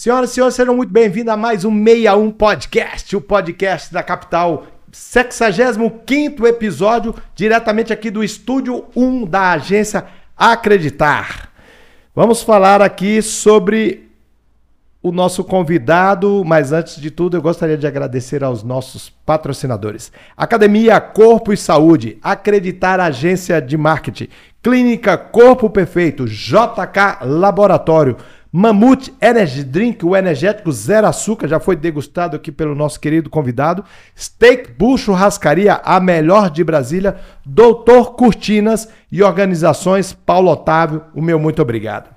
Senhoras e senhores, sejam muito bem-vindos a mais um 61 Podcast, o podcast da capital 65 episódio, diretamente aqui do Estúdio 1 da agência Acreditar. Vamos falar aqui sobre o nosso convidado, mas antes de tudo eu gostaria de agradecer aos nossos patrocinadores: Academia Corpo e Saúde, Acreditar Agência de Marketing, Clínica Corpo Perfeito, JK Laboratório. Mamute Energy Drink, o energético zero açúcar, já foi degustado aqui pelo nosso querido convidado. Steak Bull Churrascaria, a melhor de Brasília. Doutor Cortinas e organizações Paulo Otávio, o meu muito obrigado.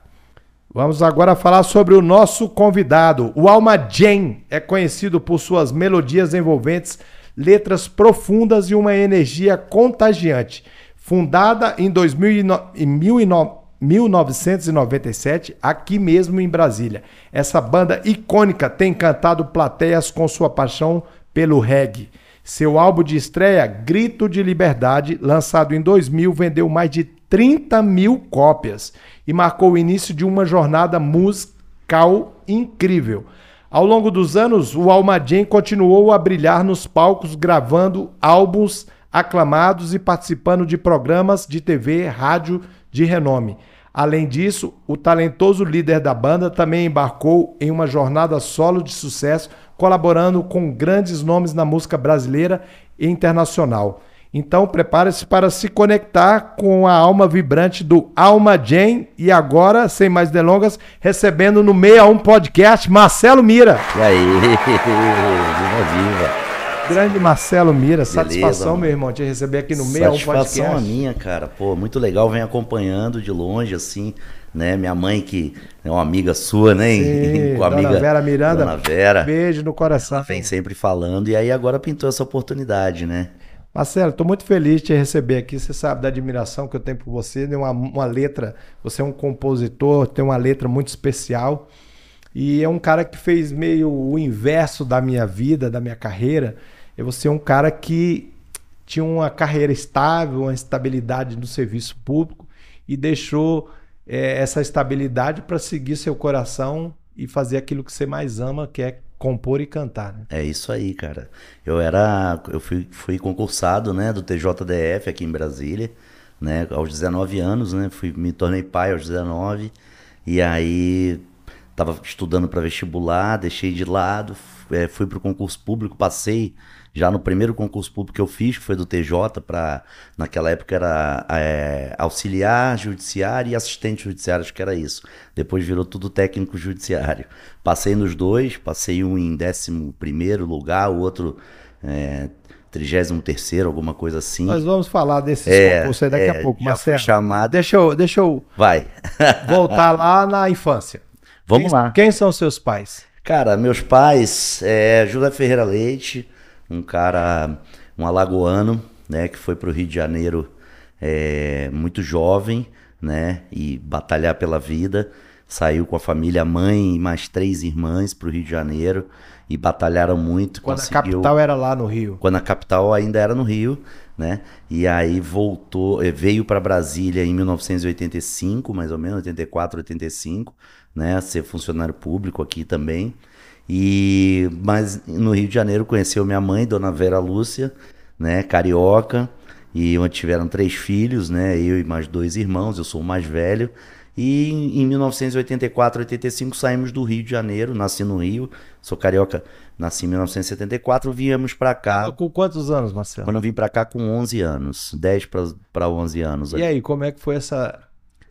Vamos agora falar sobre o nosso convidado. O Alma Jane é conhecido por suas melodias envolventes, letras profundas e uma energia contagiante. Fundada em 2009. 1997, aqui mesmo em Brasília. Essa banda icônica tem cantado plateias com sua paixão pelo reggae. Seu álbum de estreia, Grito de Liberdade, lançado em 2000, vendeu mais de 30 mil cópias e marcou o início de uma jornada musical incrível. Ao longo dos anos, o Almadien continuou a brilhar nos palcos, gravando álbuns aclamados e participando de programas de TV, rádio de renome. Além disso, o talentoso líder da banda também embarcou em uma jornada solo de sucesso, colaborando com grandes nomes na música brasileira e internacional. Então, prepare-se para se conectar com a alma vibrante do Alma Jane. E agora, sem mais delongas, recebendo no 61 Podcast Marcelo Mira. E aí, viva, viva. Grande Marcelo Mira, Beleza, satisfação, mano. meu irmão, te receber aqui no meio podcast. Satisfação a minha, cara. Pô, muito legal, vem acompanhando de longe, assim, né? Minha mãe, que é uma amiga sua, né? Sim, Com a amiga. Vera Miranda. Dona Vera. Beijo no coração. vem sempre falando, e aí agora pintou essa oportunidade, né? Marcelo, estou muito feliz de te receber aqui. Você sabe da admiração que eu tenho por você. Né? Uma, uma letra, você é um compositor, tem uma letra muito especial. E é um cara que fez meio o inverso da minha vida, da minha carreira. Eu vou ser um cara que tinha uma carreira estável, uma estabilidade no serviço público e deixou é, essa estabilidade para seguir seu coração e fazer aquilo que você mais ama, que é compor e cantar. Né? É isso aí, cara. Eu era, eu fui, fui concursado, né, do TJDF aqui em Brasília, né, aos 19 anos, né, fui me tornei pai aos 19 e aí estava estudando para vestibular, deixei de lado, é, fui para o concurso público, passei já no primeiro concurso público que eu fiz, que foi do TJ, para naquela época era é, auxiliar judiciário e assistente judiciário, acho que era isso. Depois virou tudo técnico judiciário. Passei nos dois, passei um em 11 primeiro lugar, o outro é, 33 alguma coisa assim. Nós vamos falar desses é, concursos aí daqui é, a pouco, Marcelo. Chamado... Deixa eu, deixa eu Vai. voltar lá na infância. Vamos quem, lá. Quem são seus pais? Cara, meus pais é José Ferreira Leite, um cara, um alagoano, né, que foi para o Rio de Janeiro é, muito jovem, né, e batalhar pela vida. Saiu com a família, a mãe e mais três irmãs para o Rio de Janeiro e batalharam muito. Quando conseguiu... a capital era lá no Rio? Quando a capital ainda era no Rio né? E aí voltou, eh, veio para Brasília em 1985, mais ou menos, 84, 85, né? Ser funcionário público aqui também. E mas no Rio de Janeiro conheceu minha mãe, Dona Vera Lúcia, né? Carioca e onde tiveram três filhos, né? Eu e mais dois irmãos. Eu sou o mais velho. E em 1984, 85 saímos do Rio de Janeiro, nasci no Rio, sou carioca Nasci em 1974, viemos para cá. Então, com quantos anos, Marcelo? Quando eu vim para cá com 11 anos, 10 para 11 anos. E aí, como é que foi essa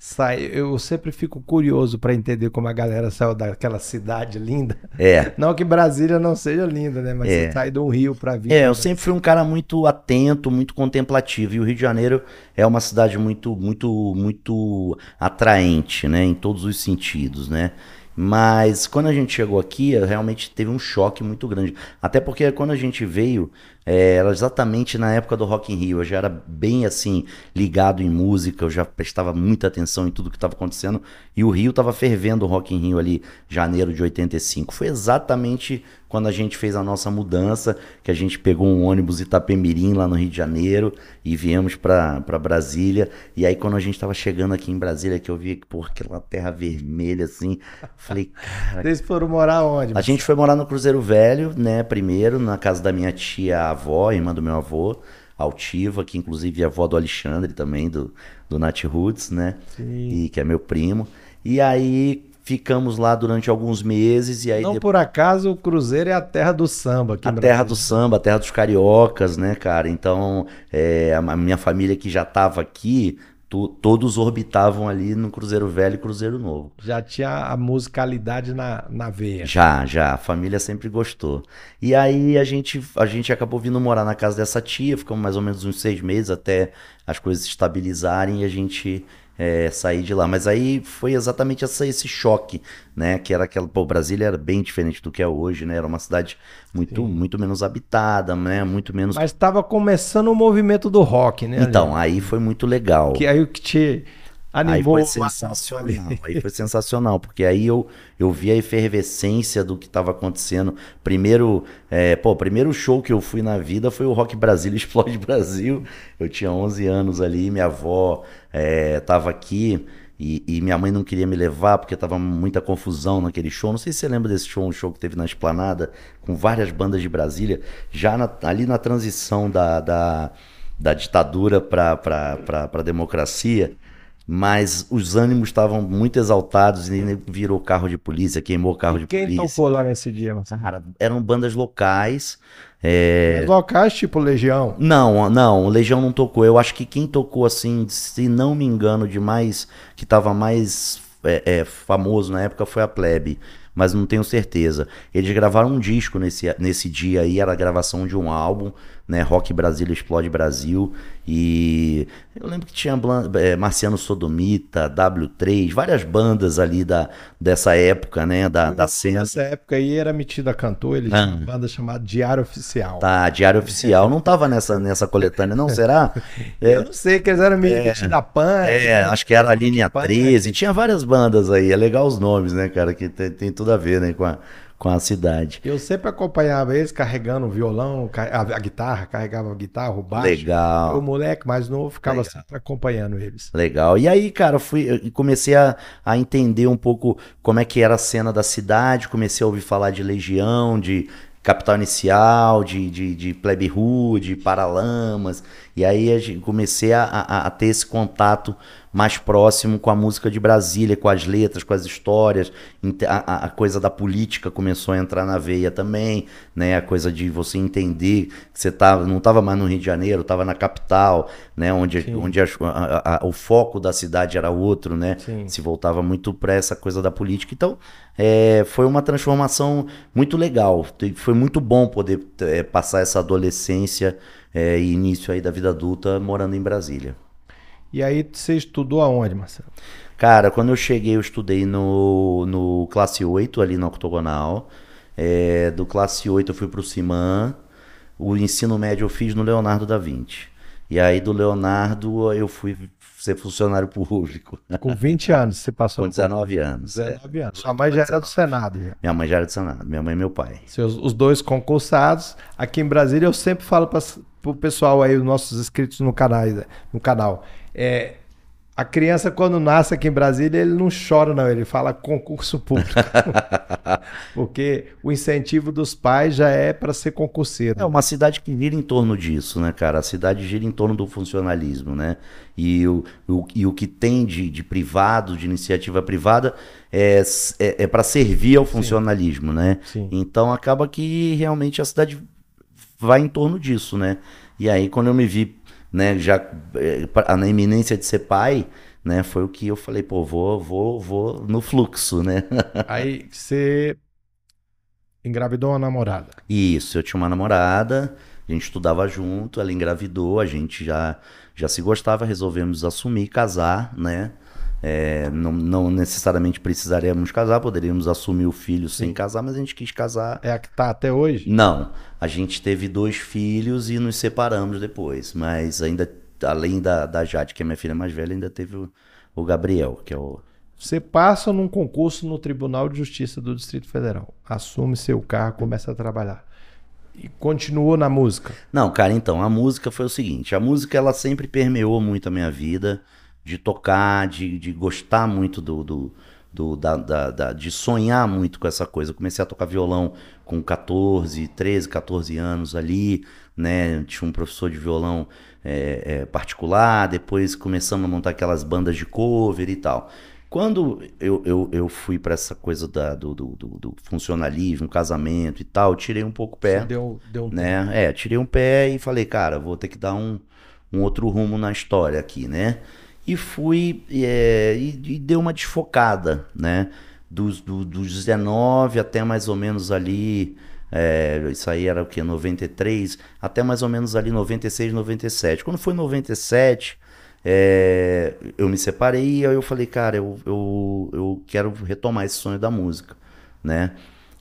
sai. Eu sempre fico curioso para entender como a galera saiu daquela cidade linda. É. Não que Brasília não seja linda, né? Mas é. você sai de um rio para vir. É, eu sempre fui um cara muito atento, muito contemplativo. E o Rio de Janeiro é uma cidade muito, muito, muito atraente, né? Em todos os sentidos, né? Mas quando a gente chegou aqui, realmente teve um choque muito grande. Até porque quando a gente veio, é, era exatamente na época do Rock in Rio. Eu já era bem assim ligado em música, eu já prestava muita atenção em tudo que estava acontecendo e o Rio estava fervendo o Rock in Rio ali, janeiro de 85. Foi exatamente quando a gente fez a nossa mudança, que a gente pegou um ônibus Itapemirim lá no Rio de Janeiro e viemos para Brasília. E aí quando a gente estava chegando aqui em Brasília, que eu vi porra, aquela terra vermelha assim, falei, cara, vocês foram morar onde? A gente foi morar no Cruzeiro Velho, né, primeiro, na casa da minha tia avó, irmã do meu avô, Altiva, que inclusive é avó do Alexandre também, do, do Nat Roots, né? Sim. E que é meu primo. E aí ficamos lá durante alguns meses e aí... Não por acaso o Cruzeiro é a terra do samba. Aqui a terra do samba, a terra dos cariocas, né, cara? Então, é, a minha família que já estava aqui todos orbitavam ali no Cruzeiro Velho e Cruzeiro Novo. Já tinha a musicalidade na, na veia. Já, já. A família sempre gostou. E aí a gente, a gente acabou vindo morar na casa dessa tia, ficamos mais ou menos uns seis meses até as coisas se estabilizarem e a gente é, sair de lá. Mas aí foi exatamente essa, esse choque, né? Que era aquela. Pô, Brasília era bem diferente do que é hoje, né? Era uma cidade muito, muito menos habitada, né? Muito menos. Mas estava começando o movimento do rock, né? Então, ali? aí foi muito legal. Que aí o que te Animou. Aí foi sensacional. aí foi sensacional, porque aí eu, eu vi a efervescência do que estava acontecendo. Primeiro, é, pô, primeiro show que eu fui na vida foi o Rock Brasil Explode Brasil. Eu tinha 11 anos ali, minha avó estava é, aqui. E, e, minha mãe não queria me levar porque tava muita confusão naquele show. Não sei se você lembra desse show, um show que teve na Esplanada, com várias bandas de Brasília, já na, ali na transição da, da, da ditadura para a democracia mas os ânimos estavam muito exaltados e virou carro de polícia, queimou carro e de quem polícia. Quem tocou lá nesse dia? Mas... Cara, eram bandas locais. É... Locais tipo Legião? Não, não, Legião não tocou. Eu acho que quem tocou assim, se não me engano, demais que estava mais é, é, famoso na época foi a Plebe mas não tenho certeza. Eles gravaram um disco nesse, nesse dia aí, era a gravação de um álbum, né? Rock Brasil Explode Brasil. E eu lembro que tinha é, Marciano Sodomita, W3, várias bandas ali da, dessa época, né? Da, da cena. Nessa época aí era metida cantor, ele ah. tinha uma banda chamada Diário Oficial. Tá, Diário Oficial. Não tava nessa, nessa coletânea, não, será? É, eu não sei, que eles eram meio é, metida pan. É, né? acho que era a linha 13. Né? Tinha várias bandas aí. É legal os nomes, né, cara? Que tem, tem tudo a ver, né, com a com a cidade. Eu sempre acompanhava eles carregando o violão, a, guitarra, carregava a guitarra, o baixo. Legal. O moleque mais novo ficava Legal. sempre acompanhando eles. Legal. E aí, cara, fui, comecei a, a entender um pouco como é que era a cena da cidade, comecei a ouvir falar de Legião, de Capital Inicial, de, de, de Plebe Hood, de Paralamas. E aí comecei a, a, a ter esse contato mais próximo com a música de Brasília, com as letras, com as histórias. A, a, coisa da política começou a entrar na veia também, né? A coisa de você entender que você tá, tava, não estava mais no Rio de Janeiro, estava na capital, né? Onde, onde a, a, o foco da cidade era outro, né? Sim. Se voltava muito para essa coisa da política. Então, é, foi uma transformação muito legal. Foi muito bom poder é, passar essa adolescência é, e início aí da vida adulta morando em Brasília. E aí você estudou aonde, Marcelo? Cara, quando eu cheguei, eu estudei no, no classe 8, ali na Octogonal. É, do classe 8 eu fui pro Simã. O ensino médio eu fiz no Leonardo da Vinci. E aí do Leonardo eu fui ser funcionário público. Com 20 anos você passou? Com 19 por... anos. 19 é. anos. Sua mãe já era do Senado. Já. Minha mãe já era do Senado, minha mãe e meu pai. Seus, os dois concursados. Aqui em Brasília eu sempre falo para o pessoal aí, os nossos inscritos no canal, no canal. É, a criança, quando nasce aqui em Brasília, ele não chora, não, ele fala concurso público. Porque o incentivo dos pais já é para ser concurseiro. É uma cidade que gira em torno disso, né, cara? A cidade gira em torno do funcionalismo, né? E o, o, e o que tem de, de privado, de iniciativa privada, é, é, é para servir ao funcionalismo, Sim. né? Sim. Então acaba que realmente a cidade vai em torno disso, né? E aí, quando eu me vi né, já na é, iminência de ser pai, né, foi o que eu falei, pô, vou, vou, vou no fluxo, né? Aí você engravidou uma namorada? Isso, eu tinha uma namorada, a gente estudava junto, ela engravidou, a gente já já se gostava, resolvemos assumir, casar, né? É, não, não, necessariamente precisaríamos casar, poderíamos assumir o filho Sim. sem casar, mas a gente quis casar. É a que está até hoje? Não. A gente teve dois filhos e nos separamos depois. Mas ainda, além da, da Jade, que é minha filha mais velha, ainda teve o, o Gabriel, que é o. Você passa num concurso no Tribunal de Justiça do Distrito Federal, assume seu carro, começa a trabalhar. E continuou na música? Não, cara, então, a música foi o seguinte: a música ela sempre permeou muito a minha vida de tocar, de, de gostar muito do, do, do da, da, da, de sonhar muito com essa coisa. Eu comecei a tocar violão com 14, 13, 14 anos ali, né? Tinha um professor de violão é, é, particular, depois começamos a montar aquelas bandas de cover e tal. Quando eu, eu, eu fui para essa coisa da, do, do, do, funcionalismo, casamento e tal, tirei um pouco o pé. Você deu, deu um né? É, tirei um pé e falei, cara, vou ter que dar um, um outro rumo na história aqui, né? e fui é, e, e deu uma desfocada, né? Dos, do, dos 19 até mais ou menos ali, é, isso aí era o que, 93, até mais ou menos ali 96, 97. Quando foi 97, é, eu me separei e aí eu falei, cara, eu, eu, eu quero retomar esse sonho da música, né?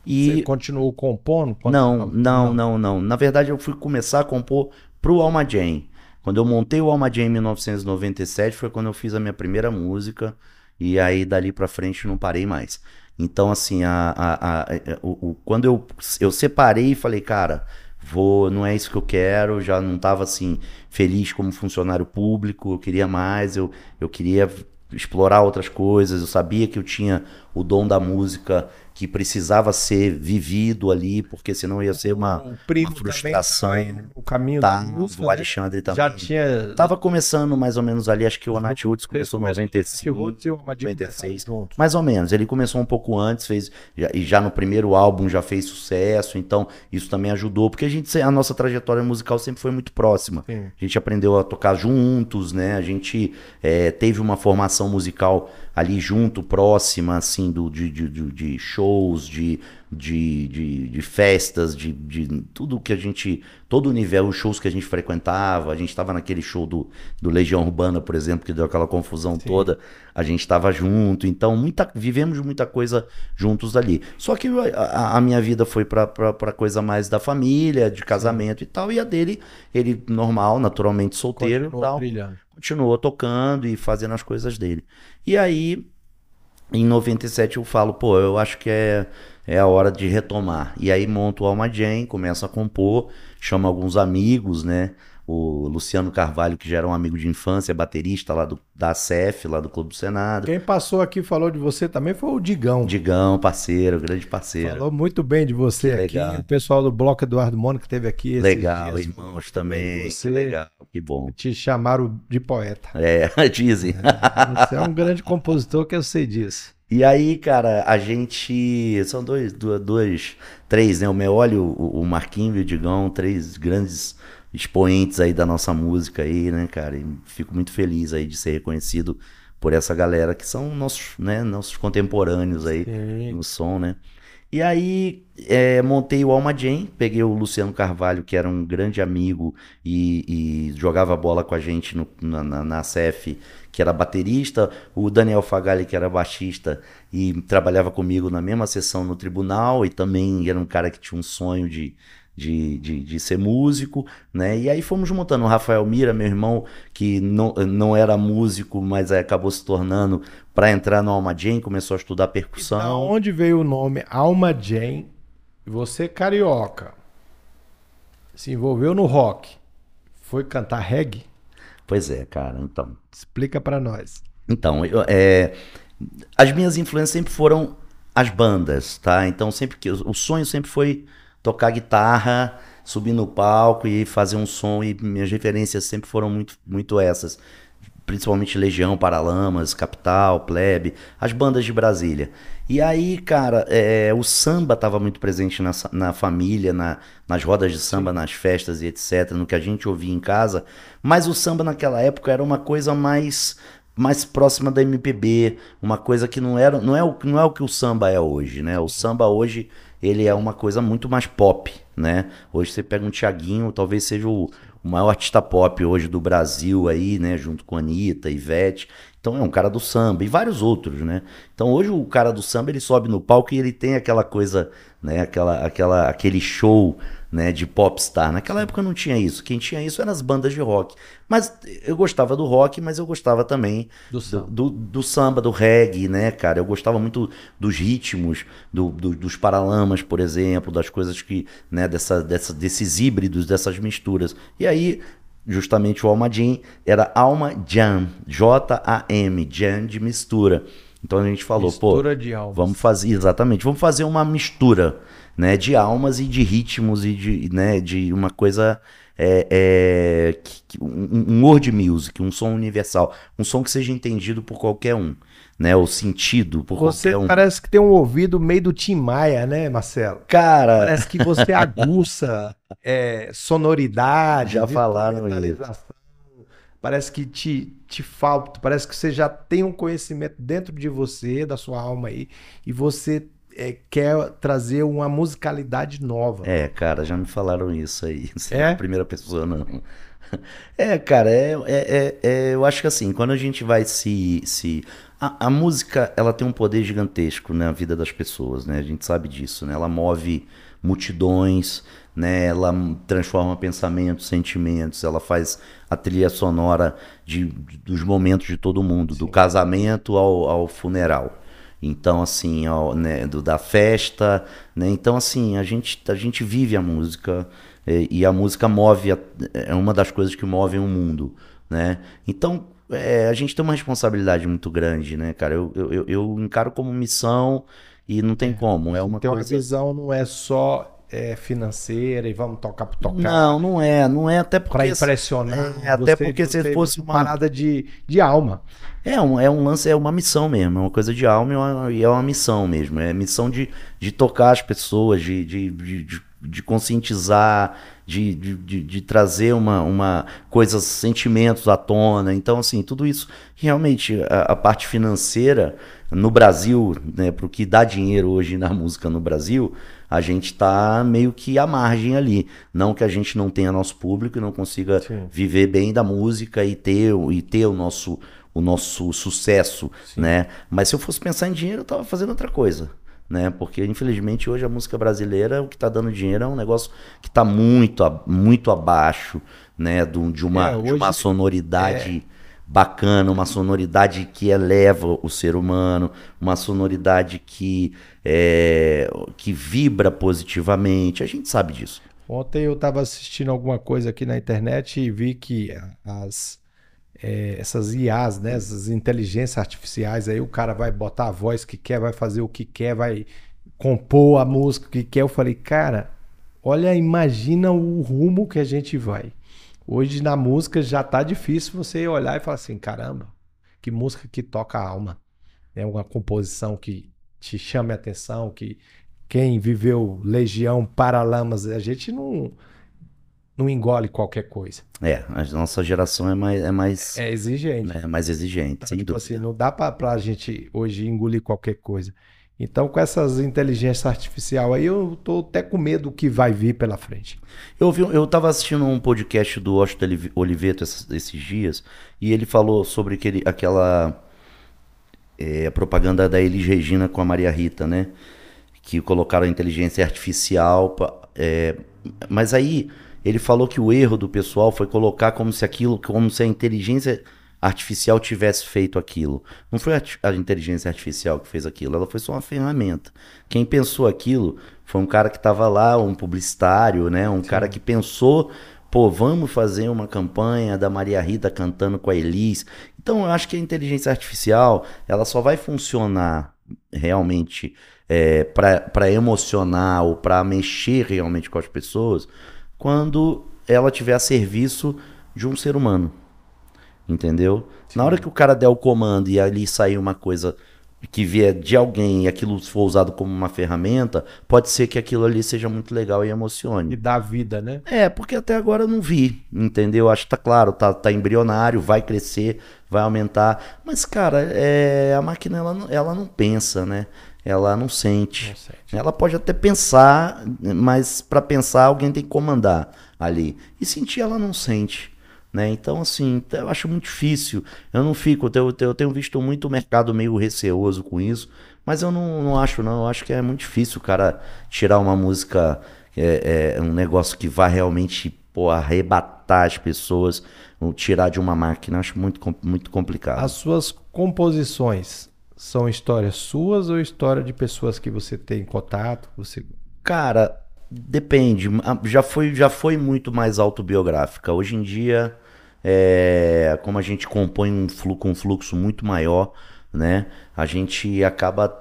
E... Você continuou compondo? Não, não, não, não, não. Na verdade, eu fui começar a compor pro Alma Jane. Quando eu montei o Almadia em 1997 foi quando eu fiz a minha primeira música e aí dali para frente não parei mais. Então assim, a, a, a, é, o, o, quando eu, eu separei e falei, cara, vou, não é isso que eu quero, já não estava assim feliz como funcionário público, eu queria mais, eu, eu queria explorar outras coisas, eu sabia que eu tinha o dom da música que precisava ser vivido ali, porque senão ia ser uma, uma tá frustração. o caminho tá, do né? Alexandre também. Já tinha... Tava começando mais ou menos ali, acho que o Anat Woods começou em 95, 96, mais ou menos. Ele começou um pouco antes, fez e já no primeiro álbum já fez sucesso, então isso também ajudou, porque a gente a nossa trajetória musical sempre foi muito próxima. Sim. A gente aprendeu a tocar juntos, né? A gente é, teve uma formação musical ali junto, próxima, assim, do, de, de, de shows, de de, de, de festas, de, de, tudo que a gente. Todo o nível, os shows que a gente frequentava. A gente estava naquele show do, do Legião Urbana, por exemplo, que deu aquela confusão Sim. toda. A gente estava junto. Então, muita, vivemos muita coisa juntos ali. Só que a, a minha vida foi para coisa mais da família, de casamento e tal. E a dele, ele normal, naturalmente solteiro Continuou e tal. Continuou tocando e fazendo as coisas dele. E aí, em 97, eu falo, pô, eu acho que é é a hora de retomar. E aí monta o Alma Jane, começa a compor, chama alguns amigos, né? O Luciano Carvalho, que já era um amigo de infância, baterista lá do, da CEF, lá do Clube do Senado. Quem passou aqui falou de você também foi o Digão. Digão, parceiro, grande parceiro. Falou muito bem de você que aqui. Legal. O pessoal do Bloco Eduardo Mônica teve aqui. Legal, dias. irmãos também. Você, legal, que bom. Te chamaram de poeta. É, dizem. É, você é um grande compositor que eu sei disso. E aí, cara, a gente. São dois, duas dois três, né? O Meoli, o, o Marquinhos e o Digão, três grandes expoentes aí da nossa música aí, né, cara? E fico muito feliz aí de ser reconhecido por essa galera que são nossos, né, nossos contemporâneos aí Sim. no som, né? E aí é, montei o Alma Jam, peguei o Luciano Carvalho, que era um grande amigo e, e jogava bola com a gente no, na, na, na CF que era baterista, o Daniel Fagali, que era baixista e trabalhava comigo na mesma sessão no tribunal, e também era um cara que tinha um sonho de, de, de, de, ser músico, né? E aí fomos montando o Rafael Mira, meu irmão, que não, não era músico, mas acabou se tornando para entrar no Alma começou a estudar percussão. da onde veio o nome Alma Você carioca, se envolveu no rock, foi cantar reggae? Pois é, cara, então. Explica para nós. Então, eu, é, as minhas influências sempre foram as bandas, tá? Então, sempre que o sonho sempre foi tocar guitarra, subir no palco e fazer um som e minhas referências sempre foram muito muito essas principalmente Legião, Paralamas, Capital, Plebe, as bandas de Brasília. E aí, cara, é, o samba estava muito presente na, na família, na, nas rodas de samba, nas festas e etc., no que a gente ouvia em casa, mas o samba naquela época era uma coisa mais mais próxima da MPB, uma coisa que não era, não é o, não é o que o samba é hoje, né? O samba hoje ele é uma coisa muito mais pop, né? Hoje você pega um Tiaguinho, talvez seja o, o maior artista pop hoje do Brasil aí, né? Junto com a Anitta, Ivete. Então é um cara do samba e vários outros, né? Então hoje o cara do samba ele sobe no palco e ele tem aquela coisa, né? Aquela, aquela, aquele show né, de popstar. Naquela época não tinha isso. Quem tinha isso eram as bandas de rock. Mas eu gostava do rock, mas eu gostava também do, samba, do, do, samba, do reggae, né, cara? Eu gostava muito dos ritmos, do, do, dos paralamas, por exemplo, das coisas que, né, dessa, dessa, desses híbridos, dessas misturas. E aí justamente o Almadin, era Alma Jam, J-A-M, Jam de mistura. Então a gente falou, mistura pô, de vamos fazer, exatamente, vamos fazer uma mistura né, de almas e de ritmos e de, né, de uma coisa é, é, que, um, um music, um som universal, um som que seja entendido por qualquer um, né, o sentido por você qualquer um. Você parece que tem um ouvido meio do Tim Maia, né, Marcelo? Cara, parece que você aguça é, sonoridade, já né, falaram isso. Parece que te, te falta, parece que você já tem um conhecimento dentro de você, da sua alma aí, e você é, quer trazer uma musicalidade nova. É, cara, já me falaram isso aí. Você é? é a é? primeira pessoa, não. É, cara, é, é, é, é, eu acho que assim, quando a gente vai se. se a, a, música, ela tem um poder gigantesco né, na vida das pessoas, né? A gente sabe disso, né? Ela move multidões, né? Ela transforma pensamentos, sentimentos, ela faz a trilha sonora de, de dos momentos de todo mundo, Sim. do casamento ao, ao funeral então, assim, ó, né, do, da festa, né? Então, assim, a gente, a gente vive a música e, é, e a música move, a, é uma das coisas que movem o mundo, né? Então, é, a gente tem uma responsabilidade muito grande, né, cara? Eu, eu, eu encaro como missão e não tem é. como. É uma tem coisa... uma visão, não é só é financeira e vamos tocar por tocar. Não, não é, não é até porque para impressionar. É, até você, porque se fosse uma parada de, de alma. É um, é um lance, é uma missão mesmo, é uma coisa de alma e, é uma, e é uma missão mesmo, é missão de, de tocar as pessoas, de, de, de, de conscientizar, de, de, de, trazer uma, uma coisa, sentimentos à tona. Então, assim, tudo isso realmente a, a parte financeira no Brasil, né, para o que dá dinheiro hoje na música no Brasil, a gente está meio que à margem ali. Não que a gente não tenha nosso público e não consiga Sim. viver bem da música e ter, e ter o nosso o nosso sucesso, Sim. né? Mas se eu fosse pensar em dinheiro, eu tava fazendo outra coisa né? Porque infelizmente hoje a música brasileira, o que está dando dinheiro é um negócio que está muito, muito abaixo, né, de, de uma, é, hoje, de uma sonoridade é, bacana, uma sonoridade que eleva o ser humano, uma sonoridade que, é, que vibra positivamente. A gente sabe disso. Ontem eu estava assistindo alguma coisa aqui na internet e vi que as, é, essas IAs, né, essas inteligências artificiais, aí o cara vai botar a voz que quer, vai fazer o que quer, vai compor a música que quer. Eu falei, cara, olha, imagina o rumo que a gente vai. Hoje na música já tá difícil você olhar e falar assim, caramba, que música que toca a alma. É uma composição que te chame a atenção, que quem viveu Legião, Paralamas, a gente não não engole qualquer coisa. É, a nossa geração é mais. É, mais, é exigente. É mais exigente. Tá, sem tipo dúvida. assim, não dá para pra gente hoje engolir qualquer coisa. Então, com essas inteligências artificiais aí, eu estou até com medo do que vai vir pela frente. Eu vi, eu estava assistindo um podcast do Washington Oliveto esses, esses, dias, e ele falou sobre aquele, aquela é, propaganda da Elis Regina com a Maria Rita, né? Que colocaram a inteligência artificial. É, mas aí ele falou que o erro do pessoal foi colocar como se aquilo, como se a inteligência artificial tivesse feito aquilo. Não foi a inteligência artificial que fez aquilo, ela foi só uma ferramenta. Quem pensou aquilo foi um cara que estava lá, um publicitário, né? Um Sim. cara que pensou, pô, vamos fazer uma campanha da Maria Rita cantando com a Elis. Então eu acho que a inteligência artificial, ela só vai funcionar realmente é, para emocionar ou para mexer realmente com as pessoas quando ela tiver a serviço de um ser humano. Entendeu? Sim. Na hora que o cara der o comando e ali sair uma coisa que vier de alguém e aquilo for usado como uma ferramenta, pode ser que aquilo ali seja muito legal e emocione. E dá vida, né? É, porque até agora eu não vi, entendeu? Acho que tá claro, tá, tá embrionário, vai crescer, vai aumentar. Mas, cara, é, a máquina ela, não, ela não pensa, né? Ela não sente. não sente. Ela pode até pensar, mas para pensar alguém tem que comandar ali. E sentir ela não sente. Né? Então, assim, eu acho muito difícil. Eu não fico, eu, tenho visto muito o mercado meio receoso com isso, mas eu não, não acho, não. Eu acho que é muito difícil o cara tirar uma música, é, é um negócio que vai realmente pô, arrebatar as pessoas, ou tirar de uma máquina. Acho muito, muito complicado. As suas composições são histórias suas ou história de pessoas que você tem contato? Você... Cara, Depende. Já foi, já foi muito mais autobiográfica. Hoje em dia, é, como a gente compõe um fluxo, um fluxo muito maior, né? A gente acaba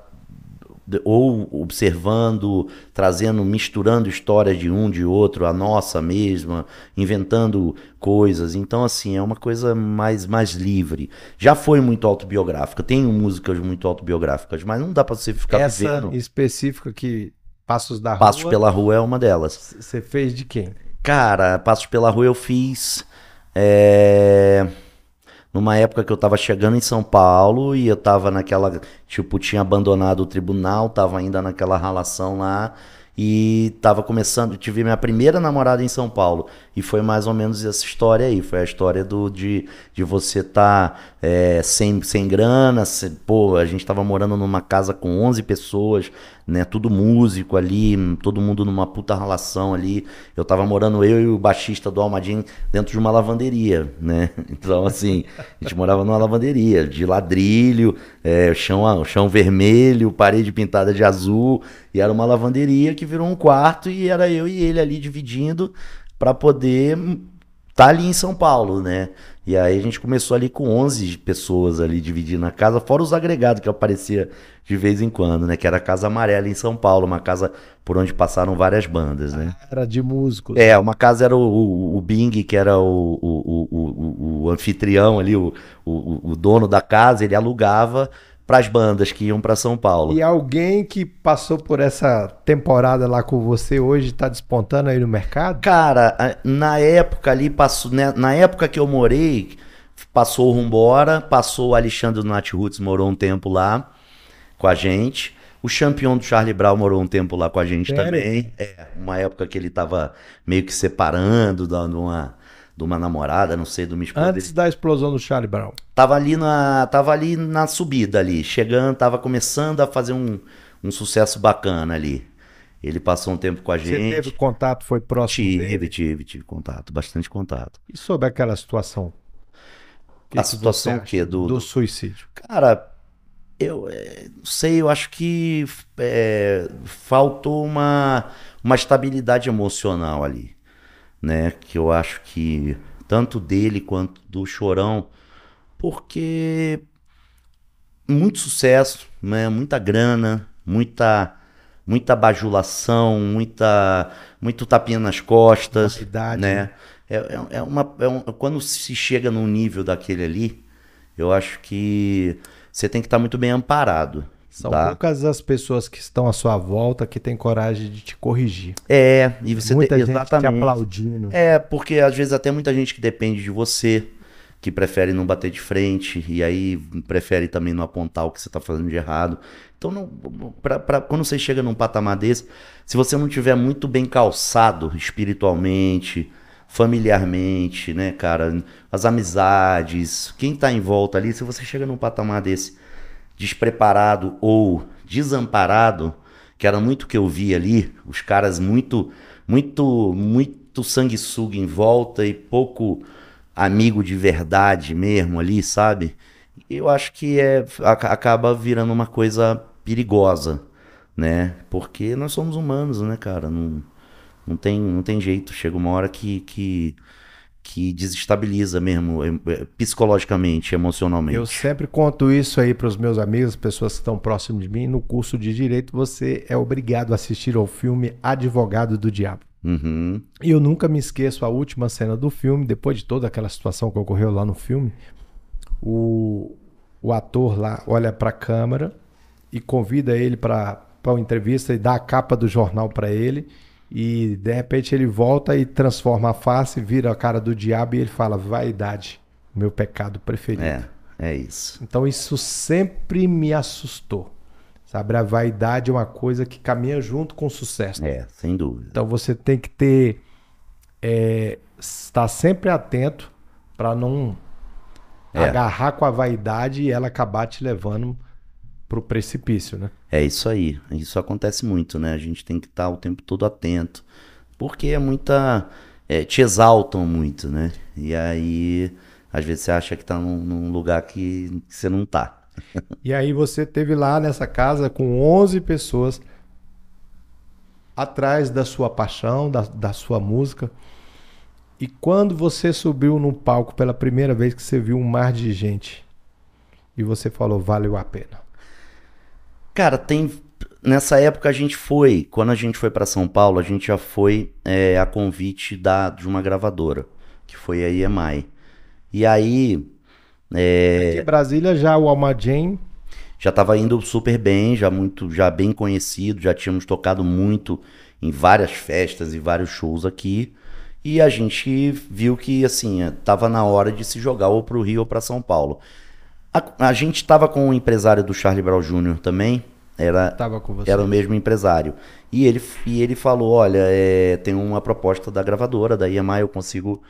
ou observando, trazendo, misturando histórias de um, de outro, a nossa mesma, inventando coisas. Então, assim, é uma coisa mais, mais livre. Já foi muito autobiográfica, tenho músicas muito autobiográficas, mas não dá para você ficar Essa vivendo. específica que Passos da Rua. Passos pela Rua é uma delas. Você fez de quem? Cara, Passos pela Rua eu fiz. É... Numa época que eu tava chegando em São Paulo e eu tava naquela. Tipo, tinha abandonado o tribunal, tava ainda naquela relação lá. E tava começando. Tive minha primeira namorada em São Paulo. E foi mais ou menos essa história aí. Foi a história do, de, de você tá é, sem, sem grana. pô, a gente tava morando numa casa com 11 pessoas né? Tudo músico ali, todo mundo numa puta relação ali. Eu tava morando, eu e o baixista do Almadim, dentro de uma lavanderia, né? Então, assim, a gente morava numa lavanderia de ladrilho, é, chão, chão vermelho, parede pintada de azul, e era uma lavanderia que virou um quarto e era eu e ele ali dividindo para poder tá ali em São Paulo, né? E aí a gente começou ali com 11 pessoas ali dividindo a casa, fora os agregados que aparecia de vez em quando, né? Que era a Casa Amarela em São Paulo, uma casa por onde passaram várias bandas, né? Ah, era de músicos. É, uma casa era o, o, o Bing, que era o, o, o, o, o anfitrião ali, o, o, o dono da casa, ele alugava para as bandas que iam para São Paulo. E alguém que passou por essa temporada lá com você hoje está despontando aí no mercado? Cara, na época ali passou, né, na época que eu morei, passou o Rumbora, passou o Alexandre Nat Roots morou um tempo lá com a gente. O campeão do Charlie Brown morou um tempo lá com a gente Sério? também. É, uma época que ele estava meio que separando, dando uma de uma namorada, não sei, do minha esposa. Antes dele. da explosão do Charlie Brown. Tava ali na, tava ali na subida ali, chegando, tava começando a fazer um, um sucesso bacana ali. Ele passou um tempo com a gente. Você teve contato, foi próximo tive, dele? Tive, tive contato, bastante contato. E sobre aquela situação? Que a que situação o quê? Do, do suicídio. Cara, eu é, não sei, eu acho que é, faltou uma, uma estabilidade emocional ali né? Que eu acho que tanto dele quanto do Chorão, porque muito sucesso, né? Muita grana, muita muita bajulação, muita muito tapinha nas costas, Facilidade, né? né? É, é, é uma é um, quando se chega num nível daquele ali, eu acho que você tem que estar tá muito bem amparado. São tá? poucas as pessoas que estão à sua volta que têm coragem de te corrigir. É, e você muita tem, gente te aplaudindo. É, porque às vezes até muita gente que depende de você, que prefere não bater de frente e aí prefere também não apontar o que você está fazendo de errado. Então, não, pra, pra, quando você chega num patamar desse, se você não tiver muito bem calçado espiritualmente, familiarmente, né, cara, as amizades, quem está em volta ali, se você chega num patamar desse despreparado ou desamparado, que era muito que eu vi ali, os caras muito, muito, muito sanguessuga em volta e pouco amigo de verdade mesmo ali, sabe? Eu acho que é, acaba virando uma coisa perigosa, né? Porque nós somos humanos, né, cara? Não, não, tem, não tem jeito. Chega uma hora que, que que desestabiliza mesmo é, psicologicamente, emocionalmente. Eu sempre conto isso aí para os meus amigos, pessoas que estão próximas de mim. No curso de direito, você é obrigado a assistir ao filme Advogado do Diabo. Uhum. E eu nunca me esqueço a última cena do filme, depois de toda aquela situação que ocorreu lá no filme. O, o ator lá olha para a câmera e convida ele para uma entrevista e dá a capa do jornal para ele. E de repente ele volta e transforma a face, vira a cara do diabo e ele fala: vaidade, meu pecado preferido. É, é isso. Então isso sempre me assustou. Sabe, a vaidade é uma coisa que caminha junto com o sucesso. É, sem dúvida. Então você tem que ter. É, estar sempre atento para não é. agarrar com a vaidade e ela acabar te levando pro precipício, né? É isso aí. Isso acontece muito, né? A gente tem que estar tá o tempo todo atento. Porque é muita. É, te exaltam muito, né? E aí, às vezes você acha que tá num, num lugar que, que você não tá. E aí você teve lá nessa casa com 11 pessoas atrás da sua paixão, da, da sua música. E quando você subiu no palco pela primeira vez que você viu um mar de gente e você falou, valeu a pena. Cara, tem. Nessa época a gente foi, quando a gente foi para São Paulo, a gente já foi é, a convite da, de uma gravadora, que foi a EMI. E aí. É... Aqui em Brasília já o Alma Jane já estava indo super bem, já muito, já bem conhecido, já tínhamos tocado muito em várias festas e vários shows aqui. E a gente viu que assim, estava é, na hora de se jogar ou para o Rio ou para São Paulo. A, a gente estava com o empresário do Charlie Brown Jr. também. Era, era o mesmo empresário. E ele, e ele falou: olha, é, tem uma proposta da gravadora, da EMI, eu consigo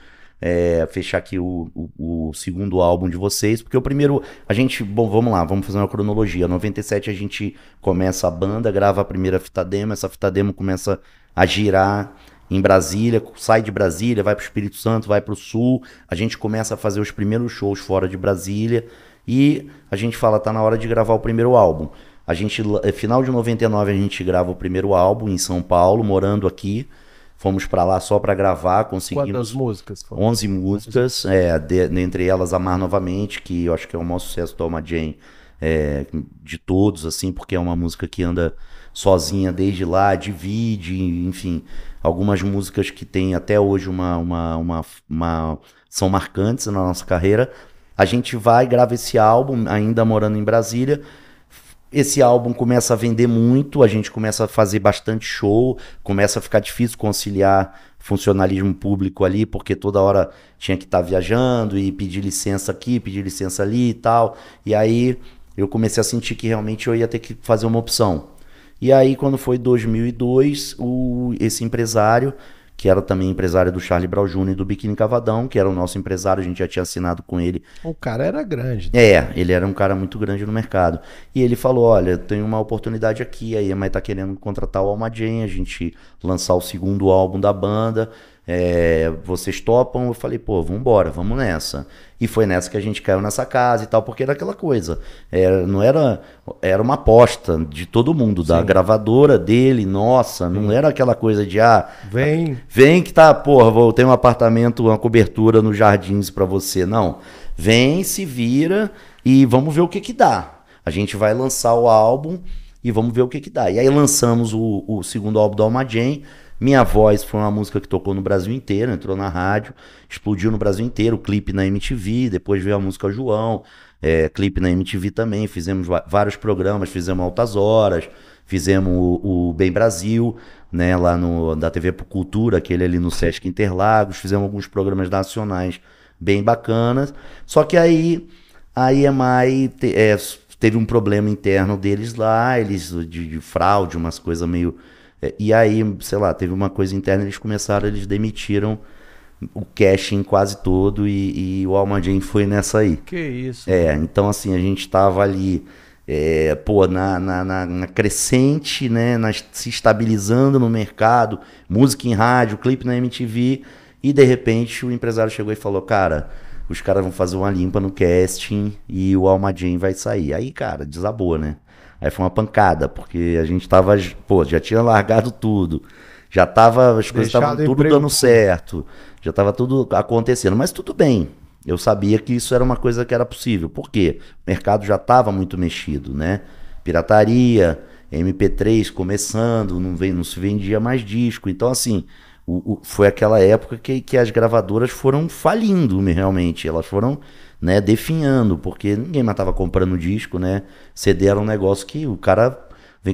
é, fechar aqui o, o, o, segundo álbum de vocês. Porque o primeiro. A gente. Bom, vamos lá, vamos fazer uma cronologia. 97 a gente começa a banda, grava a primeira fita demo, essa fita demo começa a girar em Brasília, sai de Brasília, vai para o Espírito Santo, vai para o Sul. A gente começa a fazer os primeiros shows fora de Brasília e a gente fala, tá na hora de gravar o primeiro álbum. A gente, é final de 99, a gente grava o primeiro álbum em São Paulo, morando aqui. Fomos para lá só para gravar, conseguimos. Quantas músicas? Foram? 11 músicas, é, de, entre elas Amar Novamente, que eu acho que é o maior sucesso do Alma Jane é, de todos, assim, porque é uma música que anda sozinha desde lá, divide, enfim. Algumas músicas que tem até hoje uma, uma, uma, uma são marcantes na nossa carreira, a gente vai, grava esse álbum, ainda morando em Brasília. Esse álbum começa a vender muito, a gente começa a fazer bastante show, começa a ficar difícil conciliar funcionalismo público ali, porque toda hora tinha que estar tá viajando e pedir licença aqui, pedir licença ali e tal. E aí eu comecei a sentir que realmente eu ia ter que fazer uma opção. E aí, quando foi 2002, o, esse empresário que era também empresário do Charlie Brown Jr. e do Biquíni Cavadão, que era o nosso empresário, a gente já tinha assinado com ele. O cara era grande. Né? É, ele era um cara muito grande no mercado. E ele falou: olha, tem uma oportunidade aqui, a EMA está querendo contratar o Jane, a gente lançar o segundo álbum da banda. É, vocês topam? Eu falei, pô, vamos embora, vamos nessa. E foi nessa que a gente caiu nessa casa e tal, porque era aquela coisa. Era, não era era uma aposta de todo mundo, da gravadora dele, nossa, não era aquela coisa de ah, vem, vem que tá, porra, vou ter um apartamento, uma cobertura nos jardins para você, não. Vem, se vira e vamos ver o que que dá. A gente vai lançar o álbum e vamos ver o que que dá. E aí lançamos o, o segundo álbum do Alma Jane, minha Voz foi uma música que tocou no Brasil inteiro, entrou na rádio, explodiu no Brasil inteiro, clipe na MTV, depois veio a música João, é, clipe na MTV também, fizemos vários programas, fizemos Altas Horas, fizemos o, o Bem Brasil, né, lá no, da TV Cultura, aquele ali no Sesc Interlagos, fizemos alguns programas nacionais bem bacanas, só que aí a EMI te, é, teve um problema interno deles lá, eles de, de fraude, umas coisas meio é, e aí, sei lá, teve uma coisa interna, eles começaram, eles demitiram o casting quase todo e, e o Almaden foi nessa aí. Que isso. É, né? então assim, a gente estava ali, é, pô, na, na, na, na, crescente, né, na, se estabilizando no mercado, música em rádio, clipe na MTV, e de repente o empresário chegou e falou, cara, os caras vão fazer uma limpa no casting e o Almaden vai sair. Aí, cara, desabou, né? Aí foi uma pancada, porque a gente tava, pô, já tinha largado tudo. Já tava, as coisas estavam tudo dando certo. Já tava tudo acontecendo, mas tudo bem. Eu sabia que isso era uma coisa que era possível. Por quê? O mercado já estava muito mexido, né? Pirataria, MP3 começando, não, vem, não se vendia mais disco. Então, assim, o, o, foi aquela época que, que as gravadoras foram falindo realmente. Elas foram né, definhando, porque ninguém mais tava comprando disco, né? CD era um negócio que o cara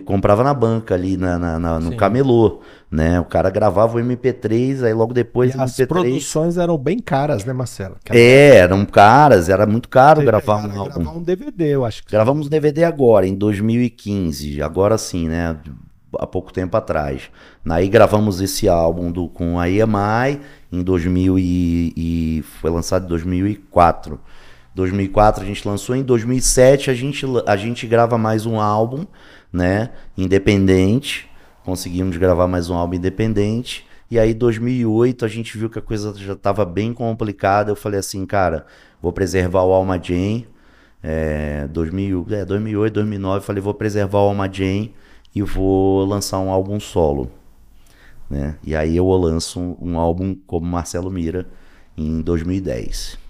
comprava na banca ali, na, na, na no Sim. camelô, né? O cara gravava o MP3, aí logo depois e MP3... as produções eram bem caras, né, Marcelo? Era... É, eram caras, era muito caro gravar um álbum. Gravar um DVD, eu acho. Que... Gravamos um DVD agora, em 2015, agora sim, né? Há pouco tempo atrás. Aí gravamos esse álbum do, com a EMI em 2000 e, e foi lançado em 2004. 2004 a gente lançou, em 2007 a gente, a gente grava mais um álbum, né, independente, conseguimos gravar mais um álbum independente, e aí 2008 a gente viu que a coisa já estava bem complicada, eu falei assim, cara, vou preservar o Alma Jane, é, 2000, é, 2008, 2009, falei, vou preservar o Alma Jane e vou lançar um álbum solo, né, e aí eu lanço um, um álbum como Marcelo Mira em 2010.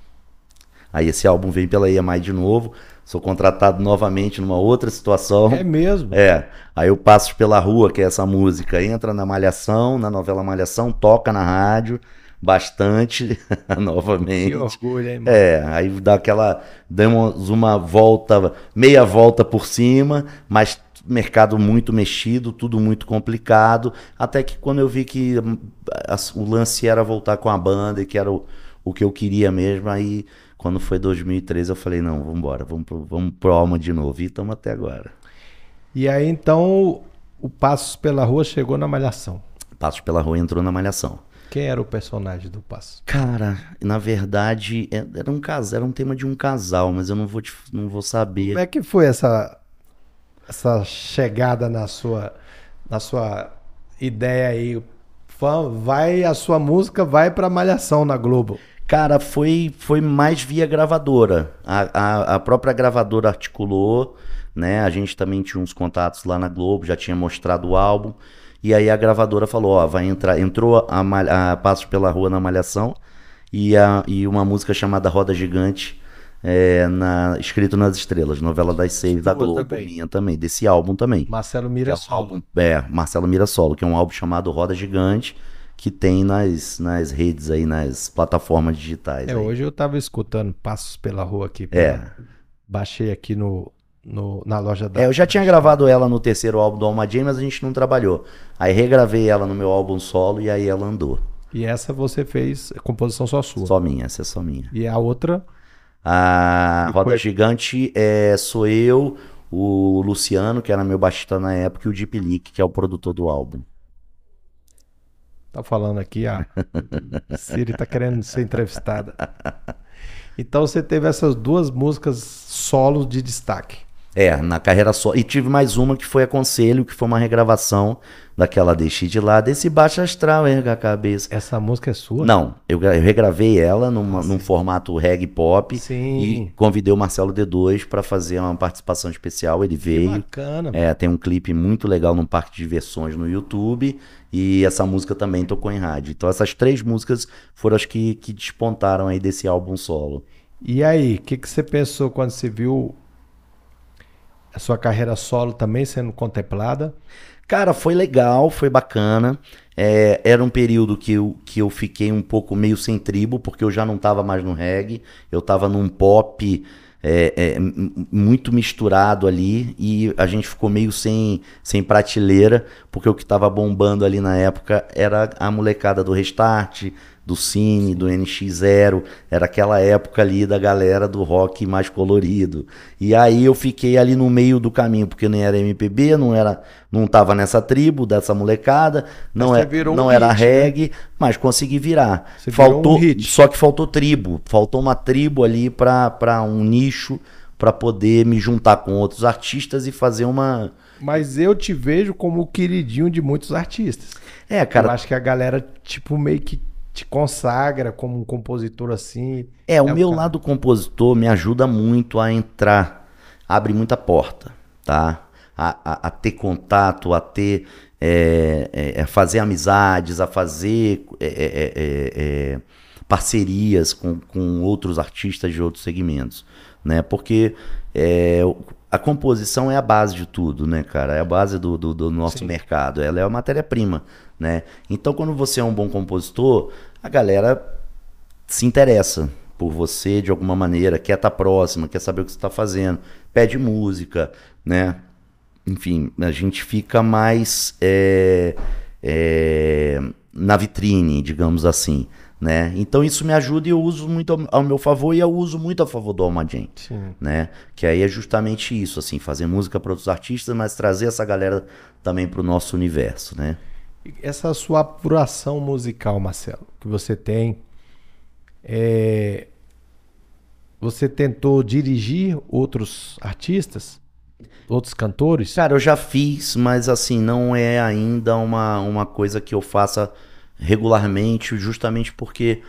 Aí esse álbum vem pela EMI de novo, sou contratado novamente numa outra situação. É mesmo? É. Aí eu passo pela rua, que é essa música, entra na Malhação, na novela Malhação, toca na rádio bastante novamente. Que orgulho, hein, mano? É, aí dá aquela. Demos uma volta, meia volta por cima, mas mercado muito mexido, tudo muito complicado. Até que quando eu vi que hum, a, a, o lance era voltar com a banda e que era o, o que eu queria mesmo, aí quando foi 2013, eu falei, não, vamos embora, vamos pro, vamos pro Alma de novo. E estamos até agora. E aí, então, o Passos pela Rua chegou na Malhação. Passos pela Rua entrou na Malhação. Quem era o personagem do Passos? Cara, na verdade, é, era um casal, era um tema de um casal, mas eu não vou, te, não vou saber. Como é que foi essa, essa chegada na sua, na sua ideia aí? Vai a sua música, vai pra Malhação na Globo. Cara, foi, foi mais via gravadora. A, a, a, própria gravadora articulou, né? A gente também tinha uns contatos lá na Globo, já tinha mostrado o álbum. E aí a gravadora falou, ó, vai entrar, entrou a, a Passos pela Rua na Malhação e, a, e uma música chamada Roda Gigante, é, na, escrito nas estrelas, novela das seis da Globo, também. minha também, desse álbum também. Marcelo Mira é Solo. é, Marcelo Mira Solo, que é um álbum chamado Roda Gigante que tem nas, nas redes aí, nas plataformas digitais. É, aí. hoje eu tava escutando passos pela rua aqui. É. Baixei aqui no, no, na loja da. É, eu já tinha gravado ela no terceiro álbum do Alma mas a gente não trabalhou. Aí regravei ela no meu álbum solo e aí ela andou. E essa você fez é composição só sua? Só minha, essa é só minha. E a outra? A e Roda foi... Gigante é, sou eu, o Luciano, que era meu baixista na época, e o Deep Leak, que é o produtor do álbum. Tá falando aqui, a ah, Siri tá querendo ser entrevistada. Então você teve essas duas músicas solos de destaque. É, na carreira só. E tive mais uma que foi Aconselho, que foi uma regravação daquela Deixei de Lado. Esse baixo astral, erga a cabeça. Essa música é sua? Não, eu, eu regravei ela numa, num formato reggae pop. Sim. E convidei o Marcelo D2 para fazer uma participação especial. Ele veio. Que bacana. É, tem um clipe muito legal num parque de diversões no YouTube. E essa música também tocou em rádio. Então essas três músicas foram as que, que despontaram aí desse álbum solo. E aí, o que, que você pensou quando você viu a sua carreira solo também sendo contemplada? Cara, foi legal, foi bacana. É, era um período que eu, que eu fiquei um pouco meio sem tribo, porque eu já não estava mais no reggae, eu estava num pop é, é, muito misturado ali e a gente ficou meio sem, sem prateleira, porque o que estava bombando ali na época era a molecada do Restart, do Cine, do NX0, era aquela época ali da galera do rock mais colorido. E aí eu fiquei ali no meio do caminho, porque nem era MPB, não era, não tava nessa tribo dessa molecada, não, é, não um era hit, né? reggae, né? mas consegui virar. Você faltou, um só que faltou tribo, faltou uma tribo ali para um nicho para poder me juntar com outros artistas e fazer uma mas eu te vejo como o queridinho de muitos artistas. É, cara. Eu acho que a galera, tipo, meio que te consagra como um compositor assim. É, o é meu lado compositor me ajuda muito a entrar, abre muita porta, tá? A, a, a ter contato, a ter. É, é, a é, fazer amizades, a fazer é, parcerias com, com outros artistas de outros segmentos, né? Porque a composição é a base de tudo, né, cara? É a base do, do, do nosso Sim. mercado. Ela é a matéria-prima né? Então quando você é um bom compositor, a galera se interessa por você de alguma maneira, quer estar tá próxima, quer saber o que você está fazendo, pede música, né? Enfim, a gente fica mais é, é, na vitrine, digamos assim. Né? Então isso me ajuda e eu uso muito ao meu favor e eu uso muito a favor do Almadien, né? Que aí é justamente isso, assim, fazer música para outros artistas, mas trazer essa galera também para o nosso universo, né? essa sua apuração musical, Marcelo, que você tem, é... você tentou dirigir outros artistas? Outros cantores? Cara, eu já fiz, mas assim, não é ainda uma, uma coisa que eu faça regularmente, justamente porque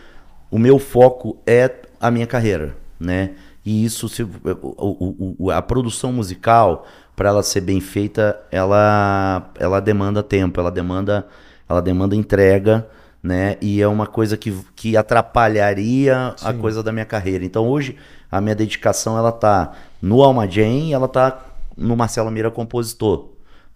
o meu foco é a minha carreira, né? E isso, se, o, o, a produção musical, para ela ser bem feita, ela, ela demanda tempo, ela demanda, ela demanda entrega, né? E é uma coisa que, que atrapalharia Sim. a coisa da minha carreira. Então hoje a minha dedicação ela tá no Alma Jane, ela tá no Marcelo Mira compositor,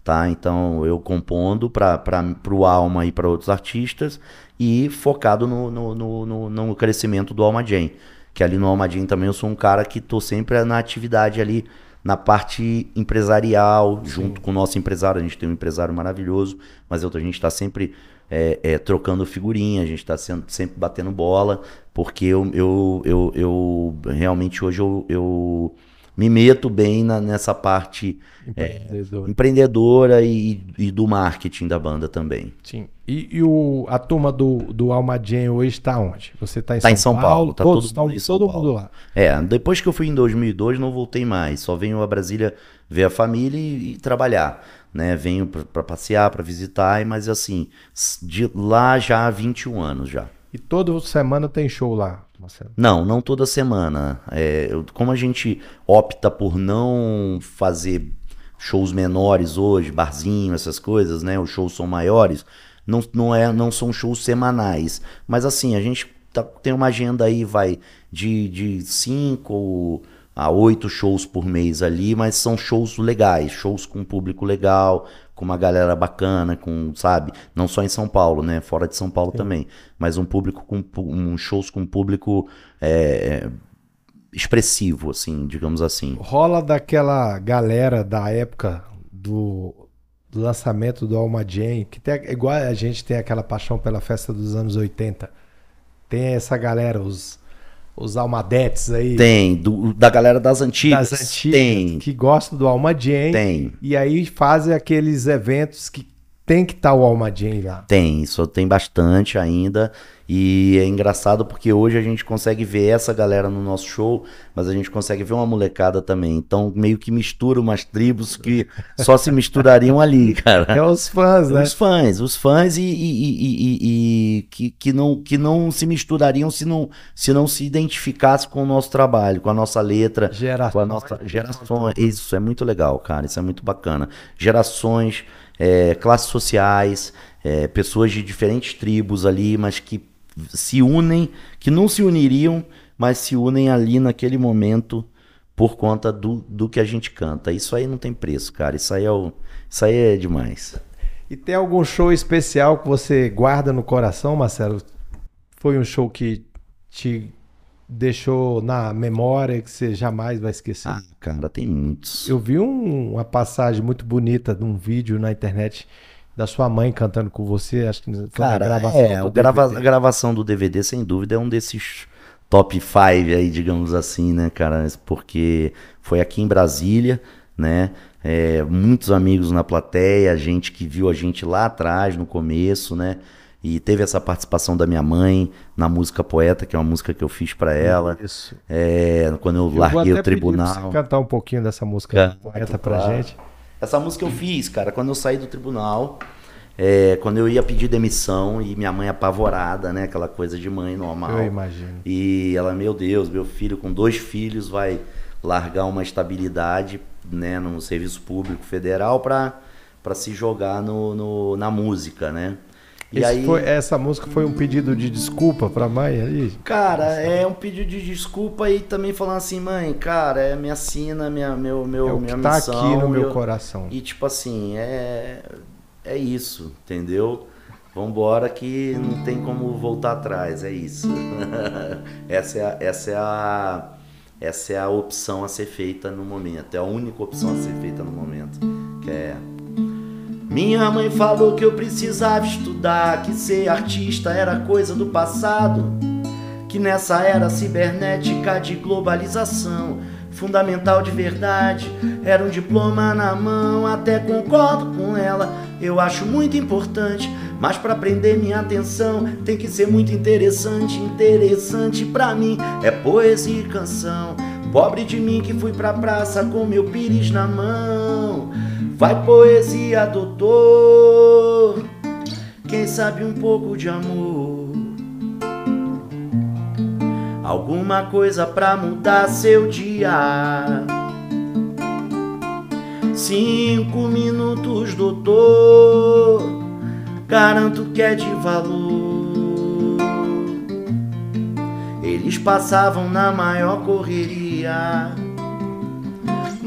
tá? Então eu compondo para o Alma e para outros artistas e focado no, no, no, no, no crescimento do Alma Jane. Que ali no Alma também eu sou um cara que tô sempre na atividade ali na parte empresarial, Sim. junto com o nosso empresário. A gente tem um empresário maravilhoso, mas a gente está sempre é, é, trocando figurinha, a gente está sempre batendo bola, porque eu, eu, eu, eu realmente hoje eu, eu me meto bem na, nessa parte empreendedora, é, empreendedora e, e, do marketing da banda também. Sim. E, e o, a turma do, do Almadien hoje está onde? Você está em, tá São, em São Paulo? Está tá todos, todo, todo mundo lá. É, depois que eu fui em 2002, não voltei mais. Só venho a Brasília ver a família e, e trabalhar. Né? Venho para passear, para visitar, mas assim, de lá já há 21 anos já. E toda semana tem show lá, Marcelo? Não, não toda semana. É, como a gente opta por não fazer shows menores hoje, barzinho, essas coisas, né? Os shows são maiores. Não, não, é, não são shows semanais. Mas assim, a gente tá, tem uma agenda aí, vai, de, de cinco a oito shows por mês ali, mas são shows legais, shows com público legal, com uma galera bacana, com, sabe? Não só em São Paulo, né? Fora de São Paulo Sim. também. Mas um público com um shows com um público é, é, expressivo, assim, digamos assim. Rola daquela galera da época do, do lançamento do Alma Jane, que tem, igual a gente tem aquela paixão pela festa dos anos 80. Tem essa galera, os os Almadetes aí. Tem, do, da galera das antigas. Das antigas. Tem. Que gostam do Alma Tem. E aí fazem aqueles eventos que tem que estar tá o Almadien lá. Tem, isso tem bastante ainda. E é engraçado porque hoje a gente consegue ver essa galera no nosso show, mas a gente consegue ver uma molecada também. Então meio que mistura umas tribos que só se misturariam ali, cara. É os fãs, né? Os fãs, os fãs e, e, e, e que, que, não, que não se misturariam se não se, não se identificasse com o nosso trabalho, com a nossa letra, gerações. com a nossa geração. Isso é muito legal, cara. Isso é muito bacana. Gerações é, classes sociais, é, pessoas de diferentes tribos ali, mas que se unem, que não se uniriam, mas se unem ali naquele momento por conta do, do que a gente canta. Isso aí não tem preço, cara. Isso aí é, o, isso aí é demais. E tem algum show especial que você guarda no coração, Marcelo? Foi um show que te deixou na memória que você jamais vai esquecer? Ah, cara, tem muitos. Eu vi um, uma passagem muito bonita de um vídeo na internet da sua mãe cantando com você, acho que cara, gravação é, do grava DVD. a gravação do DVD sem dúvida é um desses top 5 aí, digamos assim, né, cara, porque foi aqui em Brasília, né? É, muitos amigos na plateia, gente que viu a gente lá atrás no começo, né? E teve essa participação da minha mãe na música Poeta, que é uma música que eu fiz para ela. Isso. É, quando eu, eu larguei o tribunal. Pedir você cantar um pouquinho dessa música Canto, Poeta pra gente. Essa música eu fiz, cara, quando eu saí do tribunal, é, quando eu ia pedir demissão e minha mãe apavorada, né? Aquela coisa de mãe normal. Eu imagino. E ela, meu Deus, meu filho com dois filhos vai largar uma estabilidade, né, no serviço público federal para se jogar no, no, na música, né? E aí... foi, essa música foi um pedido de desculpa pra mãe ali? Cara, é um pedido de desculpa e também falando assim, mãe, cara, é minha sina, minha, meu, meu, é o minha que tá missão, aqui no meu, meu coração. E tipo assim, é, é isso, entendeu? Vambora que não tem como voltar atrás, é isso. essa, é a, essa, é a, essa é a opção a ser feita no momento, é a única opção a ser feita no momento, que é minha mãe falou que eu precisava estudar, que ser artista era coisa do passado, que nessa era cibernética de globalização, fundamental de verdade, era um diploma na mão, até concordo com ela, eu acho muito importante, mas para prender minha atenção tem que ser muito interessante, interessante para mim é poesia e canção. Pobre de mim que fui pra praça com meu pires na mão. Vai poesia, doutor. Quem sabe um pouco de amor. Alguma coisa pra mudar seu dia. Cinco minutos, doutor. Garanto que é de valor. Eles passavam na maior correria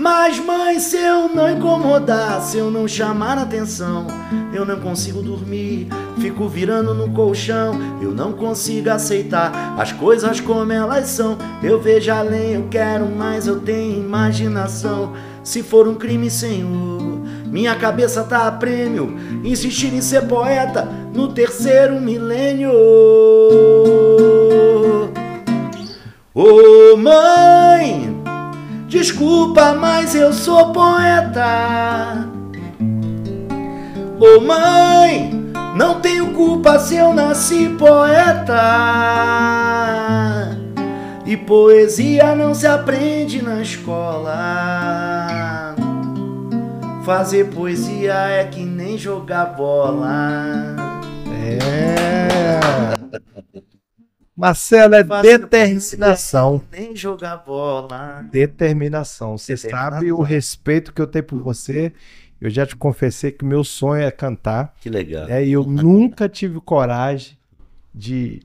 mas, mãe, se eu não incomodar, se eu não chamar atenção, eu não consigo dormir, fico virando no colchão, eu não consigo aceitar as coisas como elas são. Eu vejo além, eu quero mais, eu tenho imaginação. Se for um crime, Senhor, minha cabeça tá a prêmio, insistir em ser poeta no terceiro milênio. Ô oh, mãe! Desculpa, mas eu sou poeta. Ô oh, mãe, não tenho culpa se eu nasci poeta. E poesia não se aprende na escola. Fazer poesia é que nem jogar bola. É. Marcelo, é determinação. Nem jogar bola. Determinação. Você sabe o respeito que eu tenho por você. Eu já te confessei que meu sonho é cantar. Que legal. É, e eu nunca tive coragem de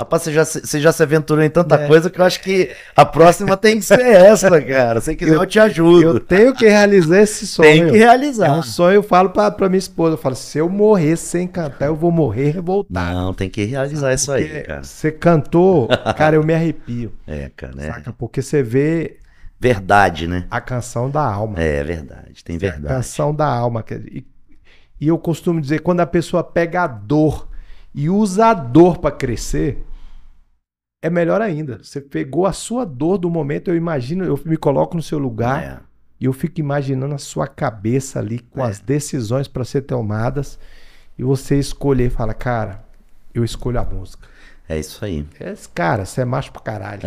Rapaz, você já, você já se aventurou em tanta é. coisa que eu acho que a próxima tem que ser essa, cara. Se quiser, eu, eu te ajudo. Eu tenho que realizar esse sonho. Tem que realizar. É um sonho, eu falo pra, pra minha esposa, eu falo, se eu morrer sem cantar, eu vou morrer revoltado. Não, tem que realizar isso aí, cara. Você cantou, cara, eu me arrepio. É, cara, né? Saca? Porque você vê verdade, né? A canção da alma. É, verdade, tem verdade. A canção da alma. E, e eu costumo dizer, quando a pessoa pega a dor e usa a dor para crescer, é melhor ainda. Você pegou a sua dor do momento, eu imagino, eu me coloco no seu lugar é. e eu fico imaginando a sua cabeça ali com é. as decisões para ser tomadas e você escolher e fala, cara, eu escolho a música. É isso aí. É, cara, você é macho pra caralho.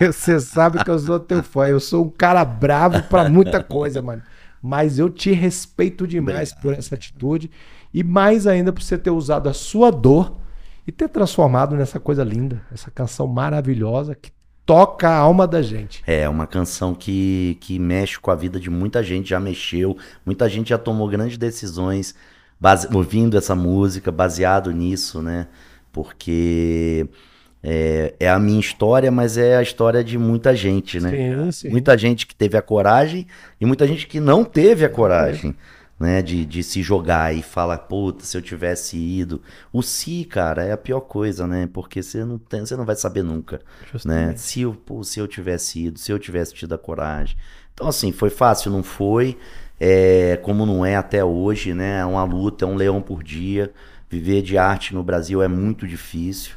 você sabe que eu sou teu fã. Eu sou um cara bravo pra muita coisa, mano. Mas eu te respeito demais Obrigado. por essa atitude. E mais ainda por você ter usado a sua dor e ter transformado nessa coisa linda, essa canção maravilhosa que toca a alma da gente. É, uma canção que, que mexe com a vida de muita gente, já mexeu, muita gente já tomou grandes decisões base, ouvindo essa música, baseado nisso, né? Porque é, é, a minha história, mas é a história de muita gente, né? Sim, sim. Muita gente que teve a coragem e muita gente que não teve a coragem. É né? De, de se jogar e falar, puta, se eu tivesse ido. O se, cara, é a pior coisa, né? Porque você não, tem, você não vai saber nunca. Né? Se, eu, pô, se eu tivesse ido, se eu tivesse tido a coragem. Então, assim, foi fácil, não foi. É, como não é até hoje, né? É uma luta, é um leão por dia. Viver de arte no Brasil é muito difícil.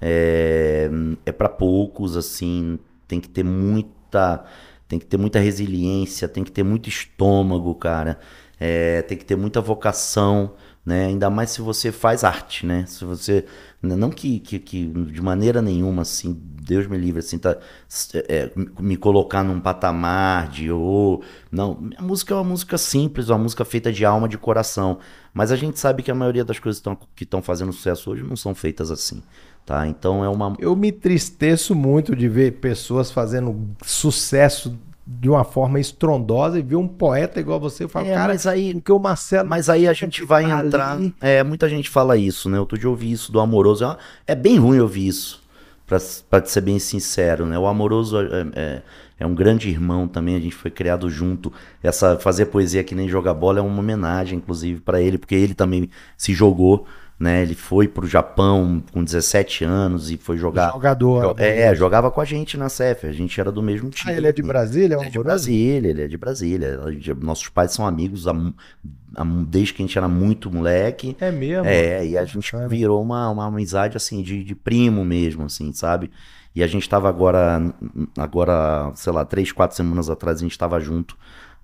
É, é para poucos, assim, tem que ter muita, tem que ter muita resiliência, tem que ter muito estômago, cara é, tem que ter muita vocação, né? Ainda mais se você faz arte, né? Se você né, não que, que, que de maneira nenhuma assim, Deus me livre assim, tá, é, é me colocar num patamar de ou oh, não, a música é uma música simples, uma música feita de alma, de coração, mas a gente sabe que a maioria das coisas tão, que estão fazendo sucesso hoje não são feitas assim. Tá, então é uma. Eu me tristeço muito de ver pessoas fazendo sucesso de uma forma estrondosa e ver um poeta igual você e falar, é, cara, mas aí, que o Marcelo. Mas aí a gente vai ali. entrar. É, muita gente fala isso, né? Outro dia eu ouvi isso do amoroso. É, é bem ruim ouvir isso, para ser bem sincero, né? O amoroso é, é, é, um grande irmão também, a gente foi criado junto. Essa fazer poesia que nem jogar bola é uma homenagem, inclusive, para ele, porque ele também se jogou né? Ele foi pro Japão com 17 anos e foi jogar. Jogador. Né? É, é, jogava com a gente na CEF, a gente era do mesmo ah, time. Ah, ele é de é é Brasília? Ele é de Brasília, ele é de Brasília. Nossos pais são amigos desde que a gente era muito moleque. É mesmo? É, e a gente virou uma, uma amizade, assim, de, de primo mesmo, assim, sabe? E a gente estava agora, agora, sei lá, três, quatro semanas atrás, a gente estava junto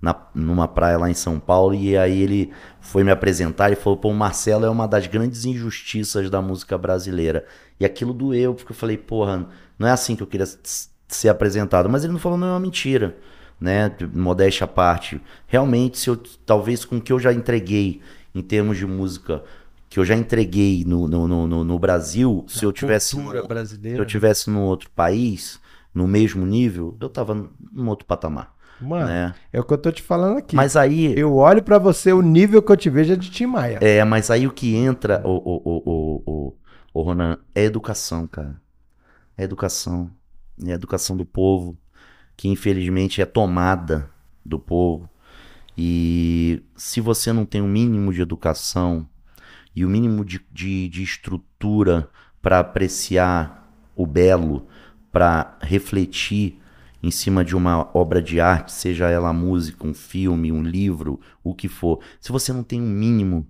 na, numa praia lá em São Paulo, e aí ele foi me apresentar e falou: pô, o Marcelo é uma das grandes injustiças da música brasileira. E aquilo doeu, porque eu falei: porra, não é assim que eu queria ser apresentado. Mas ele não falou: não é uma mentira, né? Modéstia à parte. Realmente, se eu, talvez com o que eu já entreguei em termos de música que eu já entreguei no, no, no, no Brasil, se eu, tivesse, se eu né? tivesse no outro país, no mesmo nível, eu tava num outro patamar. Mano, né? é o que eu tô te falando aqui. Mas aí. Eu olho para você, o nível que eu te vejo é de Tim Maia. É, mas aí o que entra, o, o, o, o, Ronan, é educação, cara. É educação. É a educação do povo, que infelizmente é tomada do povo. E se você não tem o um mínimo de educação e o um mínimo de, de, de estrutura para apreciar o belo, para refletir em cima de uma obra de arte, seja ela música, um filme, um livro, o que for, se você não tem um mínimo,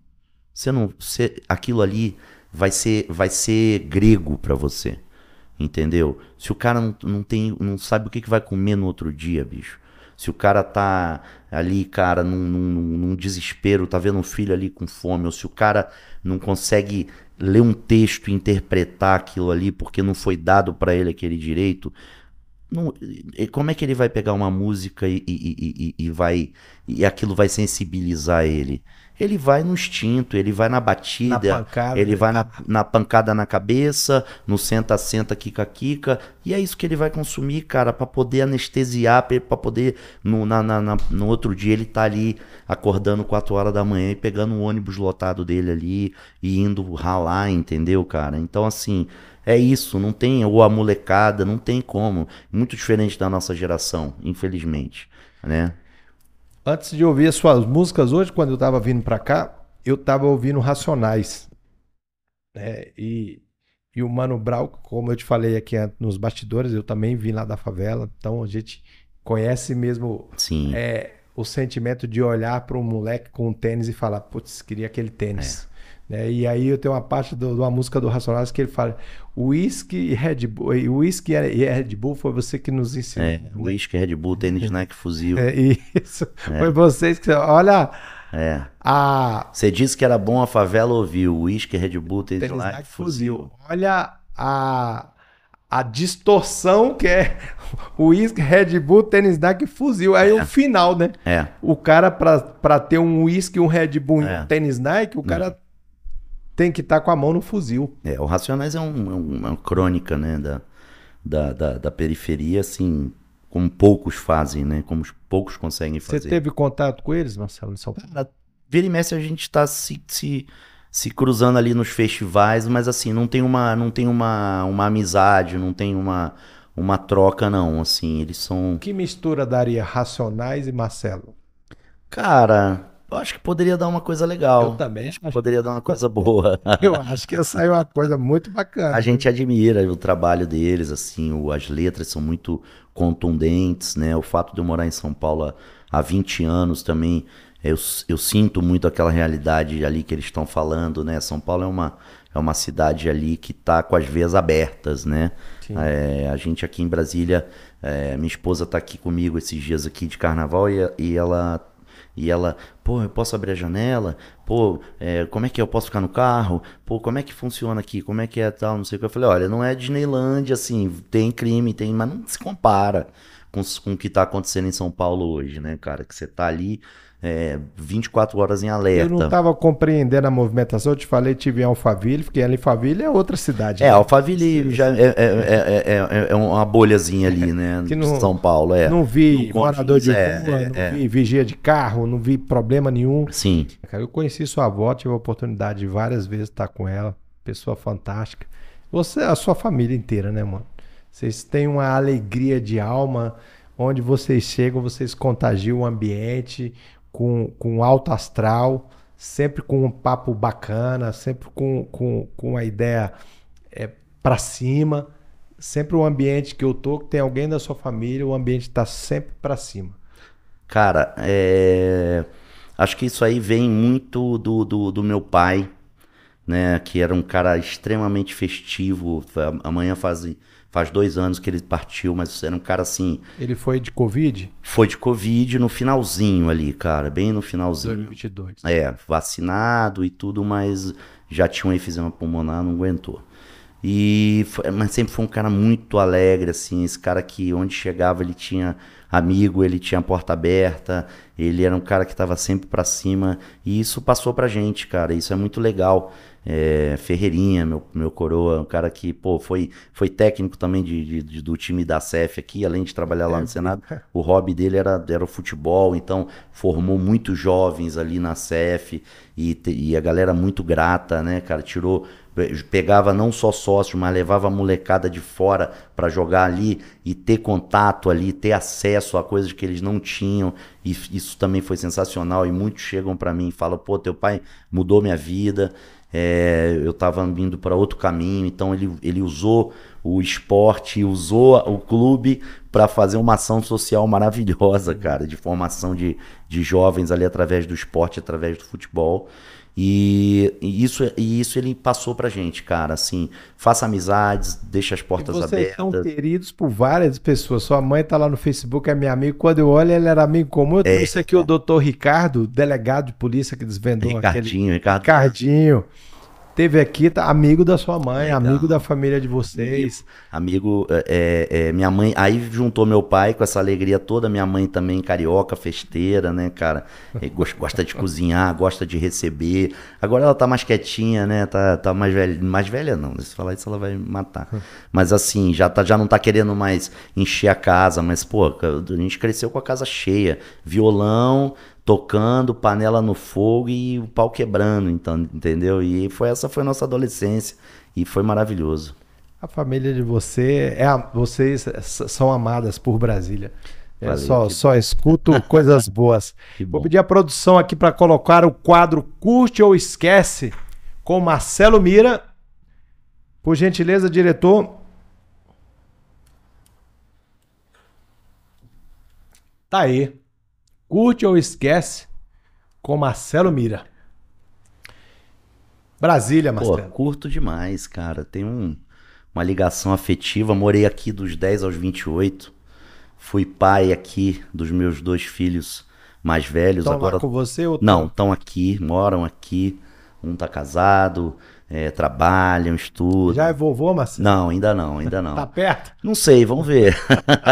você não, você, aquilo ali vai ser, vai ser grego para você, entendeu? Se o cara não, não tem, não sabe o que, que vai comer no outro dia, bicho. Se o cara tá ali, cara, num, num, num, desespero, tá vendo um filho ali com fome, ou se o cara não consegue ler um texto e interpretar aquilo ali porque não foi dado para ele aquele direito, não, como é que ele vai pegar uma música e, e, e, e, vai e aquilo vai sensibilizar ele? Ele vai no instinto, ele vai na batida, na pancada, ele vai na, na, pancada na cabeça, no senta senta kika kika e é isso que ele vai consumir, cara, para poder anestesiar, para poder no, na, na, no outro dia ele tá ali acordando 4 horas da manhã e pegando o um ônibus lotado dele ali e indo ralar, entendeu, cara? Então assim, é isso, não tem ou a molecada, não tem como. Muito diferente da nossa geração, infelizmente, né? Antes de ouvir as suas músicas hoje, quando eu tava vindo para cá, eu tava ouvindo Racionais. Né? E, e o Mano Brau, como eu te falei aqui nos bastidores, eu também vim lá da favela, então a gente conhece mesmo Sim. É, o sentimento de olhar para um moleque com um tênis e falar, putz, queria aquele tênis. É. Né? E aí eu tenho uma parte de uma música do Racionais que ele fala: Whisky e Red Bull. Whisky e Red Bull foi você que nos ensinou. É, whisky, Red Bull, tênis, Nike, fuzil. É isso. É. Foi vocês que. Olha. É. A... Você disse que era bom a favela ouvir Whisky, Red Bull, tênis, tênis Nike, Nike, fuzil. Olha a. A distorção que é uísque, Red Bull, tênis Nike, fuzil. Aí é. o final, né? É. O cara, pra, pra ter um uísque, um Red Bull e é. um tênis Nike, o cara tem que estar tá com a mão no fuzil. É, o Racionais é, é, um, uma crônica, né, da, da, da, da, periferia, assim, como poucos fazem, né, como poucos conseguem fazer. Você teve contato com eles, Marcelo, em São Paulo? Cara, vira e mexe a gente está se, se, se cruzando ali nos festivais, mas assim, não tem uma, não tem uma, uma amizade, não tem uma, uma troca, não, assim, eles são... Que mistura daria Racionais e Marcelo? Cara, eu acho que poderia dar uma coisa legal. Eu também acho. Que poderia dar uma coisa boa. Eu acho que ia sair uma coisa muito bacana. A gente admira o trabalho deles, assim, o, as letras são muito contundentes, né? O fato de eu morar em São Paulo há 20 anos também, eu, eu sinto muito aquela realidade ali que eles estão falando, né? São Paulo é uma, é uma cidade ali que está com as veias abertas, né? É, a gente aqui em Brasília, é, minha esposa está aqui comigo esses dias aqui de carnaval e, e ela e ela, pô, eu posso abrir a janela? Pô, é, como é que eu posso ficar no carro? Pô, como é que funciona aqui? Como é que é tal? Não sei o que. Eu falei, olha, não é Disneyland assim, tem crime, tem, mas não se compara com, com o que está acontecendo em São Paulo hoje, né, cara? Que você tá ali é, 24 horas em alerta. Eu não estava compreendendo a movimentação, eu te falei, tive em Alphaville, fiquei ali em Alphaville, é outra cidade. É, né? Alphaville já é é é, é, é, é, uma bolhazinha ali, né, que não, São Paulo. É. Não vi não morador de rua, não vi vigia de carro, não vi problema nenhum. Sim. Eu conheci sua avó, tive a oportunidade de várias vezes estar com ela, pessoa fantástica. Você, a sua família inteira, né, mano? Vocês têm uma alegria de alma, onde vocês chegam, vocês contagiam o ambiente, com, com alto astral, sempre com um papo bacana, sempre com, com, com a ideia é, para cima. Sempre o ambiente que eu tô, que tem alguém da sua família, o ambiente está sempre para cima. Cara, é... acho que isso aí vem muito do, do, do meu pai né? Que era um cara extremamente festivo. Amanhã faz, faz dois anos que ele partiu, mas era um cara assim. Ele foi de Covid? Foi de Covid no finalzinho ali, cara, bem no finalzinho. 2022. É, vacinado e tudo, mas já tinha um efizema pulmonar, não aguentou. E foi, mas sempre foi um cara muito alegre, assim, esse cara que onde chegava ele tinha amigo, ele tinha porta aberta, ele era um cara que estava sempre para cima. E isso passou pra gente, cara. Isso é muito legal é, Ferreirinha, meu, meu coroa, um cara que, pô, foi, foi técnico também de, de do time da CEF aqui, além de trabalhar lá é. no Senado. O hobby dele era, era o futebol, então formou muitos jovens ali na CEF e, e a galera muito grata, né, cara? Tirou pegava não só sócio, mas levava a molecada de fora para jogar ali e ter contato ali, ter acesso a coisas que eles não tinham. E isso também foi sensacional e muitos chegam para mim e falam: "Pô, teu pai mudou minha vida". É, eu estava indo para outro caminho, então ele, ele usou o esporte, usou o clube para fazer uma ação social maravilhosa, cara, de formação de, de jovens ali através do esporte, através do futebol. E, e, isso, e isso ele passou pra gente, cara. Assim, faça amizades, deixa as portas e vocês abertas. São queridos por várias pessoas. Sua mãe tá lá no Facebook, é minha amiga. Quando eu olho, ele era amigo comum. Eu é, trouxe é, aqui é. o doutor Ricardo, delegado de polícia que desvendou Ricardinho, aquele. Ricardo. Ricardinho teve aqui, tá, amigo da sua mãe, Legal. amigo da família de vocês. Amigo, é, é, é, minha mãe, aí juntou meu pai com essa alegria toda, minha mãe também carioca, festeira, né, cara? Gosta de cozinhar, gosta de receber. Agora ela tá mais quietinha, né? Tá, tá mais velha, mais velha não, né? se falar isso ela vai me matar. Mas assim, já, tá, já não tá querendo mais encher a casa, mas pô, a gente cresceu com a casa cheia, violão, tocando, panela no fogo e o pau quebrando, então, entendeu? E foi essa foi a nossa adolescência e foi maravilhoso. A família de você é a, vocês são amadas por Brasília. É, Valeu, só, que... só escuto coisas boas. Vou pedir a produção aqui para colocar o quadro Curte ou Esquece com Marcelo Mira. Por gentileza, diretor. Tá aí. Curte ou esquece com Marcelo Mira. Brasília, Marcelo. Pô, curto demais, cara. Tem um, uma ligação afetiva. Morei aqui dos 10 aos 28. Fui pai aqui dos meus dois filhos mais velhos. Estão agora... com você ou Não, estão aqui, moram aqui. Um tá casado, é, trabalham, estudam. Já é vovô, Marcelo? Não, ainda não, ainda não. tá perto? Não sei, vamos ver.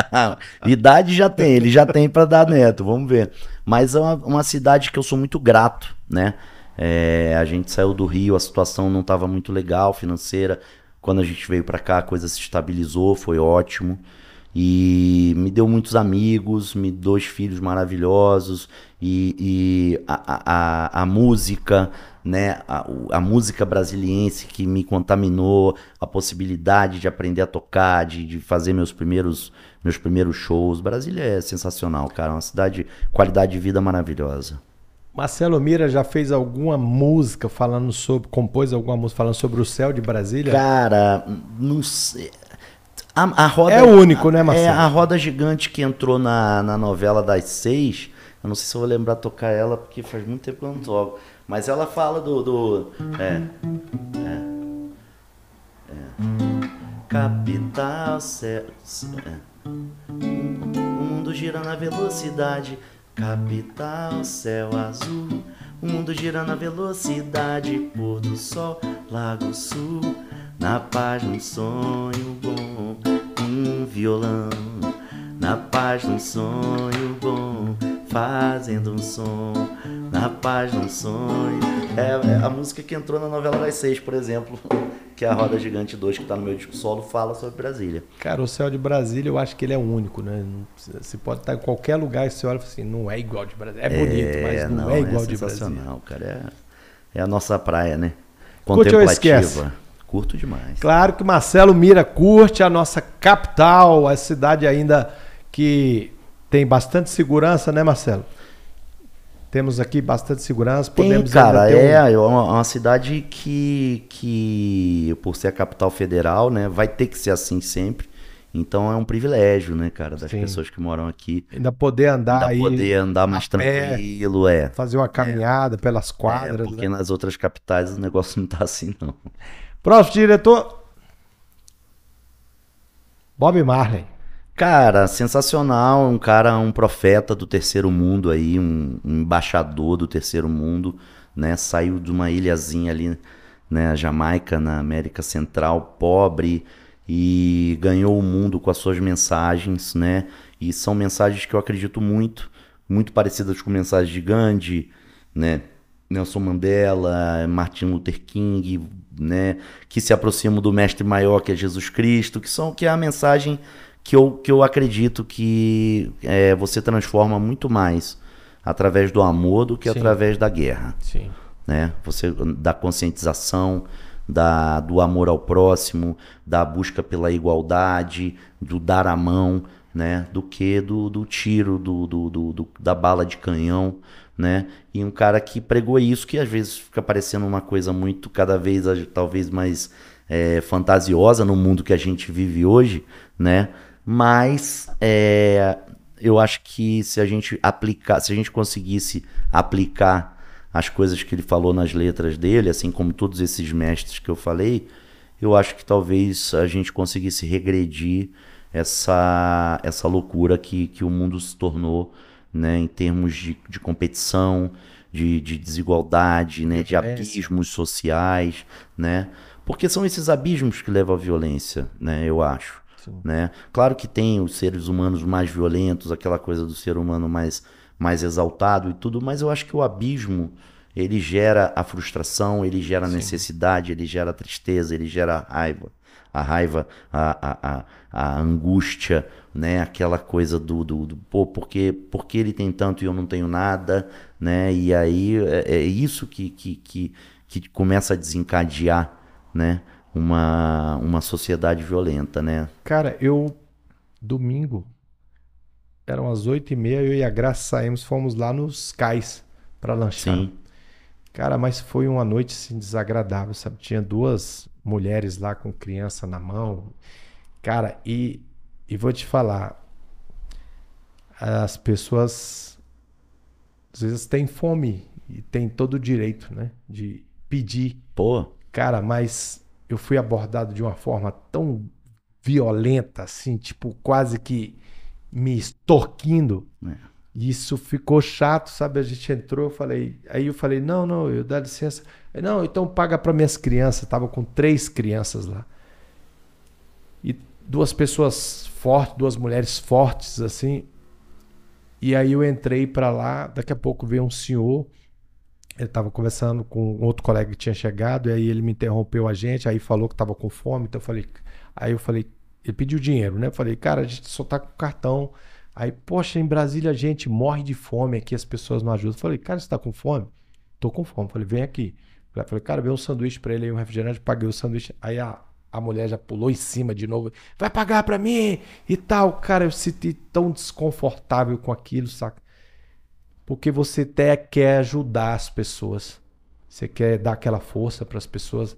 Idade já tem, ele já tem para dar neto, vamos ver. Mas é uma, uma, cidade que eu sou muito grato, né? É, a gente saiu do Rio, a situação não estava muito legal financeira. Quando a gente veio para cá, a coisa se estabilizou, foi ótimo. E me deu muitos amigos, me dois filhos maravilhosos, e, e a, a, a música, né, a, a, música brasiliense que me contaminou, a possibilidade de aprender a tocar, de, de fazer meus primeiros, meus primeiros shows. Brasília é sensacional, cara. É uma cidade, qualidade de vida maravilhosa. Marcelo Mira já fez alguma música falando sobre, compôs alguma música falando sobre o céu de Brasília? Cara, não sei. A, a roda, é o único, né, é Marcelo? É a roda gigante que entrou na, na novela das seis eu não sei se eu vou lembrar tocar ela, porque faz muito tempo que eu não toco. Mas ela fala do. do é, é, é. Capital, céu. É. O mundo gira na velocidade. Capital, céu azul. O mundo gira na velocidade. Pôr do sol, Lago Sul. Na paz, um sonho bom. Um violão. Na paz, um sonho bom fazendo um som na paz do sonho. É, é, a música que entrou na novela das seis, por exemplo, que é a Roda Gigante 2, que está no meu disco solo, fala sobre Brasília. Cara, o céu de Brasília, eu acho que ele é único, né? Você pode estar em qualquer lugar e você olha e fala assim, não é igual de Brasília. É, é bonito, é, mas não, não é, é igual é de Brasília. cara. É, é a nossa praia, né? Contemplativa. Curto demais. Claro que Marcelo Mira curte a nossa capital, a cidade ainda que tem bastante segurança, né, Marcelo? Temos aqui bastante segurança, podemos tem, cara, é, um... é, é uma cidade que, que, por ser a capital federal, né, vai ter que ser assim sempre. Então é um privilégio, né, cara, das Sim. pessoas que moram aqui. Ainda poder andar ainda aí. poder andar mais pé, tranquilo, é. Fazer uma caminhada é, pelas quadras. É, porque né? nas outras capitais o negócio não tá assim, não. Próximo diretor. Bob Marley. Cara, sensacional, um cara, um profeta do terceiro mundo aí, um, um embaixador do terceiro mundo, né? Saiu de uma ilhazinha ali, né, Jamaica, na América Central, pobre e ganhou o mundo com as suas mensagens, né? E são mensagens que eu acredito muito, muito parecidas com mensagens de Gandhi, né? Nelson Mandela, Martin Luther King, né, que se aproximam do mestre maior que é Jesus Cristo, que são que é a mensagem que eu, que eu acredito que é, você transforma muito mais através do amor do que Sim. através da guerra. Sim. Né? Você da conscientização, da, do amor ao próximo, da busca pela igualdade, do dar a mão, né? Do que do, do tiro, do, do, do, da bala de canhão, né? E um cara que pregou isso, que às vezes fica parecendo uma coisa muito, cada vez talvez mais é, fantasiosa no mundo que a gente vive hoje, né? Mas é, eu acho que se a gente aplicar, se a gente conseguisse aplicar as coisas que ele falou nas letras dele, assim como todos esses mestres que eu falei, eu acho que talvez a gente conseguisse regredir essa, essa loucura que, que o mundo se tornou né, em termos de, de competição, de, de desigualdade, né, de abismos sociais, né? Porque são esses abismos que levam à violência, né, eu acho. Né? Claro que tem os seres humanos mais violentos, aquela coisa do ser humano mais, mais exaltado e tudo, mas eu acho que o abismo ele gera a frustração, ele gera a necessidade, ele gera a tristeza, ele gera a raiva. A raiva, a, a, a, a angústia, né? Aquela coisa do, do, do pô, porque, porque ele tem tanto e eu não tenho nada, né? E aí é, é isso que, que, que, que começa a desencadear, né? uma, uma sociedade violenta, né? Cara, eu. Domingo. Eram as oito e meia, eu e a Graça saímos, fomos lá nos cais para lanchar. Sim. Cara, mas foi uma noite assim, desagradável, sabe? Tinha duas mulheres lá com criança na mão. Cara, e, e vou te falar, as pessoas às vezes têm fome e têm todo o direito, né? De pedir. Pô. Cara, mas eu fui abordado de uma forma tão violenta, assim, tipo, quase que me extorquindo. É. Isso ficou chato, sabe? A gente entrou, eu falei, aí eu falei, não, não, eu dá licença. não, então paga para minhas crianças. tava com três crianças lá e duas pessoas fortes, duas mulheres fortes assim. E aí eu entrei para lá, daqui a pouco veio um senhor eu estava conversando com outro colega que tinha chegado, e aí ele me interrompeu a gente, aí falou que estava com fome, então eu falei, aí eu falei, ele pediu dinheiro, né? Eu falei, cara, a gente só tá com cartão. Aí, poxa, em Brasília a gente morre de fome aqui, as pessoas não ajudam. Eu falei, cara, você tá com fome? Tô com fome. Eu falei, vem aqui. Eu falei, cara, veio um sanduíche para ele aí, um refrigerante, paguei o sanduíche. Aí a, a mulher já pulou em cima de novo, vai pagar para mim e tal. Cara, eu senti tão desconfortável com aquilo, saca? porque você até quer ajudar as pessoas. Você quer dar aquela força para as pessoas.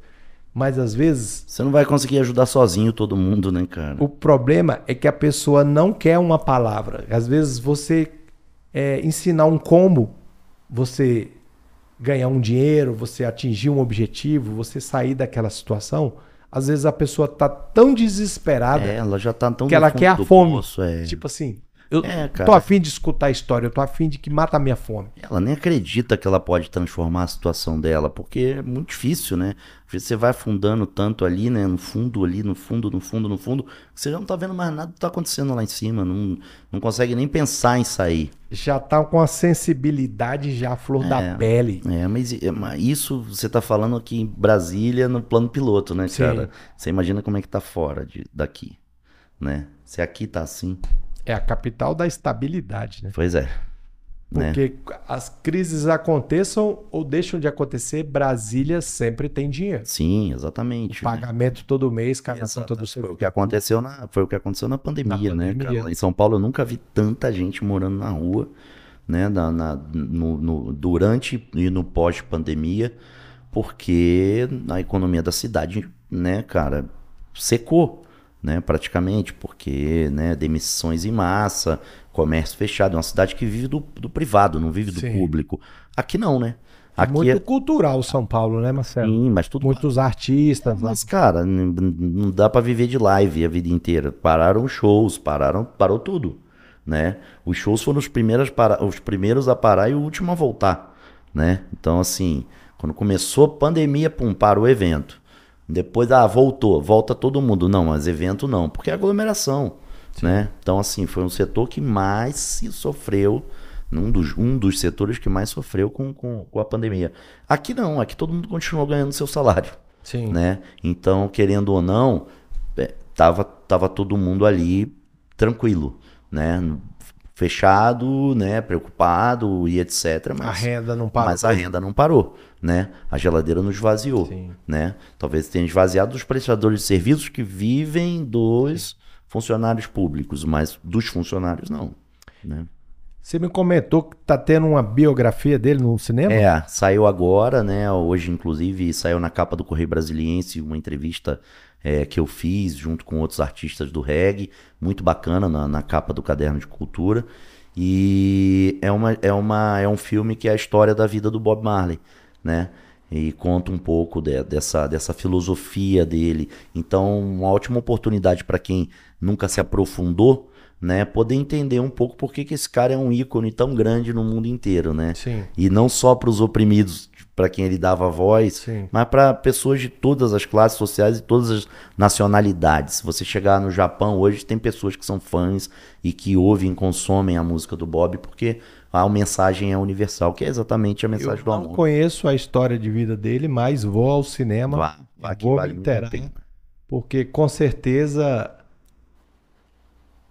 Mas às vezes. Você não vai conseguir ajudar sozinho todo mundo, né, cara? O problema é que a pessoa não quer uma palavra. Às vezes você é, ensinar um como você ganhar um dinheiro, você atingir um objetivo, você sair daquela situação. Às vezes a pessoa tá tão desesperada. É, ela já tá tão. Que ela quer a fome. Poço, é. Tipo assim, eu é, tô afim de escutar a história, eu tô afim de que mata a minha fome. Ela nem acredita que ela pode transformar a situação dela, porque é muito difícil, né? você vai afundando tanto ali, né? No fundo, ali, no fundo, no fundo, no fundo, que você já não tá vendo mais nada que tá acontecendo lá em cima. Não, não consegue nem pensar em sair. Já tá com a sensibilidade já à flor é, da pele. É, mas, é, mas, isso você tá falando aqui em Brasília, no plano piloto, né, Sim. cara? Você imagina como é que tá fora de, daqui, né? Se aqui tá assim é a capital da estabilidade, né? Pois é. Né? Porque né? as crises aconteçam ou deixam de acontecer, Brasília sempre tem dinheiro. Sim, exatamente. O né? pagamento né? todo mês, carnação todo seu. Foi o que aconteceu na, foi o que aconteceu na pandemia, na né, pandemia. cara? Em São Paulo eu nunca vi tanta gente morando na rua, né? Na, na no, no, durante e no pós-pandemia, porque a economia da cidade, né, cara, secou né, praticamente, porque né, demissões em massa, comércio fechado, é uma cidade que vive do, do privado, não vive do Sim. público. Aqui não, né? É Aqui muito é... cultural São Paulo, né, Marcelo? Sim, mas tudo. Muitos artistas. É, né? mas, cara, não dá para viver de live a vida inteira. Pararam shows, pararam, parou tudo. Né? Os shows foram os primeiros, para... os primeiros a parar e o último a voltar. Né? Então, assim, quando começou a pandemia, pum, parou o evento. Depois, ah, voltou, volta todo mundo. Não, mas evento não, porque é aglomeração. Né? Então, assim, foi um setor que mais se sofreu, um dos, um dos setores que mais sofreu com, com, com a pandemia. Aqui não, aqui todo mundo continuou ganhando seu salário. Sim. Né? Então, querendo ou não, é, tava, tava todo mundo ali tranquilo, né? Fechado, né? Preocupado e etc. Mas a renda não parou. Mas a renda não parou né? A geladeira não esvaziou, Sim. né? Talvez tenha esvaziado os prestadores de serviços que vivem dos funcionários públicos, mas dos funcionários não, né? Você me comentou que tá tendo uma biografia dele no cinema? É, saiu agora, né? Hoje, inclusive, saiu na capa do Correio Brasiliense uma entrevista é, que eu fiz junto com outros artistas do reggae, muito bacana na, na capa do Caderno de Cultura. E é, uma, é, uma, é um filme que é a história da vida do Bob Marley né? E conta um pouco de, dessa, dessa filosofia dele. Então, uma ótima oportunidade para quem nunca se aprofundou, né? Poder entender um pouco por que, que esse cara é um ícone tão grande no mundo inteiro, né? Sim. E não só para os oprimidos, para quem ele dava voz, Sim. mas para pessoas de todas as classes sociais e todas as nacionalidades. Se você chegar no Japão hoje, tem pessoas que são fãs e que ouvem e consomem a música do Bob, porque a mensagem é universal, que é exatamente a mensagem eu do amor. Eu não conheço a história de vida dele, mas vou ao cinema, vá, vá vou vale me porque com certeza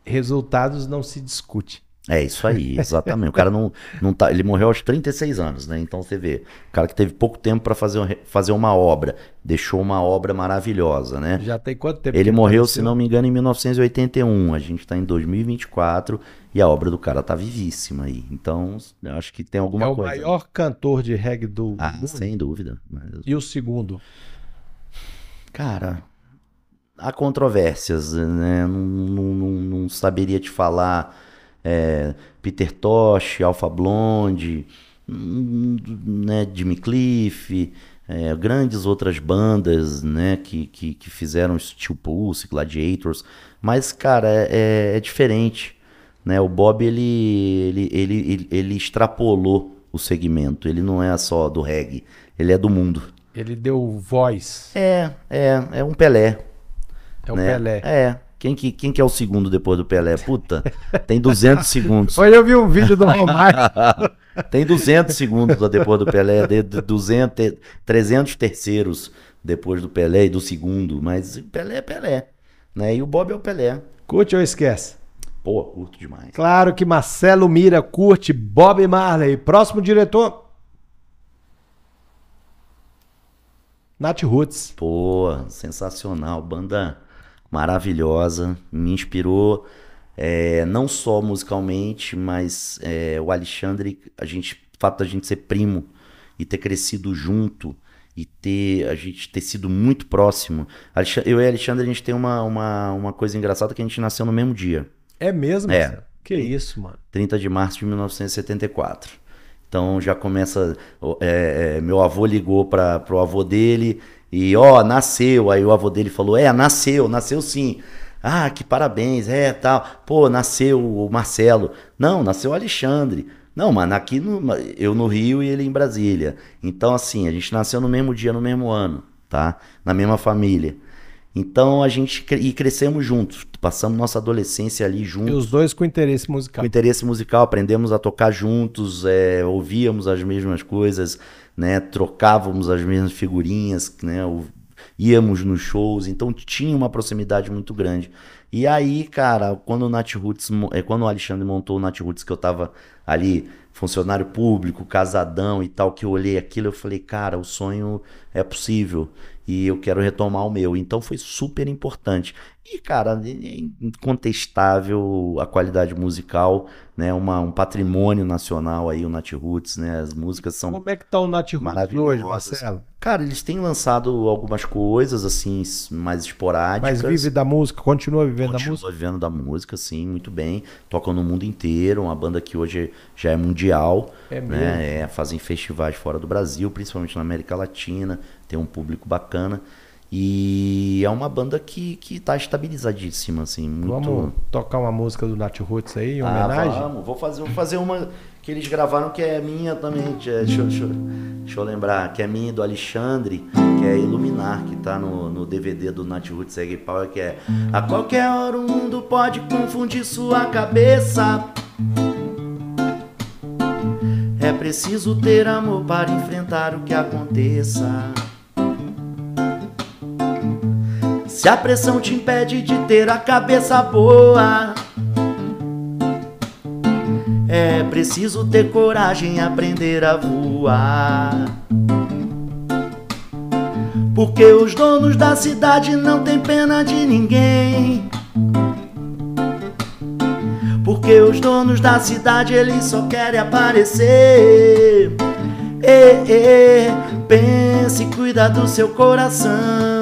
resultados não se discute. É isso aí, exatamente. o cara não, não tá. Ele morreu aos 36 anos, né? Então você vê. O cara que teve pouco tempo para fazer, fazer uma obra. Deixou uma obra maravilhosa, né? Já tem quanto tempo? Ele morreu, aconteceu? se não me engano, em 1981. A gente está em 2024. E a obra do cara tá vivíssima aí. Então, eu acho que tem alguma coisa. É o coisa. maior cantor de reggae do ah, mundo. sem dúvida. Mas... E o segundo? Cara, há controvérsias, né? Não, não, não, não saberia te falar é, Peter Tosh, Alpha Blonde, né, Jimmy Cliff, é, grandes outras bandas, né, que, que, que fizeram Steel Pulse, Gladiators, mas, cara, é, é, é diferente. Né? O Bob ele, ele, ele, ele, extrapolou o segmento. Ele não é só do reggae, ele é do mundo. Ele deu voz. É, é, é um Pelé. É o né? Pelé. É. Quem que, quem que é o segundo depois do Pelé? Puta, tem 200 segundos. Olha, eu vi um vídeo do Romário. tem 200 segundos depois do Pelé, 200, 300 terceiros depois do Pelé e do segundo, mas Pelé é Pelé. Né? E o Bob é o Pelé. Curte ou esquece? Pô, curto demais. Claro que Marcelo Mira curte Bob Marley. Próximo diretor. Nat Roots. Pô, sensacional. Banda maravilhosa. Me inspirou é, não só musicalmente, mas é, o Alexandre, a gente, o fato da gente ser primo e ter crescido junto e ter a gente ter sido muito próximo. Eu e Alexandre, a gente tem uma, uma, uma coisa engraçada que a gente nasceu no mesmo dia. É mesmo? É. Que isso, mano. 30 de março de 1974. Então já começa. É, é, meu avô ligou para o avô dele e, ó, nasceu. Aí o avô dele falou: é, nasceu, nasceu sim. Ah, que parabéns, é, tal. Pô, nasceu o Marcelo. Não, nasceu o Alexandre. Não, mano, aqui no, eu no Rio e ele em Brasília. Então, assim, a gente nasceu no mesmo dia, no mesmo ano, tá? Na mesma família. Então a gente e crescemos juntos, passamos nossa adolescência ali juntos. E os dois com interesse musical. Com interesse musical, aprendemos a tocar juntos, é, ouvíamos as mesmas coisas, né, trocávamos as mesmas figurinhas, né, ou, íamos nos shows, então tinha uma proximidade muito grande. E aí, cara, quando o Nat Roots, é, quando o Alexandre montou o Nat Roots, que eu tava ali, funcionário público, casadão e tal, que eu olhei aquilo, eu falei, cara, o sonho é possível e eu quero retomar o meu. Então foi super importante. E, cara, é, é incontestável a qualidade musical, né? Uma, um patrimônio nacional aí, o Nat Roots, né? As músicas são. Como é que tá o Nat Roots hoje, Marcelo? Cara, eles têm lançado algumas coisas, assim, mais esporádicas. Mas vive da música, continua vivendo continua da música? vivendo da música, sim, muito bem. Tocam no mundo inteiro, uma banda que hoje já é mundial. É né? mesmo. Né? É, fazem festivais fora do Brasil, principalmente na América Latina, tem um público bacana. E é uma banda que, que tá estabilizadíssima, assim. Muito... Vamos tocar uma música do Nat Roots aí, em ah, homenagem? Ah, vamos. Vou fazer, vou fazer uma que eles gravaram que é minha também. É, deixa, deixa, deixa, eu lembrar. Que é minha do Alexandre, que é Iluminar, que tá no, no DVD do Nat Roots Egg Power, que é... A qualquer hora o mundo pode confundir sua cabeça. É preciso ter amor para enfrentar o que aconteça. Se a pressão te impede de ter a cabeça boa, é preciso ter coragem, e aprender a voar. Porque os donos da cidade não têm pena de ninguém. Porque os donos da cidade eles só querem aparecer. pense e cuida do seu coração.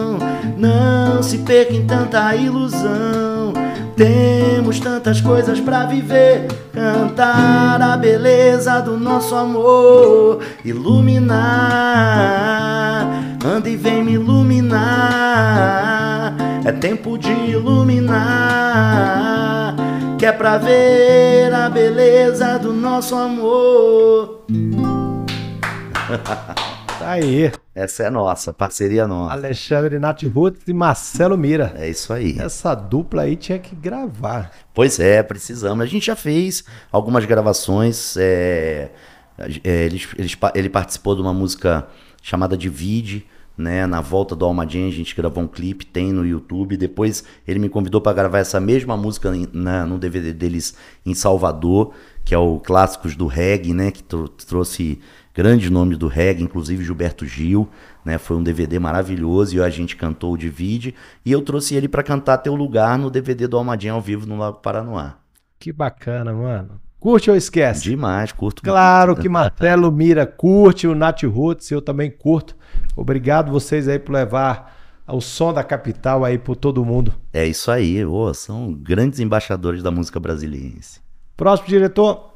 Não se perca em tanta ilusão. Temos tantas coisas para viver, cantar a beleza do nosso amor, iluminar. Anda e vem me iluminar. É tempo de iluminar, que é pra ver a beleza do nosso amor. tá aí. Essa é nossa, parceria nossa. Alexandre Nathruth e Marcelo Mira. É isso aí. Essa dupla aí tinha que gravar. Pois é, precisamos. A gente já fez algumas gravações. É, é, ele participou de uma música chamada Divide, né? Na volta do Almadinha, a gente gravou um clipe, tem no YouTube. Depois ele me convidou para gravar essa mesma música na, no DVD deles em Salvador, que é o Clássicos do Reggae, né? Que trouxe grandes nomes do reggae, inclusive Gilberto Gil, né? Foi um DVD maravilhoso e a gente cantou o Divide e eu trouxe ele para cantar Teu Lugar no DVD do Almadinha ao vivo no Lago Paranoá. Que bacana, mano. Curte ou esquece? Demais, curto. Claro que Marcelo Mira curte, o Nath Roots, eu também curto. Obrigado vocês aí por levar o som da capital aí por todo mundo. É isso aí, oh, são grandes embaixadores da música brasileira. Próximo diretor.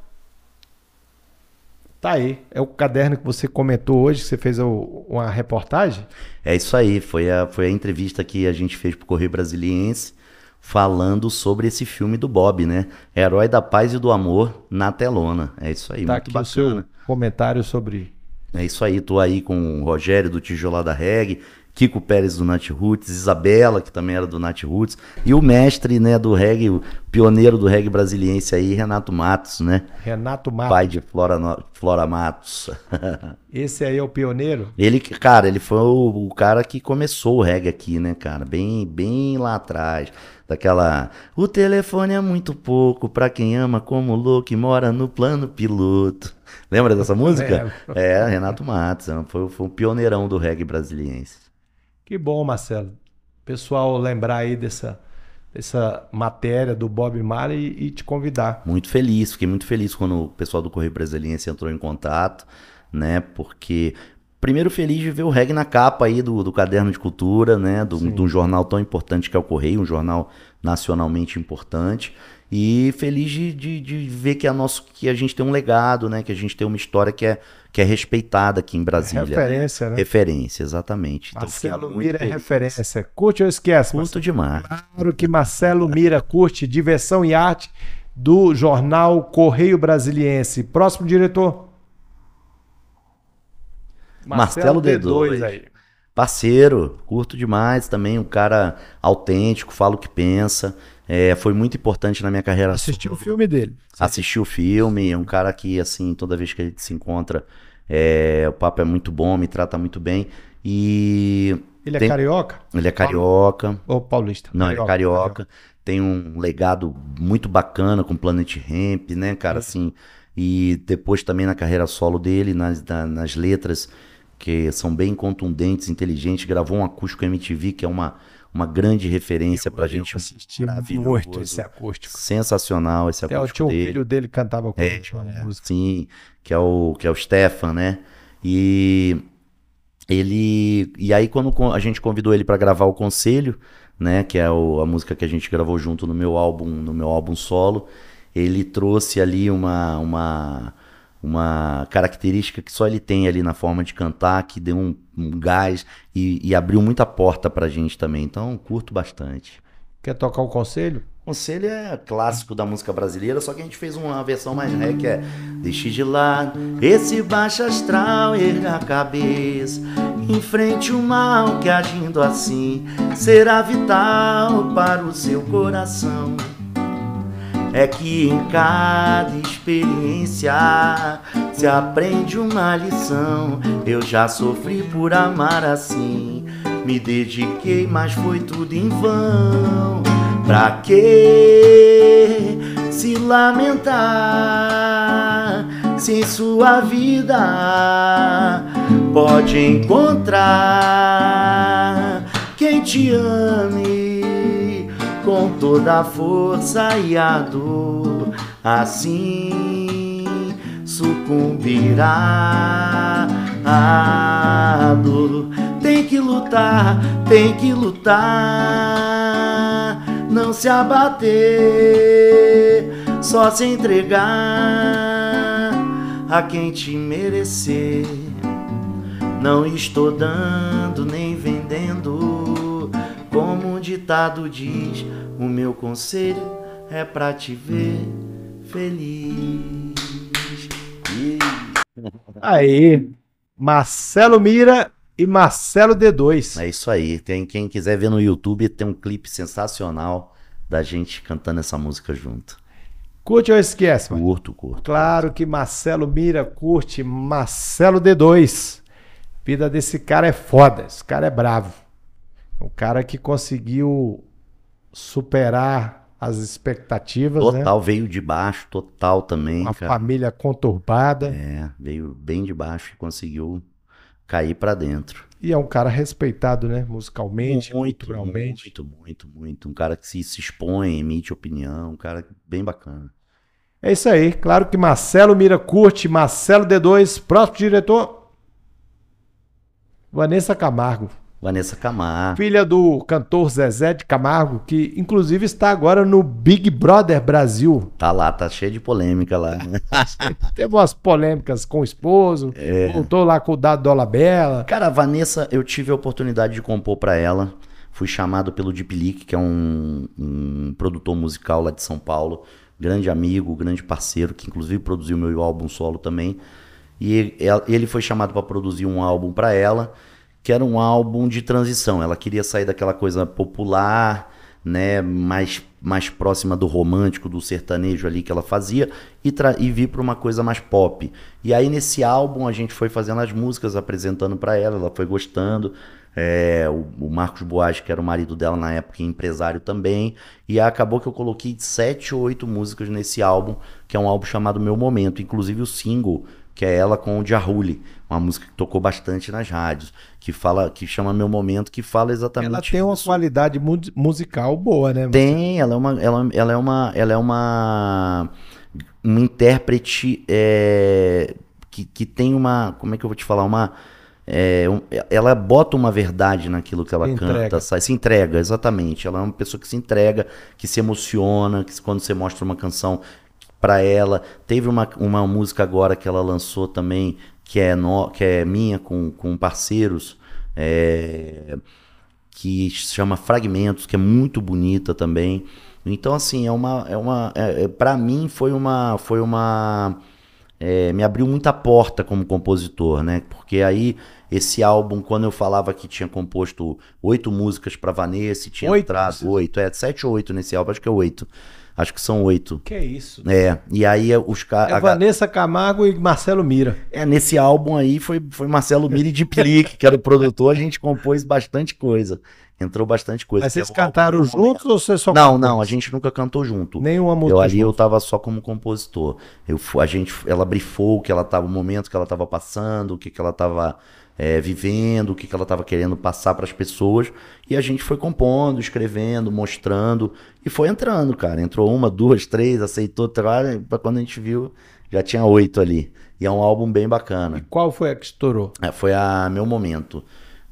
Tá aí. É o caderno que você comentou hoje, que você fez o, uma reportagem? É isso aí. Foi a, foi a entrevista que a gente fez pro Correio Brasiliense falando sobre esse filme do Bob, né? Herói da Paz e do Amor na telona. É isso aí, tá muito aqui bacana. O seu comentário sobre. É isso aí, tô aí com o Rogério do Tijolada Reg, Kiko Pérez do Nath Roots, Isabela, que também era do Nath Roots, e o mestre né, do reggae, o pioneiro do reggae brasiliense aí, Renato Matos, né? Renato Matos. Pai de Flora, Flora Matos. Esse aí é o pioneiro? Ele, cara, ele foi o, o cara que começou o reggae aqui, né, cara? Bem, bem lá atrás daquela o telefone é muito pouco para quem ama como louco e mora no plano piloto. Lembra dessa música? É, é Renato Matos, é, foi, foi um pioneirão do reggae brasiliense. Que bom, Marcelo. Pessoal, lembrar aí dessa, dessa matéria do Bob Marley e, e te convidar. Muito feliz, fiquei muito feliz quando o pessoal do Correio Brasiliense entrou em contato, né? Porque primeiro feliz de ver o reggae na capa aí do, do caderno de cultura, né? Do, de um jornal tão importante que é o Correio, um jornal nacionalmente importante. E feliz de, de, de, ver que a, é nosso, que a gente tem um legado, né? Que a gente tem uma história que é, que é respeitada aqui em Brasília. referência, né? Referência, exatamente. Então, Marcelo Mira é referência. Curte ou esquece? Curto Marcelo. demais. Claro que Marcelo Mira curte Diversão e Arte do jornal Correio Brasiliense. Próximo diretor. Marcelo, Marcelo D2, D2 aí. Parceiro, curto demais também, um cara autêntico, fala o que pensa. É, foi muito importante na minha carreira. Assistiu o filme dele. Assisti o filme, é um cara que, assim, toda vez que a gente se encontra, é, o papo é muito bom, me trata muito bem. E. Ele é tem... é carioca? Ele é carioca. Ou paulista? Não, carioca, ele é carioca. carioca. Tem um legado muito bacana com Planet Ramp, né, cara? Assim, e depois também na carreira solo dele, nas, na, nas letras, que são bem contundentes, inteligentes. Gravou um acústico MTV, que é uma uma grande referência para a gente. assistir, muito esse acústico. Sensacional esse acústico. Até o filho dele cantava com é, é, música. Sim, que é o que é o Stefan, né? E ele e aí quando a gente convidou ele para gravar o Conselho, né, que é o, a música que a gente gravou junto no meu álbum, no meu álbum solo, ele trouxe ali uma uma uma característica que só ele tem ali na forma de cantar, que deu um um gás e, e abriu muita porta pra gente também. Então, curto bastante. Quer tocar o conselho? Conselho é clássico da música brasileira, só que a gente fez uma versão mais ré que é Deixe de lado esse baixo astral, erga a cabeça Enfrente o mal que agindo assim será vital para o seu coração é que em cada experiência se aprende uma lição. Eu já sofri por amar assim, me dediquei, mas foi tudo em vão. Pra que se lamentar se em sua vida pode encontrar quem te ame? com toda a força e a dor, assim sucumbirá a dor. Tem que lutar, tem que lutar, não se abater, só se entregar a quem te merecer. Não estou dando nem ditado diz: O meu conselho é pra te ver feliz. Aí, Marcelo Mira e Marcelo D2. É isso aí. Tem quem quiser ver no YouTube, tem um clipe sensacional da gente cantando essa música junto. Curte ou esquece, mano? Curto, curto. Claro que Marcelo Mira curte Marcelo D2. vida desse cara é foda, esse cara é bravo. Um cara que conseguiu superar as expectativas. Né? Total, né? veio de baixo, total também. Uma cara. família conturbada. É, veio bem de baixo e conseguiu cair para dentro. E é um cara respeitado, né? Musicalmente, muito, culturalmente. Muito, muito, muito. Um cara que se, se expõe, emite opinião, um cara bem bacana. É isso aí. Claro que Marcelo Mira curte, Marcelo D2, próximo diretor. Vanessa Camargo. Vanessa Camargo. Filha do cantor Zezé de Camargo, que inclusive está agora no Big Brother Brasil. Tá lá, tá cheio de polêmica lá. Né? Teve umas polêmicas com o esposo, é. voltou lá com o Dado Bela. Cara, a Vanessa, eu tive a oportunidade de compor para ela. Fui chamado pelo Deep Leak, que é um, um produtor musical lá de São Paulo. Grande amigo, grande parceiro, que inclusive produziu meu álbum solo também. E ele foi chamado para produzir um álbum para ela que era um álbum de transição. Ela queria sair daquela coisa popular, né, mais, mais próxima do romântico, do sertanejo ali que ela fazia, e, e vir para uma coisa mais pop. E aí nesse álbum a gente foi fazendo as músicas, apresentando para ela, ela foi gostando. É, o, o, Marcos Boas, que era o marido dela na época, empresário também. E acabou que eu coloquei sete ou oito músicas nesse álbum, que é um álbum chamado Meu Momento, inclusive o single, que é ela com o Jahuli, uma música que tocou bastante nas rádios que fala, que chama Meu Momento, que fala exatamente. Ela tem uma qualidade mu musical boa, né? Tem, ela é uma, ela, ela é uma, ela é uma, uma intérprete é, que, que tem uma, como é que eu vou te falar, uma é, um, ela bota uma verdade naquilo que ela canta, sai, se entrega, exatamente. Ela é uma pessoa que se entrega, que se emociona, que quando você mostra uma canção para ela. Teve uma, uma música agora que ela lançou também, que é, no, que é minha com, com parceiros, é, que se chama Fragmentos, que é muito bonita também. Então, assim, é uma. É uma é, é para mim, foi uma. Foi uma é, me abriu muita porta como compositor, né? Porque aí esse álbum, quando eu falava que tinha composto oito músicas para Vanessa, tinha oito, entrado oito, é sete ou oito nesse álbum, acho que é oito. Acho que são oito. Que é isso. É. E aí é os caras. É a... Vanessa Camargo e Marcelo Mira. É, nesse álbum aí foi, foi Marcelo Mira e de Leak, que era o produtor, a gente compôs bastante coisa. Entrou bastante coisa. Mas vocês cantaram juntos ou vocês só Não, compôs? não, a gente nunca cantou junto. Nenhuma música. Eu ali junto. eu tava só como compositor. Eu, a gente, ela brifou o que ela tava, o momento que ela tava passando, o que, que ela tava é, vivendo, o que, que ela estava querendo passar para as pessoas. E a gente foi compondo, escrevendo, mostrando e foi entrando, cara. Entrou uma, duas, três, aceitou, para quando a gente viu, já tinha oito ali. E é um álbum bem bacana. E qual foi a que estourou? É, foi a Meu Momento,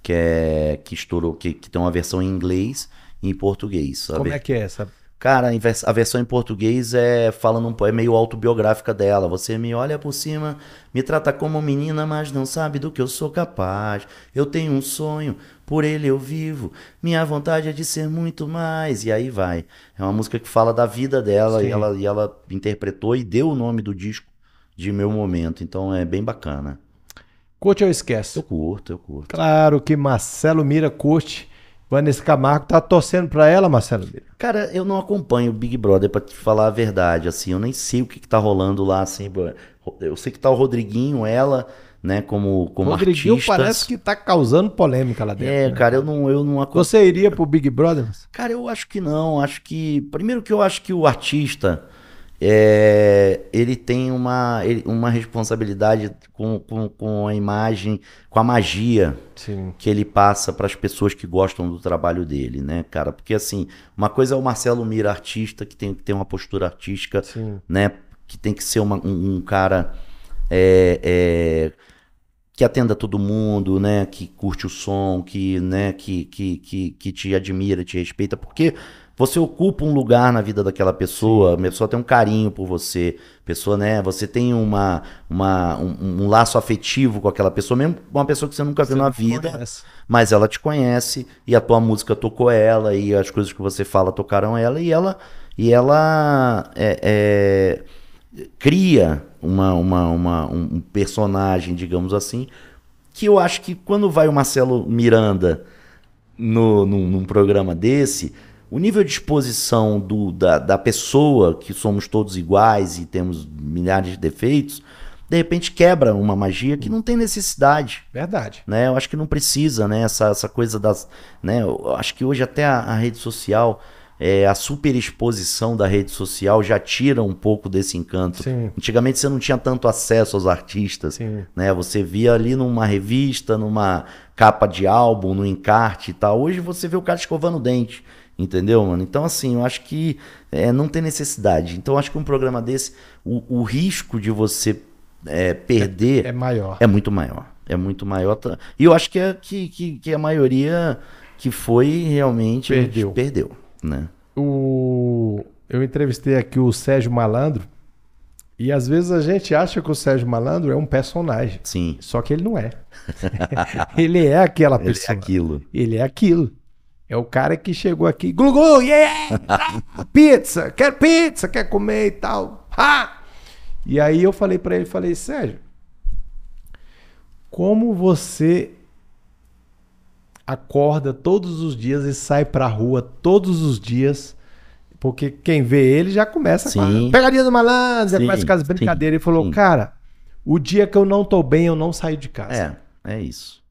que é que estourou, que, que tem uma versão em inglês e em português. Sabe? Como é que é essa Cara, a versão em português é falando é meio autobiográfica dela. Você me olha por cima, me trata como menina, mas não sabe do que eu sou capaz. Eu tenho um sonho, por ele eu vivo. Minha vontade é de ser muito mais. E aí vai. É uma música que fala da vida dela e ela, e ela interpretou e deu o nome do disco de Meu Momento. Então é bem bacana. Curte ou esquece? Eu curto, eu curto. Claro que Marcelo Mira curte. Vanessa Camargo tá torcendo para ela, Marcelo Cara, eu não acompanho o Big Brother para te falar a verdade, assim, eu nem sei o que, que tá rolando lá, assim, eu sei que tá o Rodriguinho, ela, né, como como Rodriguinho artistas. parece que tá causando polêmica lá dentro. É, né? cara, eu não eu não acompanho. Você iria pro Big Brother? Cara, eu acho que não, acho que primeiro que eu acho que o artista é, ele tem uma, uma responsabilidade com, com, com a imagem, com a magia Sim. que ele passa para as pessoas que gostam do trabalho dele, né, cara? Porque assim, uma coisa é o Marcelo Mira, artista, que tem que ter uma postura artística, Sim. né? Que tem que ser uma, um, um, cara é, é, que atenda todo mundo, né? Que curte o som, que, né? que, que, que, que te admira, te respeita, porque você ocupa um lugar na vida daquela pessoa, a pessoa tem um carinho por você, pessoa, né? Você tem uma, uma um, um, laço afetivo com aquela pessoa, mesmo uma pessoa que você nunca você viu na vida, conhece. mas ela te conhece e a tua música tocou ela e as coisas que você fala tocaram ela e ela e ela é, é, cria uma, uma, uma, um personagem, digamos assim, que eu acho que quando vai o Marcelo Miranda no, num, num programa desse o nível de exposição do, da, da pessoa, que somos todos iguais e temos milhares de defeitos, de repente quebra uma magia que não tem necessidade. Verdade. Né? Eu acho que não precisa, né? Essa, essa coisa das. Né? Eu acho que hoje até a, a rede social. É, a superexposição da rede social já tira um pouco desse encanto. Sim. Antigamente você não tinha tanto acesso aos artistas, né? Você via ali numa revista, numa capa de álbum, no encarte e tal. Hoje você vê o cara escovando o dente. Entendeu, mano? Então, assim, eu acho que é, não tem necessidade. Então, eu acho que um programa desse, o, o risco de você é, perder. É, é, maior. É muito maior. É muito maior. E eu acho que, é, que, que, que a maioria que foi realmente. Perdeu. Perdeu, né? O... Eu entrevistei aqui o Sérgio Malandro. E às vezes a gente acha que o Sérgio Malandro é um personagem. Sim. Só que ele não é. ele é aquela pessoa. Ele é aquilo. Ele é aquilo. É o cara que chegou aqui, glu, glu yeah, pizza, quer pizza, quer comer e tal. Ha! E aí eu falei para ele, falei, Sérgio, como você acorda todos os dias e sai pra rua todos os dias, porque quem vê ele já começa sim. a pegadinha do malandro, já começa com as brincadeiras. Sim, ele falou, sim. cara, o dia que eu não tô bem, eu não saio de casa. É, é isso.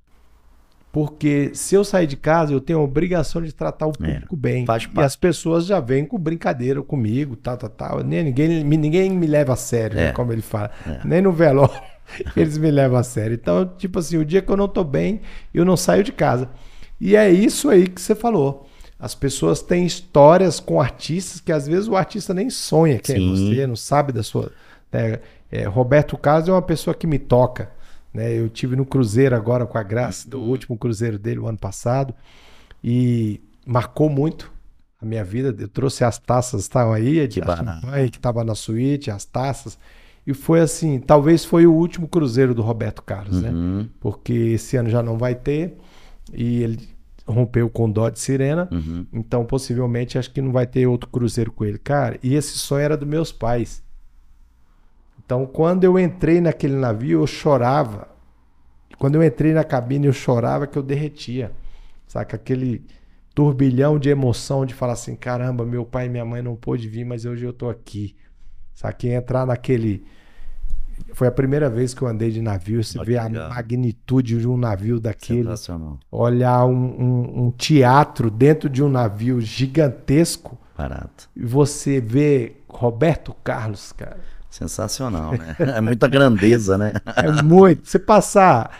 Porque se eu sair de casa, eu tenho a obrigação de tratar o é. público é, bem. e as pessoas já vêm com brincadeira comigo, tal, tal, tal. Nem, ninguém, ninguém me leva a sério, né, é. né, como ele fala. É. Nem no velório eles me levam a sério. Então, tipo assim, o dia que eu não estou bem, eu não saio de casa. E é isso aí que você falou. As pessoas têm histórias com artistas que às vezes o artista nem sonha que é Sim. é você, não sabe da sua. Né? É, Roberto Carlos é uma pessoa que me toca. Né? Eu tive no Cruzeiro agora com a graça do uhum. último Cruzeiro dele o ano passado e marcou muito a minha vida. Eu trouxe as taças estavam aí, de champanhe que estava na suíte, as taças. E foi assim, talvez foi o último Cruzeiro do Roberto Carlos, né? uhum. né? Porque esse ano já não vai ter e ele rompeu com dó de sirena, uhum. então possivelmente acho que não vai ter outro Cruzeiro com ele. Cara, e esse sonho era dos meus pais. Então, quando eu entrei naquele navio, eu chorava. Quando eu entrei na cabine, eu chorava que eu derretia. Saca? Aquele turbilhão de emoção de falar assim: caramba, meu pai e minha mãe não pôde vir, mas hoje eu tô aqui. Saca? E entrar naquele. Foi a primeira vez que eu andei de navio. Você vê a magnitude de um navio daquele. Olhar um, um, um, teatro dentro de um navio gigantesco. Barato. E você vê Roberto Carlos, cara. Sensacional, né? É muita grandeza, né? é muito. Você passar,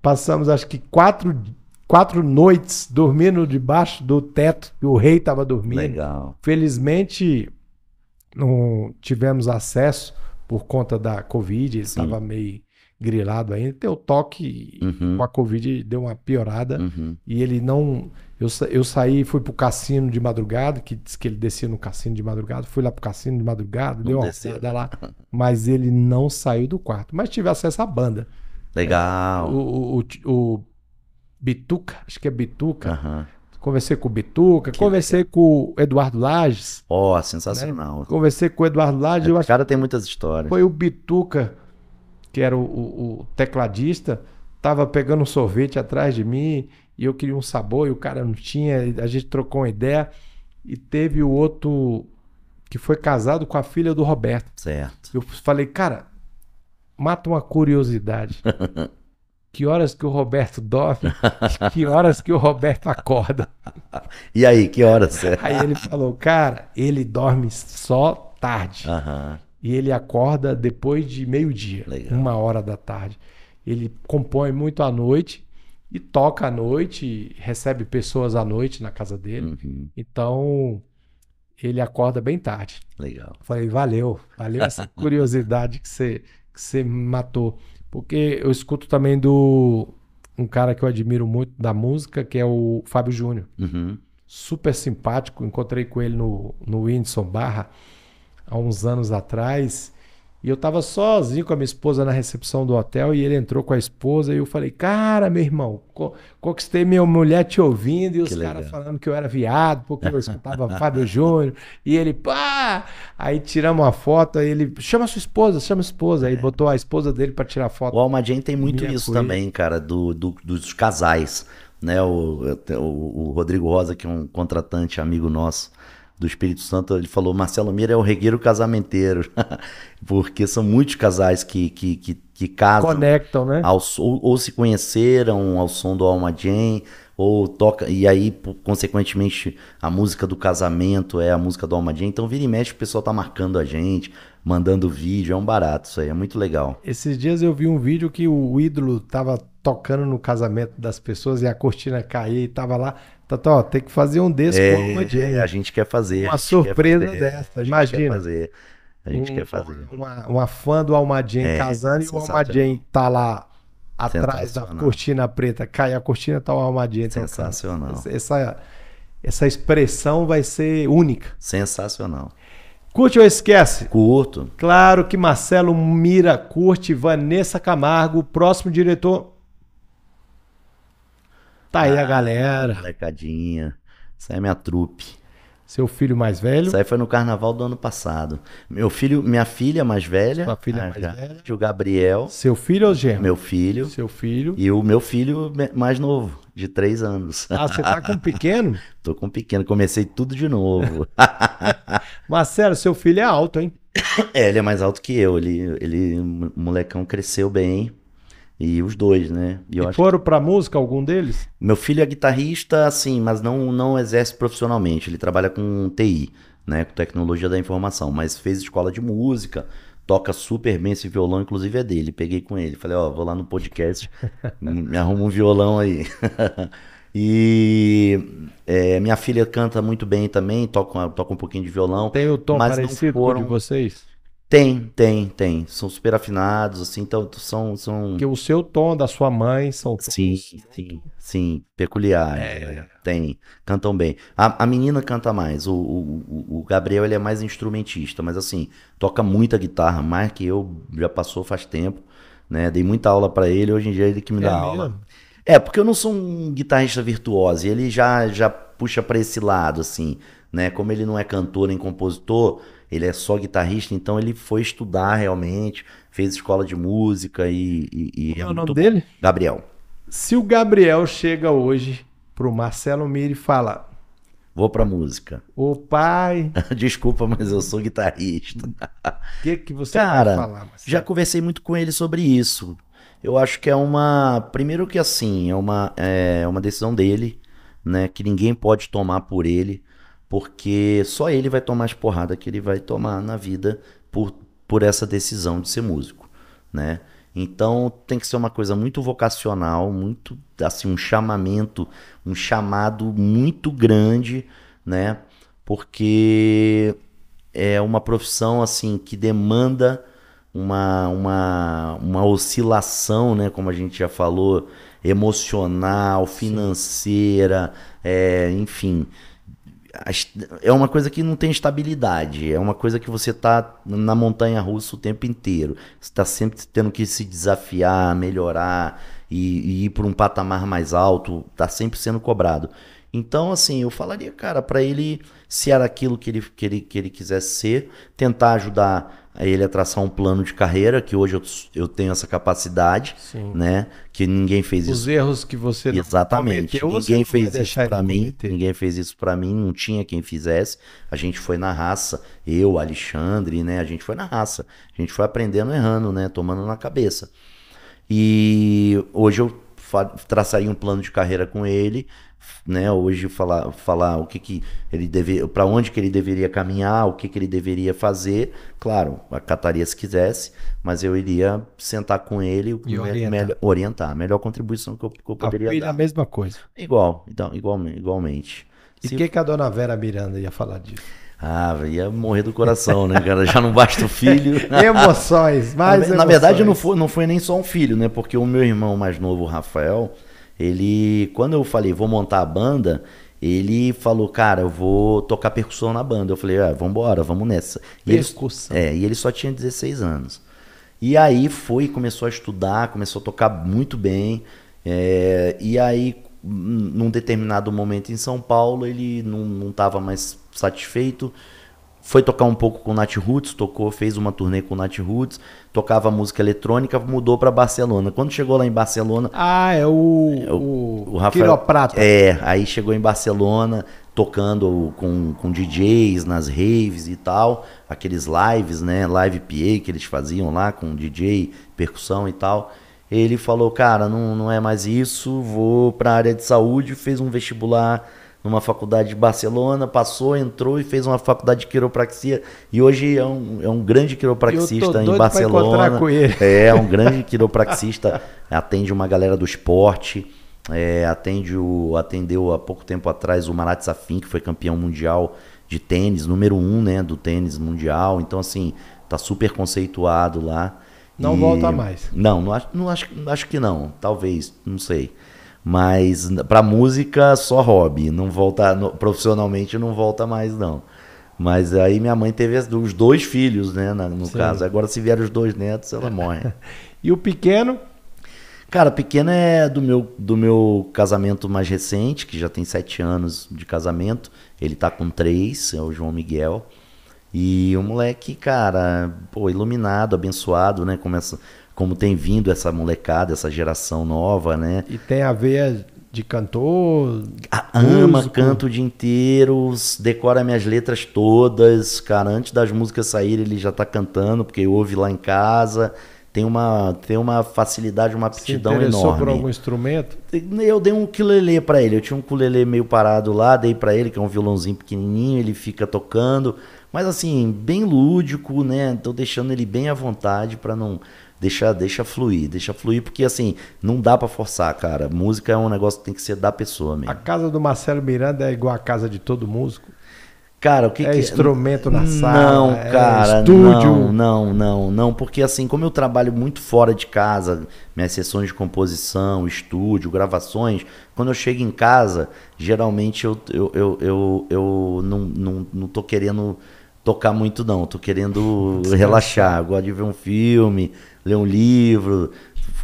passamos acho que quatro, quatro noites dormindo debaixo do teto que o rei estava dormindo. Legal. Felizmente não tivemos acesso por conta da Covid, ele estava meio grilado ainda, teu toque uhum. com a Covid deu uma piorada uhum. e ele não. Eu, eu saí, fui pro cassino de madrugada, que diz que ele descia no cassino de madrugada, fui lá pro cassino de madrugada, não deu uma lá, mas ele não saiu do quarto. Mas tive acesso à banda. Legal. É, o, o, o, Bituca, acho que é Bituca. Uhum. Conversei com o Bituca, que conversei legal. com o Eduardo Lages. Ó, oh, sensacional. Né? Conversei com o Eduardo Lages. É, o cara tem muitas histórias. Foi o Bituca que era o, o, o tecladista, estava pegando um sorvete atrás de mim e eu queria um sabor e o cara não tinha, a gente trocou uma ideia e teve o outro que foi casado com a filha do Roberto. Certo. Eu falei, cara, mata uma curiosidade. que horas que o Roberto dorme, que horas que o Roberto acorda. E aí, que horas? aí ele falou, cara, ele dorme só tarde. Uhum e ele acorda depois de meio-dia, uma hora da tarde. Ele compõe muito à noite e toca à noite, recebe pessoas à noite na casa dele. Uhum. Então, ele acorda bem tarde. Legal. Falei, valeu, valeu essa curiosidade que você, que você matou. Porque eu escuto também do um cara que eu admiro muito da música, que é o Fábio Júnior. Uhum. Super simpático, encontrei com ele no, no Whindersson Barra há uns anos atrás. E eu estava sozinho com a minha esposa na recepção do hotel e ele entrou com a esposa e eu falei: "Cara, meu irmão, co conquistei minha mulher te ouvindo e os caras falando que eu era viado, porque eu escutava Fábio Júnior". E ele, pá! Aí tiramos uma foto, aí ele chama sua esposa, chama a esposa, aí é. botou a esposa dele para tirar foto. O Almadien tem muito isso também, cara, do, do, dos casais, né? O, o, o Rodrigo Rosa, que é um contratante amigo nosso, do Espírito Santo, ele falou: Marcelo Mira é o regueiro casamenteiro, porque são muitos casais que, que, que, que casam. Conectam, né? Ao, ou, ou, se conheceram ao som do Alma Jane, ou toca. E aí, consequentemente, a música do casamento é a música do Alma Jane. Então, vira e mexe, o pessoal tá marcando a gente, mandando vídeo, é um barato isso aí, é muito legal. Esses dias eu vi um vídeo que o ídolo tava tocando no casamento das pessoas e a cortina caía e tava lá Tata, tá, tá, ó, tem que fazer um desse é, com a, a gente quer fazer. Uma surpresa fazer, dessa, imagina. fazer. A gente um, quer fazer. Uma, uma, fã do Almadien é, casando e o Almadien tá lá atrás da cortina preta, cai a cortina, tá o Almadien. Então, sensacional. Então, essa, essa expressão vai ser única. Sensacional. Curte ou esquece? Curto. Claro que Marcelo Mira curte Vanessa Camargo, próximo diretor Tá aí a ah, galera. Molecadinha. Essa é minha trupe. Seu filho mais velho? Isso aí foi no carnaval do ano passado. Meu filho, minha filha mais velha. Sua filha ah, mais Ga velha. O Gabriel. Seu filho ou gêmeo? Meu filho. Seu filho. E o meu filho mais novo, de três anos. Ah, você tá com um pequeno? Tô com um pequeno, comecei tudo de novo. Marcelo, seu filho é alto, hein? É, ele é mais alto que eu. Ele, ele molecão cresceu bem. E os dois, né? E, e foram que... para música algum deles? Meu filho é guitarrista, sim, mas não, não exerce profissionalmente. Ele trabalha com TI, né? Com tecnologia da informação, mas fez escola de música, toca super bem esse violão, inclusive é dele. Peguei com ele, falei, ó, oh, vou lá no podcast, me arruma um violão aí. E é, minha filha canta muito bem também, toca, toca um pouquinho de violão. Tem o tom mas parecido não foram... de vocês? Tem, tem, tem. São super afinados, assim, então são. são... Porque o seu tom da sua mãe são. Sim, sim, sim. Peculiar. É, né? é. Tem. Cantam bem. A, a menina canta mais. O, o, o Gabriel ele é mais instrumentista, mas assim, toca muita guitarra, mais que eu, já passou faz tempo. Né? Dei muita aula para ele, hoje em dia é ele que me é dá é aula. É, porque eu não sou um guitarrista virtuoso, e ele já, já puxa para esse lado, assim, né? Como ele não é cantor nem compositor ele é só guitarrista, então ele foi estudar realmente, fez escola de música e. e, e é o é nome dele? Gabriel. Se o Gabriel chega hoje pro Marcelo Miri e fala. Vou pra música. Ô pai. Desculpa, mas eu sou guitarrista. O que, que você Cara, vai falar, Marcelo? Já conversei muito com ele sobre isso. Eu acho que é uma. Primeiro que assim, é uma, é uma decisão dele, né? Que ninguém pode tomar por ele porque só ele vai tomar as porradas que ele vai tomar na vida por, por essa decisão de ser músico, né? Então tem que ser uma coisa muito vocacional, muito assim um chamamento, um chamado muito grande, né? Porque é uma profissão assim que demanda uma, uma, uma oscilação, né? Como a gente já falou, emocional, financeira, é, enfim é uma coisa que não tem estabilidade, é uma coisa que você está na montanha russa o tempo inteiro. Você está sempre tendo que se desafiar, melhorar e, e ir para um patamar mais alto, está sempre sendo cobrado. Então, assim, eu falaria, cara, para ele, se era aquilo que ele, que, ele, que ele quisesse ser, tentar ajudar Aí ele é traçar um plano de carreira, que hoje eu, eu tenho essa capacidade, Sim. né? Que ninguém fez Os isso. Os erros que você Exatamente. Cometeu, ninguém você fez isso para mim, cometer. ninguém fez isso para mim, não tinha quem fizesse. A gente foi na raça, eu, Alexandre, né? A gente foi na raça. A gente foi aprendendo errando, né? Tomando na cabeça. E hoje eu traçaria um plano de carreira com ele né, hoje falar, falar o que, que ele deve, para onde que ele deveria caminhar, o que, que ele deveria fazer. Claro, acataria se quisesse, mas eu iria sentar com ele e me, orientar. Me, orientar. A melhor contribuição que eu, que eu poderia Apoio dar. a mesma coisa. Igual, então, igual, igualmente. E o que, que a dona Vera Miranda ia falar disso? Ah, ia morrer do coração, né, cara? Já não basta o filho. emoções, mas Na, emoções. na verdade, não foi, não foi nem só um filho, né? Porque o meu irmão mais novo, o Rafael, ele, quando eu falei, vou montar a banda, ele falou, cara, eu vou tocar percussão na banda. Eu falei, ah, vambora, vamos nessa. E percussão. Ele, é, e ele só tinha 16 anos. E aí foi, começou a estudar, começou a tocar muito bem. É, e aí, num determinado momento em São Paulo, ele não estava mais satisfeito foi tocar um pouco com o Nat Roots, tocou, fez uma turnê com o Nat Roots, tocava música eletrônica, mudou para Barcelona. Quando chegou lá em Barcelona. Ah, é o. É, o, o, Rafael. Quiroprata. É, aí chegou em Barcelona, tocando com, com DJs nas raves e tal, aqueles lives, né? Live PA que eles faziam lá com DJ, percussão e tal. Ele falou, cara, não, não é mais isso, vou para a área de saúde, fez um vestibular numa faculdade de Barcelona, passou, entrou e fez uma faculdade de quiropraxia. E hoje é um, é um grande quiropraxista em Barcelona. Com ele. É, é um grande quiropraxista, atende uma galera do esporte. É, atende o, atendeu há pouco tempo atrás o Marat Safin, que foi campeão mundial de tênis, número um né, do tênis mundial. Então, assim, tá super conceituado lá. Não e... volta mais. Não, não, acho, não acho, acho que não. Talvez, não sei. Mas para música, só hobby. Não volta, no, profissionalmente não volta mais, não. Mas aí minha mãe teve os dois filhos, né? Na, no Sim. caso. Agora, se vier os dois netos, ela morre. e o pequeno? Cara, pequeno é do meu, do meu casamento mais recente, que já tem sete anos de casamento. Ele tá com três, é o João Miguel. E o moleque, cara, pô, iluminado, abençoado, né? Começa como tem vindo essa molecada, essa geração nova, né? E tem a ver de cantor. A, ama, canto canta o dia inteiro, decora minhas letras todas, cara. Antes das músicas saírem, ele já tá cantando, porque ouve lá em casa. Tem uma, tem uma facilidade, uma aptidão Se enorme. por algum instrumento? Eu dei um ukulele para ele. Eu tinha um ukulele meio parado lá, dei para ele, que é um violãozinho pequenininho, ele fica tocando. Mas assim, bem lúdico, né? Tô deixando ele bem à vontade para não Deixa, deixa fluir, deixa fluir, porque assim, não dá para forçar, cara. Música é um negócio que tem que ser da pessoa mesmo. A casa do Marcelo Miranda é igual a casa de todo músico? Cara, o que é que... instrumento na sala? Não, é cara, estúdio. não, não, não, não, porque assim, como eu trabalho muito fora de casa, minhas sessões de composição, estúdio, gravações, quando eu chego em casa, geralmente eu, eu, eu, eu, eu não, não, não tô querendo tocar muito não, tô querendo relaxar, gosto de ver um filme, ler um livro,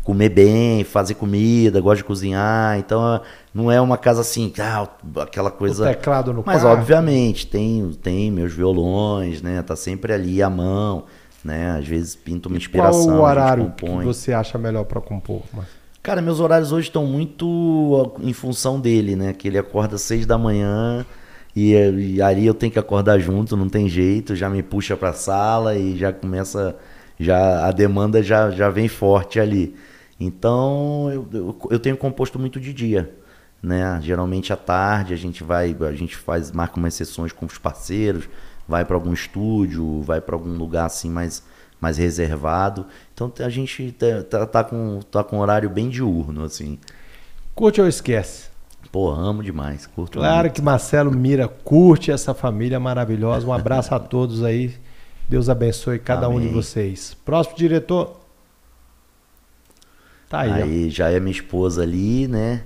comer bem, fazer comida, gosta de cozinhar. Então ah, não é uma casa assim, ah, aquela coisa. O teclado no Mas quarto. obviamente tem, tem meus violões, né? Tá sempre ali à mão, né? Às vezes pinto uma inspiração. Qual o horário que você acha melhor para compor? Mas... Cara, meus horários hoje estão muito em função dele, né? Que ele acorda às seis da manhã. E, e aí eu tenho que acordar junto, não tem jeito, já me puxa pra sala e já começa já a demanda já, já vem forte ali. Então eu, eu, eu, tenho composto muito de dia, né? Geralmente à tarde a gente vai, a gente faz marca umas sessões com os parceiros, vai para algum estúdio, vai para algum lugar assim mais mais reservado. Então a gente tá, tá, tá, com tá com horário bem diurno assim. Curte ou esquece? Pô, amo demais. Curto claro muito. que Marcelo Mira curte essa família maravilhosa. Um abraço a todos aí. Deus abençoe cada Amém. um de vocês. Próximo diretor. Tá aí. Aí ó. já é minha esposa ali, né?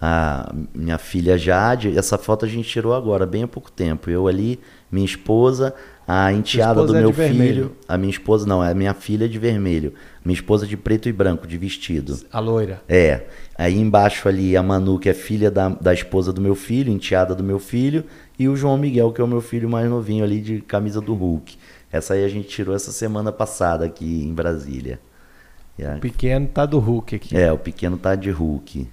A minha filha Jade. Essa foto a gente tirou agora, bem há pouco tempo. Eu ali, minha esposa, a enteada do é meu filho. Vermelho. A minha esposa não, é a minha filha de vermelho. Minha esposa de preto e branco, de vestido. A loira. É. Aí embaixo ali a Manu, que é filha da, da esposa do meu filho, enteada do meu filho, e o João Miguel, que é o meu filho mais novinho ali de camisa do Hulk. Essa aí a gente tirou essa semana passada aqui em Brasília. O pequeno tá do Hulk aqui. É, o pequeno tá de Hulk.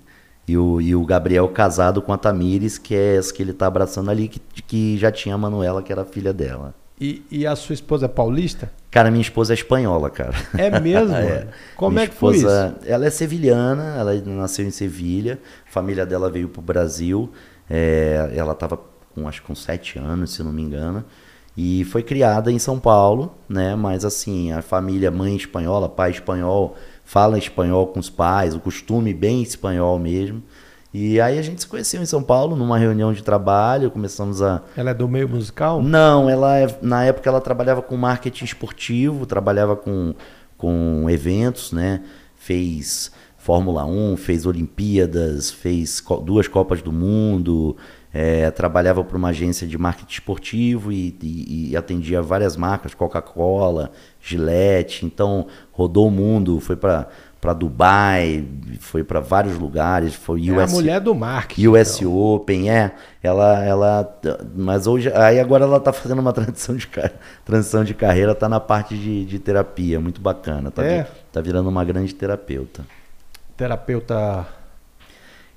E o, e o Gabriel casado com a Tamires, que é essa que ele tá abraçando ali, que, que já tinha a Manuela, que era a filha dela. E, e a sua esposa é paulista? Cara, minha esposa é espanhola, cara. É mesmo? é. Como minha é que esposa, foi isso? Ela é sevilhana, ela nasceu em Sevilha, a família dela veio pro Brasil, é, ela tava com, acho com sete anos, se não me engano. E foi criada em São Paulo, né? Mas assim, a família mãe espanhola, pai espanhol, fala espanhol com os pais, o costume bem espanhol mesmo. E aí a gente se conheceu em São Paulo numa reunião de trabalho, começamos a. Ela é do meio musical? Não, ela é... na época ela trabalhava com marketing esportivo, trabalhava com, com eventos, né? Fez Fórmula 1, fez Olimpíadas, fez duas Copas do Mundo, é, trabalhava para uma agência de marketing esportivo e, e, e atendia várias marcas, Coca-Cola, Gillette. Então, rodou o mundo, foi para para Dubai, foi para vários lugares, foi é US, a mulher do marketing. US então. Open, é. Ela, ela, mas hoje, aí agora ela está fazendo uma transição de, transição de carreira, está na parte de, de, terapia, muito bacana. Tá, é. tá virando uma grande terapeuta. Terapeuta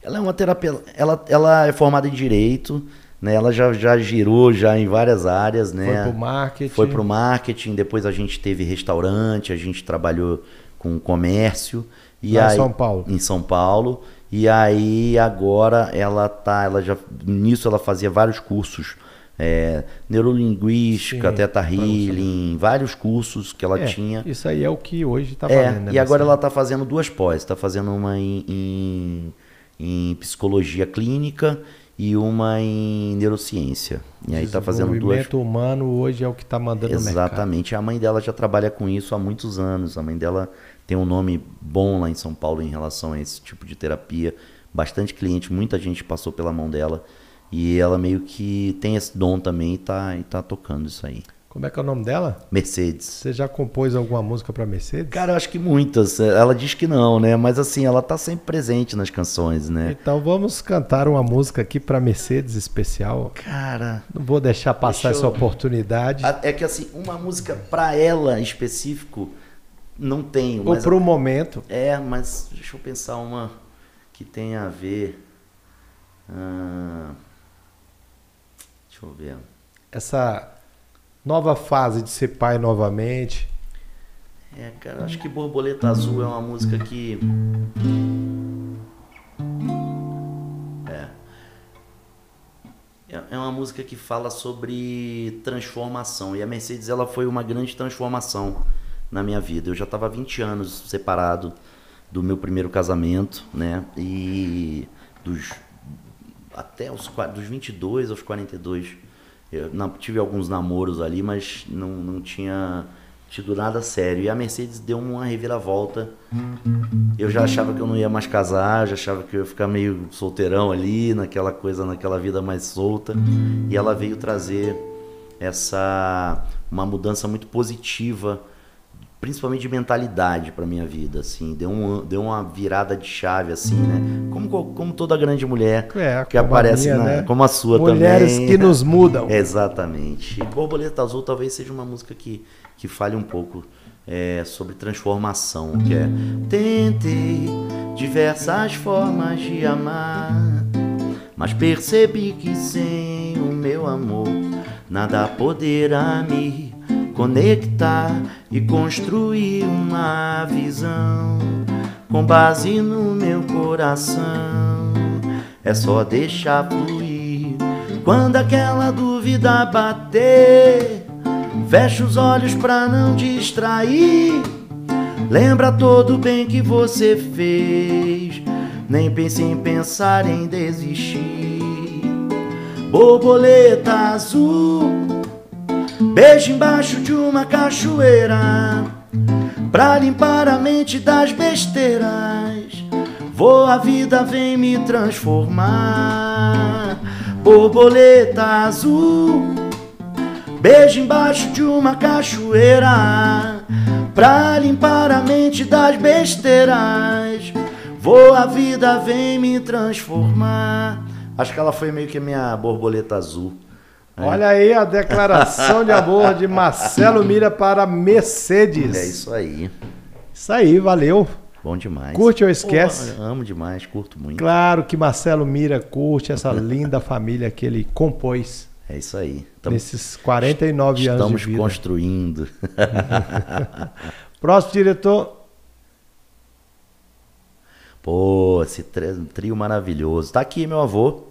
ela é uma terapeuta, ela, ela é formada em direito, né? Ela já, já girou já em várias áreas, né? Foi pro marketing. Foi pro marketing, depois a gente teve restaurante, a gente trabalhou com comércio e ah, aí, em São Paulo. Em São Paulo. E aí agora ela tá, ela já nisso ela fazia vários cursos é, neurolinguística, Sim, teta healing, vários cursos que ela é, tinha. Isso aí é o que hoje está é, fazendo. Né, e agora ela está fazendo duas pós, está fazendo uma em, em em psicologia clínica e uma em neurociência. E aí está fazendo duas. O movimento humano hoje é o que está mandando Exatamente. A mãe dela já trabalha com isso há muitos anos. A mãe dela tem um nome bom lá em São Paulo em relação a esse tipo de terapia. Bastante cliente, muita gente passou pela mão dela. E ela meio que tem esse dom também e está tá tocando isso aí. Como é que é o nome dela? Mercedes. Você já compôs alguma música para Mercedes? Cara, eu acho que muitas. Ela diz que não, né? Mas assim, ela tá sempre presente nas canções, né? Então vamos cantar uma música aqui para Mercedes especial. Cara, não vou deixar passar deixa eu... essa oportunidade. É que assim, uma música para ela em específico não tenho. Ou pro a... momento. É, mas deixa eu pensar uma que tem a ver. Ah... Deixa eu ver. Essa Nova fase de ser pai novamente. É, cara, acho que Borboleta Azul é uma música que. É. é. É uma música que fala sobre transformação. E a Mercedes, ela foi uma grande transformação na minha vida. Eu já estava 20 anos separado do meu primeiro casamento, né? E dos até os dos 22 aos 42 eu não, tive alguns namoros ali, mas não, não tinha tido nada sério. E a Mercedes deu uma reviravolta. Eu já achava que eu não ia mais casar, já achava que eu ia ficar meio solteirão ali, naquela coisa, naquela vida mais solta. E ela veio trazer essa uma mudança muito positiva principalmente de mentalidade para minha vida, assim, deu, um, deu uma virada de chave, assim, né? Como, como toda grande mulher é, que aparece, minha, na, né? né? como a sua Mulheres também. Mulheres que nos mudam. Exatamente. E Borboleta Azul talvez seja uma música que, que fale um pouco é, sobre transformação, que é Tentei diversas formas de amar, mas percebi que sem o meu amor nada poderá me conectar e construir uma visão com base no meu coração. É só deixar fluir quando aquela dúvida bater. Fecha os olhos pra não distrair. Lembra todo o bem que você fez. Nem pense em pensar em desistir. Borboleta azul Beijo embaixo de uma cachoeira Pra limpar a mente das besteiras Vou, a vida vem me transformar Borboleta azul Beijo embaixo de uma cachoeira Pra limpar a mente das besteiras Vou, a vida vem me transformar Acho que ela foi meio que a minha borboleta azul é. Olha aí a declaração de amor de Marcelo Mira para Mercedes. É isso aí. Isso aí, valeu. Bom demais. Curte ou esquece? Pô, amo demais, curto muito. Claro que Marcelo Mira curte essa linda família que ele compôs. É isso aí. Tamo, nesses 49 estamos anos de vida. Estamos construindo. Próximo diretor. Pô, esse trio maravilhoso. Tá aqui meu avô,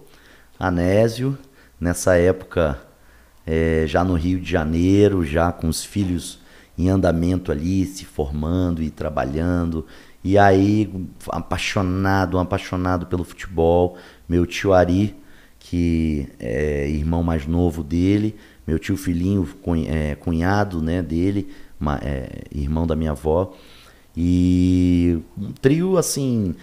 Anésio nessa época é, já no Rio de Janeiro, já com os filhos em andamento ali, se formando e trabalhando. E aí, apaixonado, apaixonado pelo futebol, meu tio Ari, que é irmão mais novo dele, meu tio Filhinho, é, cunhado né, dele, é, irmão da minha avó. E um trio assim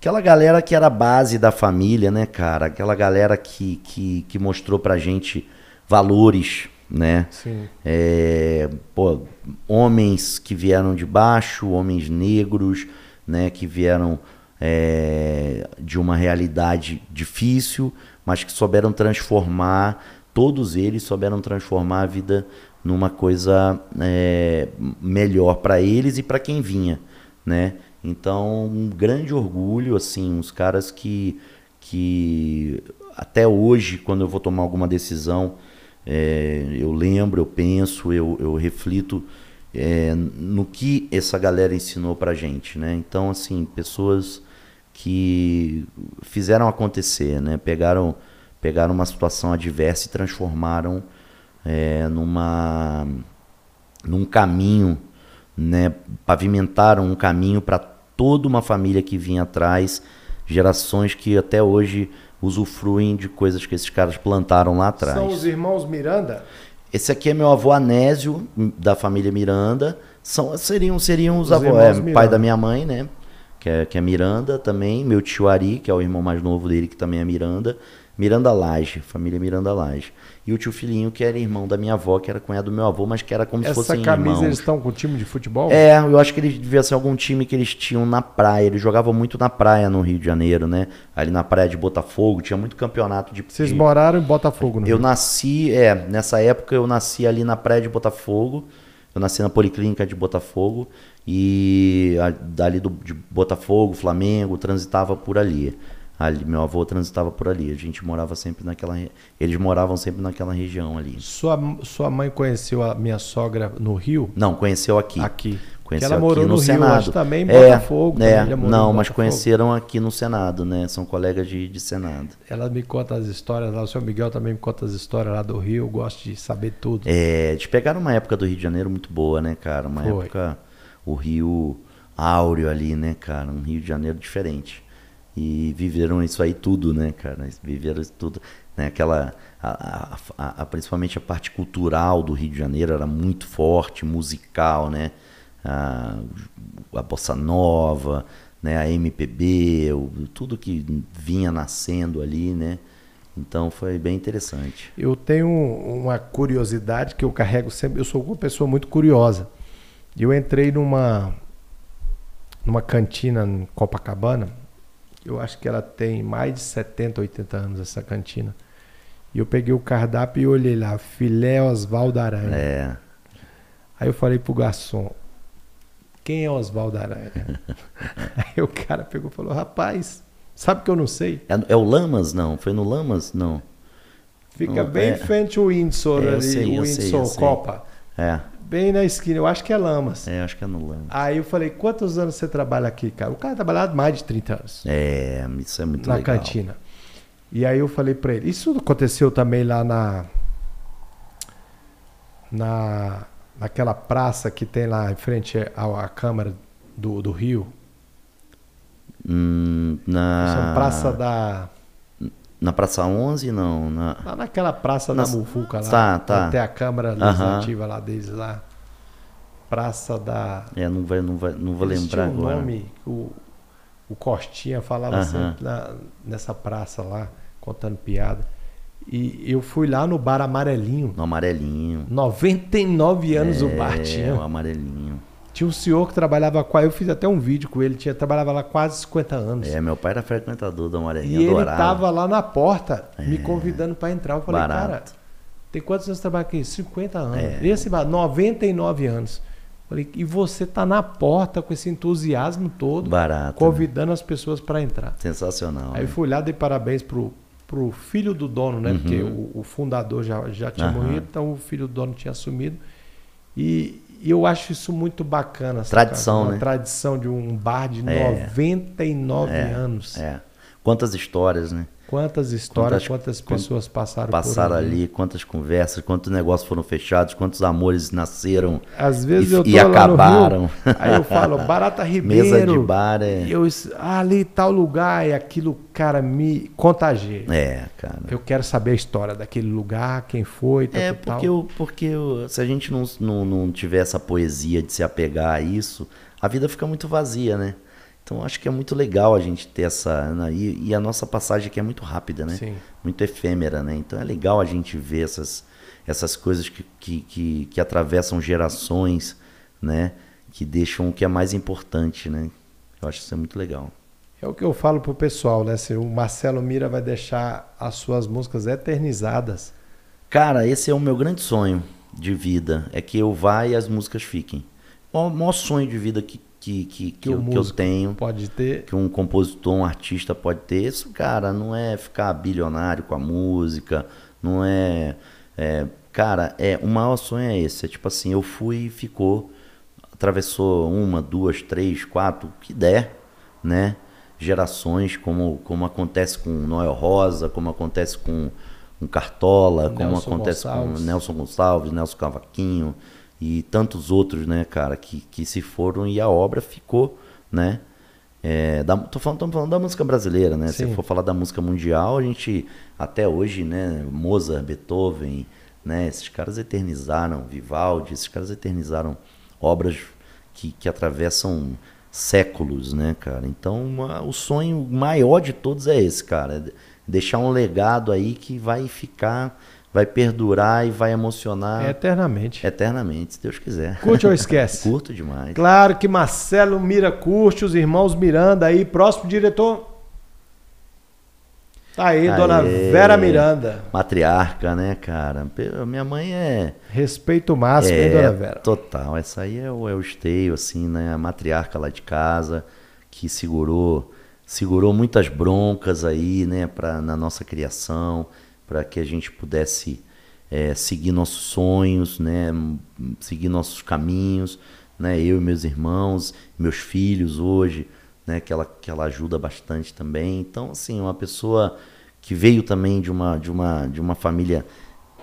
Aquela galera que era a base da família, né, cara? Aquela galera que, que, que mostrou pra gente valores, né? Sim. É, pô, homens que vieram de baixo, homens negros, né? Que vieram é, de uma realidade difícil, mas que souberam transformar, todos eles souberam transformar a vida numa coisa é, melhor para eles e para quem vinha, né? Então, um grande orgulho, assim, uns caras que, que até hoje, quando eu vou tomar alguma decisão, é, eu lembro, eu penso, eu, eu reflito é, no que essa galera ensinou pra gente, né? Então, assim, pessoas que fizeram acontecer, né? Pegaram, pegaram uma situação adversa e transformaram é, numa, num caminho, né? Pavimentaram um caminho para toda uma família que vinha atrás, gerações que até hoje usufruem de coisas que esses caras plantaram lá atrás. São os irmãos Miranda? Esse aqui é meu avô Anésio, da família Miranda. São, seriam, seriam os, os avós, é, pai da minha mãe, né? Que é, que é Miranda também. Meu tio Ari, que é o irmão mais novo dele, que também é Miranda. Miranda Lage, família Miranda Lage. E o tio Filhinho, que era irmão da minha avó, que era cunhado do meu avô, mas que era como Essa se Essa camisa irmãos. eles estão com time de futebol? É, eu acho que eles devia ser algum time que eles tinham na praia. Eles jogavam muito na praia no Rio de Janeiro, né? Ali na praia de Botafogo, tinha muito campeonato de... Vocês moraram em Botafogo, né? Eu é? nasci, é, nessa época eu nasci ali na praia de Botafogo. Eu nasci na Policlínica de Botafogo e a, dali do, de Botafogo, Flamengo, transitava por ali ali. Meu avô transitava por ali. A gente morava sempre naquela. Eles moravam sempre naquela região ali. Sua, sua mãe conheceu a minha sogra no Rio? Não, conheceu aqui. Aqui. Conheceu que ela morou no, no Senado. acho também, em é, Botafogo. É, é, não, mas conheceram aqui no Senado, né? São colegas de, de Senado. Ela me conta as histórias lá, o senhor Miguel também me conta as histórias lá do Rio, eu gosto de saber tudo. É, eles pegaram uma época do Rio de Janeiro muito boa, né, cara? Uma Foi. época, o Rio áureo ali, né, cara? Um Rio de Janeiro diferente e viveram isso aí tudo, né, cara? Viveram isso tudo, né? Aquela, a, a, a, principalmente a parte cultural do Rio de Janeiro era muito forte, musical, né? A, a bossa nova, né? A MPB, o, tudo que vinha nascendo ali, né? Então foi bem interessante. Eu tenho uma curiosidade que eu carrego sempre. Eu sou uma pessoa muito curiosa. Eu entrei numa numa cantina em Copacabana eu acho que ela tem mais de 70, 80 anos essa cantina. E eu peguei o cardápio e olhei lá, filé Oswaldo Aranha. É. Aí eu falei pro garçom, quem é Oswaldo Aranha? Aí o cara pegou e falou, rapaz, sabe que eu não sei? É, é o Lamas, não? Foi no Lamas? Não. Fica não, bem é... frente ao Windsor é, ali, sei, o Windsor sei, Copa. É bem na esquina, eu acho que é Lamas. É, acho que é no Lamas. Aí eu falei, quantos anos você trabalha aqui, cara? O cara trabalhava mais de 30 anos. É, isso é muito na legal. Na cantina. E aí eu falei para ele, isso aconteceu também lá na na naquela praça que tem lá em frente à, à Câmara do, do Rio. Hum, na praça da na Praça 11, não. Na... Lá naquela praça na... da Mufuca lá. Tá, tá. Até a Câmara Legislativa uhum. lá deles lá. Praça da. É, não, vai, não, vai, não vou lembrar um agora. Nome, o, o Costinha falava uhum. sempre na, nessa praça lá, contando piada. E eu fui lá no bar Amarelinho. No Amarelinho. 99 anos é, o bar tinha. o Amarelinho. Tinha um senhor que trabalhava com eu fiz até um vídeo com ele, tinha trabalhava lá quase 50 anos. É, meu pai era frequentador da Amarelinha, e ele tava lá na porta é. me convidando para entrar. Eu falei, Barato. cara, tem quantos anos você trabalha aqui? 50 anos. É. Esse 99 anos. Eu falei, e você tá na porta com esse entusiasmo todo, Barato, convidando né? as pessoas para entrar. Sensacional. Aí né? fui lá, dei parabéns pro, pro filho do dono, né? Uhum. Porque o, o, fundador já, já tinha uhum. morrido, então o filho do dono tinha assumido. E, e eu acho isso muito bacana. Tradição, né? tradição de um bar de é. 99 é. anos. É. Quantas histórias, né? Quantas histórias, quantas, quantas pessoas passaram, passaram ali. ali. quantas conversas, quantos negócios foram fechados, quantos amores nasceram Às vezes e, eu tô e acabaram. Rio, aí eu falo, Barata Ribeiro. Mesa de bar, é. Eu, ah, ali tal lugar, e aquilo, cara, me contagia. É, cara. Eu quero saber a história daquele lugar, quem foi, tal, É, porque, tal. Eu, porque eu, se a gente não, não, não tiver essa poesia de se apegar a isso, a vida fica muito vazia, né? Então acho que é muito legal a gente ter essa. Né, e, e a nossa passagem aqui é muito rápida, né? Sim. Muito efêmera, né? Então é legal a gente ver essas, essas coisas que, que, que, que atravessam gerações, né? Que deixam o que é mais importante, né? Eu acho isso é muito legal. É o que eu falo pro pessoal, né? Se o Marcelo Mira vai deixar as suas músicas eternizadas. Cara, esse é o meu grande sonho de vida. É que eu vá e as músicas fiquem. O maior sonho de vida que que, que, que, que, eu, que eu tenho. Pode ter. Que um compositor, um artista pode ter. Isso, cara, não é ficar bilionário com a música, não é. é cara, é, o maior sonho é esse. É tipo assim, eu fui e ficou. Atravessou uma, duas, três, quatro, o que der, né? Gerações, como, como acontece com Noel Rosa, como acontece com, Cartola, Nelson como acontece Gonçalves. com Nelson Gonçalves, Nelson Cavaquinho e tantos outros, né, cara, que, que se foram e a obra ficou, né? É, da, tô, falando, tô falando da música brasileira, né? Sim. Se for falar da música mundial, a gente até hoje, né? Mozart, Beethoven, né? Esses caras eternizaram, Vivaldi, esses caras eternizaram obras que, que atravessam séculos, né, cara? Então, uma, o sonho maior de todos é esse, cara. É deixar um legado aí que vai ficar vai perdurar e vai emocionar. eternamente. Eternamente, se Deus quiser. Curte ou esquece? Curto demais. Claro que Marcelo Mira curte, os irmãos Miranda aí. Próximo diretor. Tá aí, Aê, dona Vera Miranda. Matriarca, né, cara? Minha mãe é. Respeito máximo, é, hein, dona Vera? Total. Essa aí é o, é o esteio, assim, né? A matriarca lá de casa, que segurou segurou muitas broncas aí, né, pra, na nossa criação para que a gente pudesse é, seguir nossos sonhos, né? Seguir nossos caminhos, né? Eu e meus irmãos, meus filhos hoje, né? Que ela, que ela ajuda bastante também. Então, assim, uma pessoa que veio também de uma, de uma, de uma família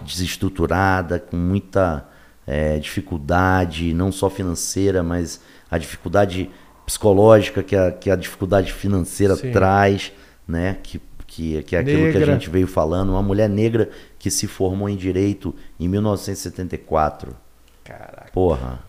desestruturada, com muita é, dificuldade, não só financeira, mas a dificuldade psicológica que a, que a dificuldade financeira Sim. traz, né? Que que, que é aquilo negra. que a gente veio falando, uma mulher negra que se formou em direito em 1974. Caraca. Porra.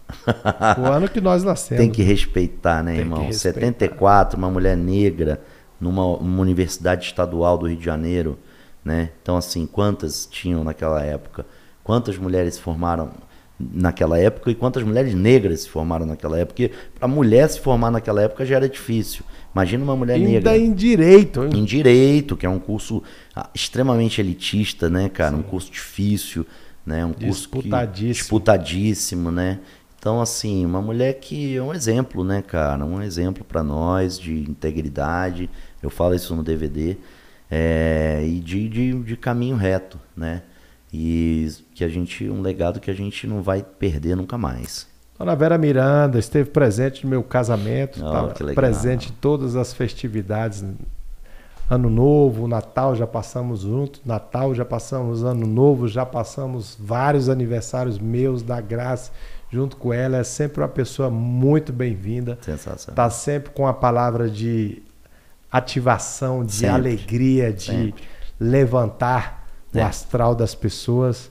O ano que nós nascemos. Tem que respeitar, né, Tem irmão? Respeitar. 74, uma mulher negra numa, numa universidade estadual do Rio de Janeiro, né? Então assim, quantas tinham naquela época? Quantas mulheres formaram naquela época e quantas mulheres negras se formaram naquela época. Porque para mulher se formar naquela época já era difícil. Imagina uma mulher Ainda negra. Ainda em direito. Hein? Em direito, que é um curso ah, extremamente elitista, né, cara? Sim. Um curso difícil, né? Um curso que, disputadíssimo, né? Então, assim, uma mulher que é um exemplo, né, cara? Um exemplo para nós de integridade. Eu falo isso no DVD. É, eh, e de, de, de caminho reto, né? e que a gente um legado que a gente não vai perder nunca mais. Dona Vera Miranda esteve presente no meu casamento, oh, tá presente em todas as festividades, Ano Novo, Natal já passamos juntos, Natal já passamos, Ano Novo já passamos, vários aniversários meus da Graça junto com ela, é sempre uma pessoa muito bem-vinda. Sensação. Tá sempre com a palavra de ativação, de sempre. alegria, de sempre. levantar é. o astral das pessoas.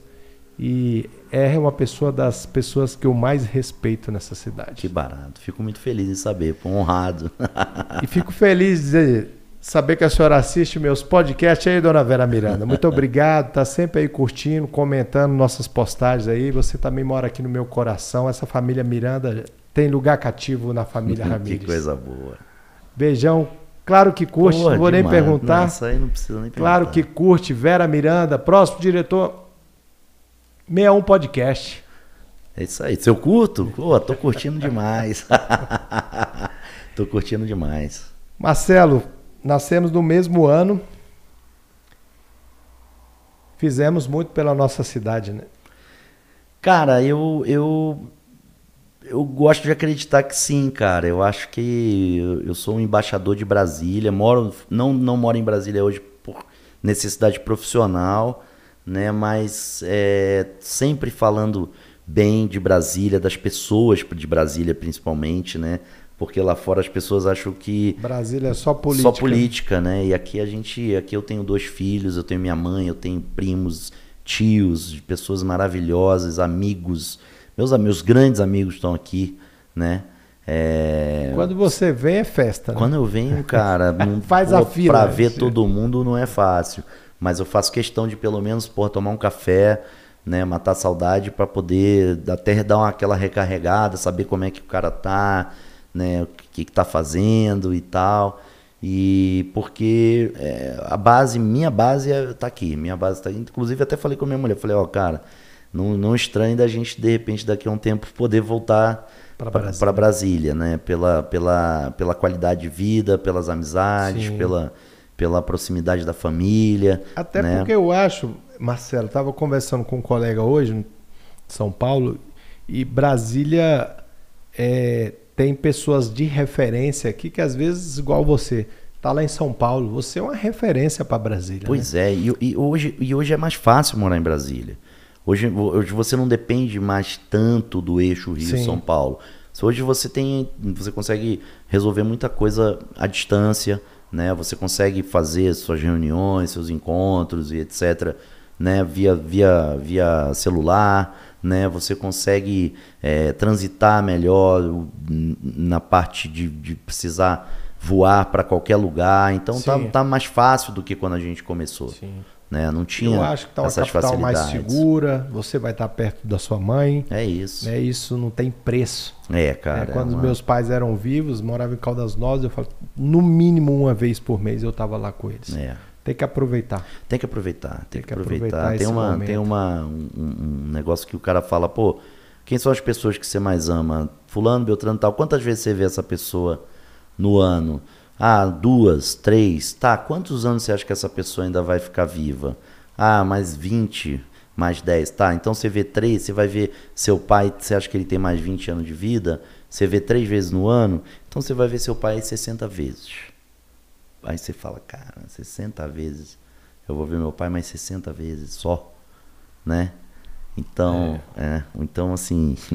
E é uma pessoa das pessoas que eu mais respeito nessa cidade. Que barato. Fico muito feliz em saber, pô, honrado. e fico feliz de saber que a senhora assiste meus podcasts aí, dona Vera Miranda. Muito obrigado, tá sempre aí curtindo, comentando nossas postagens aí. Você também mora aqui no meu coração. Essa família Miranda tem lugar cativo na família Ramírez. que coisa boa. Beijão, Claro que curte, Porra, não vou demais. nem perguntar. Nossa, aí não precisa nem perguntar. Claro que curte, Vera Miranda. Próximo diretor, 61 Podcast. É isso aí. Se eu curto? Pô, tô curtindo demais. tô curtindo demais. Marcelo, nascemos no mesmo ano. Fizemos muito pela nossa cidade, né? Cara, eu, eu eu gosto de acreditar que sim, cara. Eu acho que eu sou um embaixador de Brasília, moro não não moro em Brasília hoje por necessidade profissional, né, mas é, sempre falando bem de Brasília, das pessoas de Brasília principalmente, né? Porque lá fora as pessoas acham que Brasília é só política. Só política, né? E aqui a gente, aqui eu tenho dois filhos, eu tenho minha mãe, eu tenho primos, tios, pessoas maravilhosas, amigos, meus, meus grandes amigos estão aqui, né? É... Quando você vem é festa. Né? Quando eu venho, cara, não, faz pô, a fila. Para né? ver todo mundo não é fácil, mas eu faço questão de pelo menos por tomar um café, né, matar a saudade para poder até dar uma, aquela recarregada, saber como é que o cara tá, né, o que, que tá fazendo e tal. E porque é, a base, minha base é, tá aqui, minha base tá aqui. Inclusive até falei com a minha mulher, falei, ó, oh, cara, não, não estranhe da gente, de repente, daqui a um tempo, poder voltar para Brasília. Brasília. né? Pela, pela, pela qualidade de vida, pelas amizades, pela, pela proximidade da família. Até né? porque eu acho, Marcelo, estava conversando com um colega hoje, em São Paulo, e Brasília é, tem pessoas de referência aqui que às vezes, igual você, tá lá em São Paulo, você é uma referência para Brasília. Pois né? é, e, e, hoje, e hoje é mais fácil morar em Brasília. Hoje, hoje você não depende mais tanto do eixo Rio-São Paulo. Hoje você tem, você consegue resolver muita coisa à distância, né? Você consegue fazer suas reuniões, seus encontros e etc, né? Via, via, via celular, né? Você consegue é, transitar melhor na parte de, de precisar voar para qualquer lugar. Então tá, tá mais fácil do que quando a gente começou. Sim. Né? Não tinha Eu acho que tá uma capital mais segura, você vai estar perto da sua mãe. É isso. É isso, não tem preço. É, cara. É, é quando é uma... meus pais eram vivos, moravam em Caldas Novas, eu falo, no mínimo uma vez por mês eu estava lá com eles. É. Tem que aproveitar. Tem que aproveitar, tem, tem que aproveitar. aproveitar tem uma, momento. tem uma um, um negócio que o cara fala, pô, quem são as pessoas que você mais ama? Fulano, Beltrano, tal. Quantas vezes você vê essa pessoa no ano? Ah, duas, três, tá, quantos anos você acha que essa pessoa ainda vai ficar viva? Ah, mais 20, mais 10, tá, então você vê três, você vai ver seu pai, você acha que ele tem mais 20 anos de vida? Você vê três vezes no ano, então você vai ver seu pai 60 vezes. Aí você fala, cara, 60 vezes, eu vou ver meu pai mais 60 vezes só, né? Então, é. É, então assim...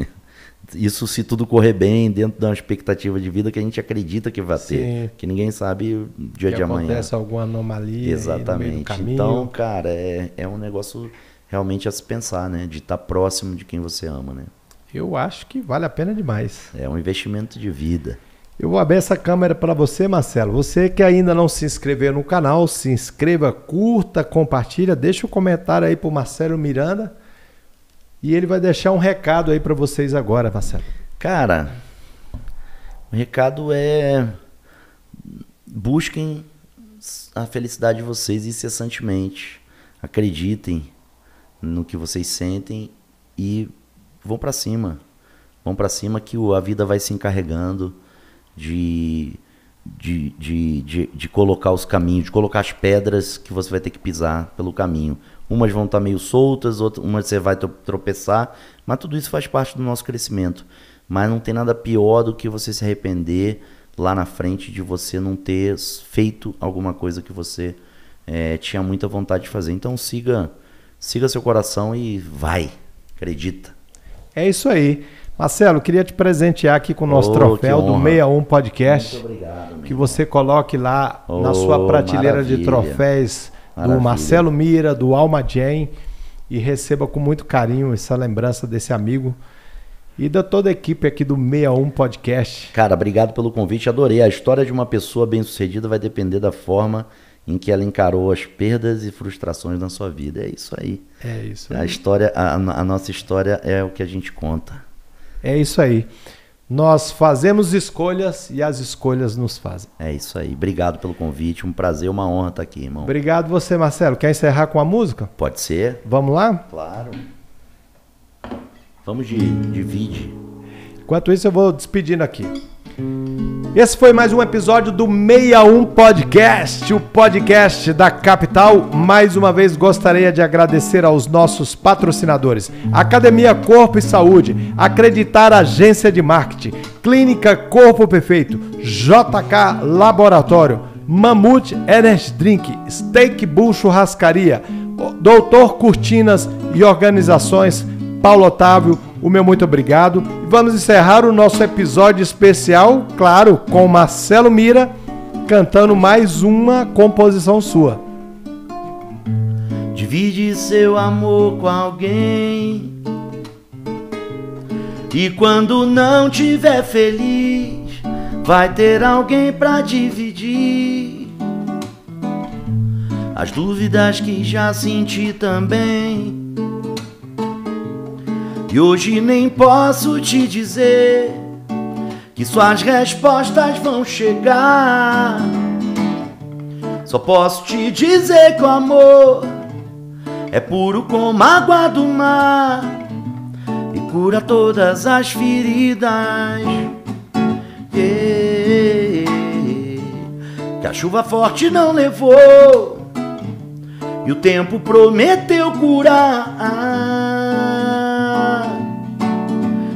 Isso se tudo correr bem, dentro da de expectativa de vida que a gente acredita que vai Sim. ter. Que ninguém sabe o dia que de amanhã. acontece alguma anomalia Exatamente. Então, cara, é, é um negócio realmente a se pensar, né? De estar tá próximo de quem você ama, né? Eu acho que vale a pena demais. É um investimento de vida. Eu vou abrir essa câmera para você, Marcelo. Você que ainda não se inscreveu no canal, se inscreva, curta, compartilha, deixa o um comentário aí para o Marcelo Miranda e ele vai deixar um recado aí para vocês agora, Marcelo. Cara, o recado é busquem a felicidade de vocês incessantemente. Acreditem no que vocês sentem e vão para cima. Vão para cima que a vida vai se encarregando de, de, de, de, colocar os caminhos, de colocar as pedras que você vai ter que pisar pelo caminho umas vão estar tá meio soltas, outras, umas você vai tropeçar, mas tudo isso faz parte do nosso crescimento. Mas não tem nada pior do que você se arrepender lá na frente de você não ter feito alguma coisa que você é, tinha muita vontade de fazer. Então siga, siga seu coração e vai, acredita. É isso aí. Marcelo, queria te presentear aqui com o nosso oh, troféu do 61 Podcast. Muito obrigado. Que você coloque lá oh, na sua prateleira maravilha. de troféus Maravilha. do Marcelo Mira, do Alma Jen. e receba com muito carinho essa lembrança desse amigo e da toda a equipe aqui do 61 Podcast. Cara, obrigado pelo convite, adorei. A história de uma pessoa bem-sucedida vai depender da forma em que ela encarou as perdas e frustrações na sua vida. É isso aí. É isso. Aí. A história, a, a nossa história é o que a gente conta. É isso aí. Nós fazemos escolhas e as escolhas nos fazem. É isso aí. Obrigado pelo convite. Um prazer, uma honra estar aqui, irmão. Obrigado você, Marcelo. Quer encerrar com a música? Pode ser. Vamos lá? Claro. Vamos de, de vídeo. Enquanto isso, eu vou despedindo aqui. Esse foi mais um episódio do 61 Podcast, o podcast da capital. Mais uma vez gostaria de agradecer aos nossos patrocinadores: Academia Corpo e Saúde, Acreditar Agência de Marketing, Clínica Corpo Perfeito, JK Laboratório, Mamute Energy Drink, Steak Bull Churrascaria, Doutor Cortinas e Organizações Paulo Otávio, o meu muito obrigado. E vamos encerrar o nosso episódio especial, claro, com Marcelo Mira cantando mais uma composição sua. Divide seu amor com alguém. E quando não tiver feliz, vai ter alguém para dividir. As dúvidas que já senti também e hoje nem posso te dizer que suas respostas vão chegar. Só posso te dizer que o amor é puro como água do mar e cura todas as feridas. Que a chuva forte não levou e o tempo prometeu curar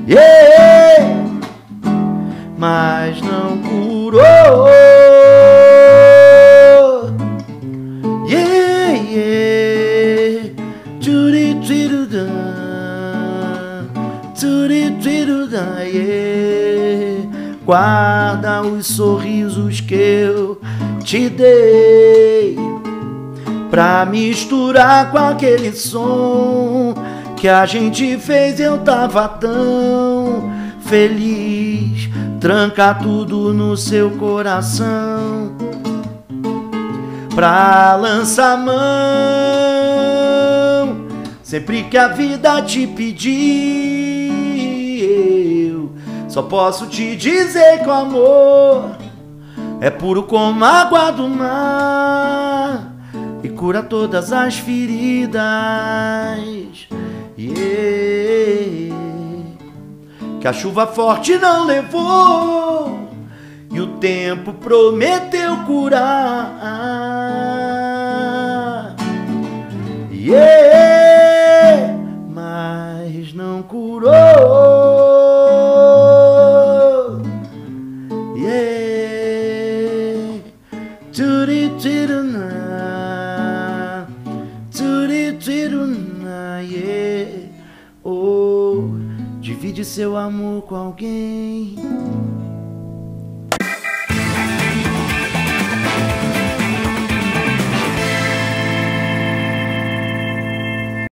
yeah, mas não curou. Yeah, yeah, turi yeah. Guarda os sorrisos que eu te dei pra misturar com aquele som que a gente fez eu tava tão feliz. Tranca tudo no seu coração pra lançar mão. Sempre que a vida te pedir, eu só posso te dizer que o amor é puro como água do mar e cura todas as feridas yeah. Que a chuva forte não levou e o tempo prometeu curar. Yeah, mas não curou. seu amor com alguém.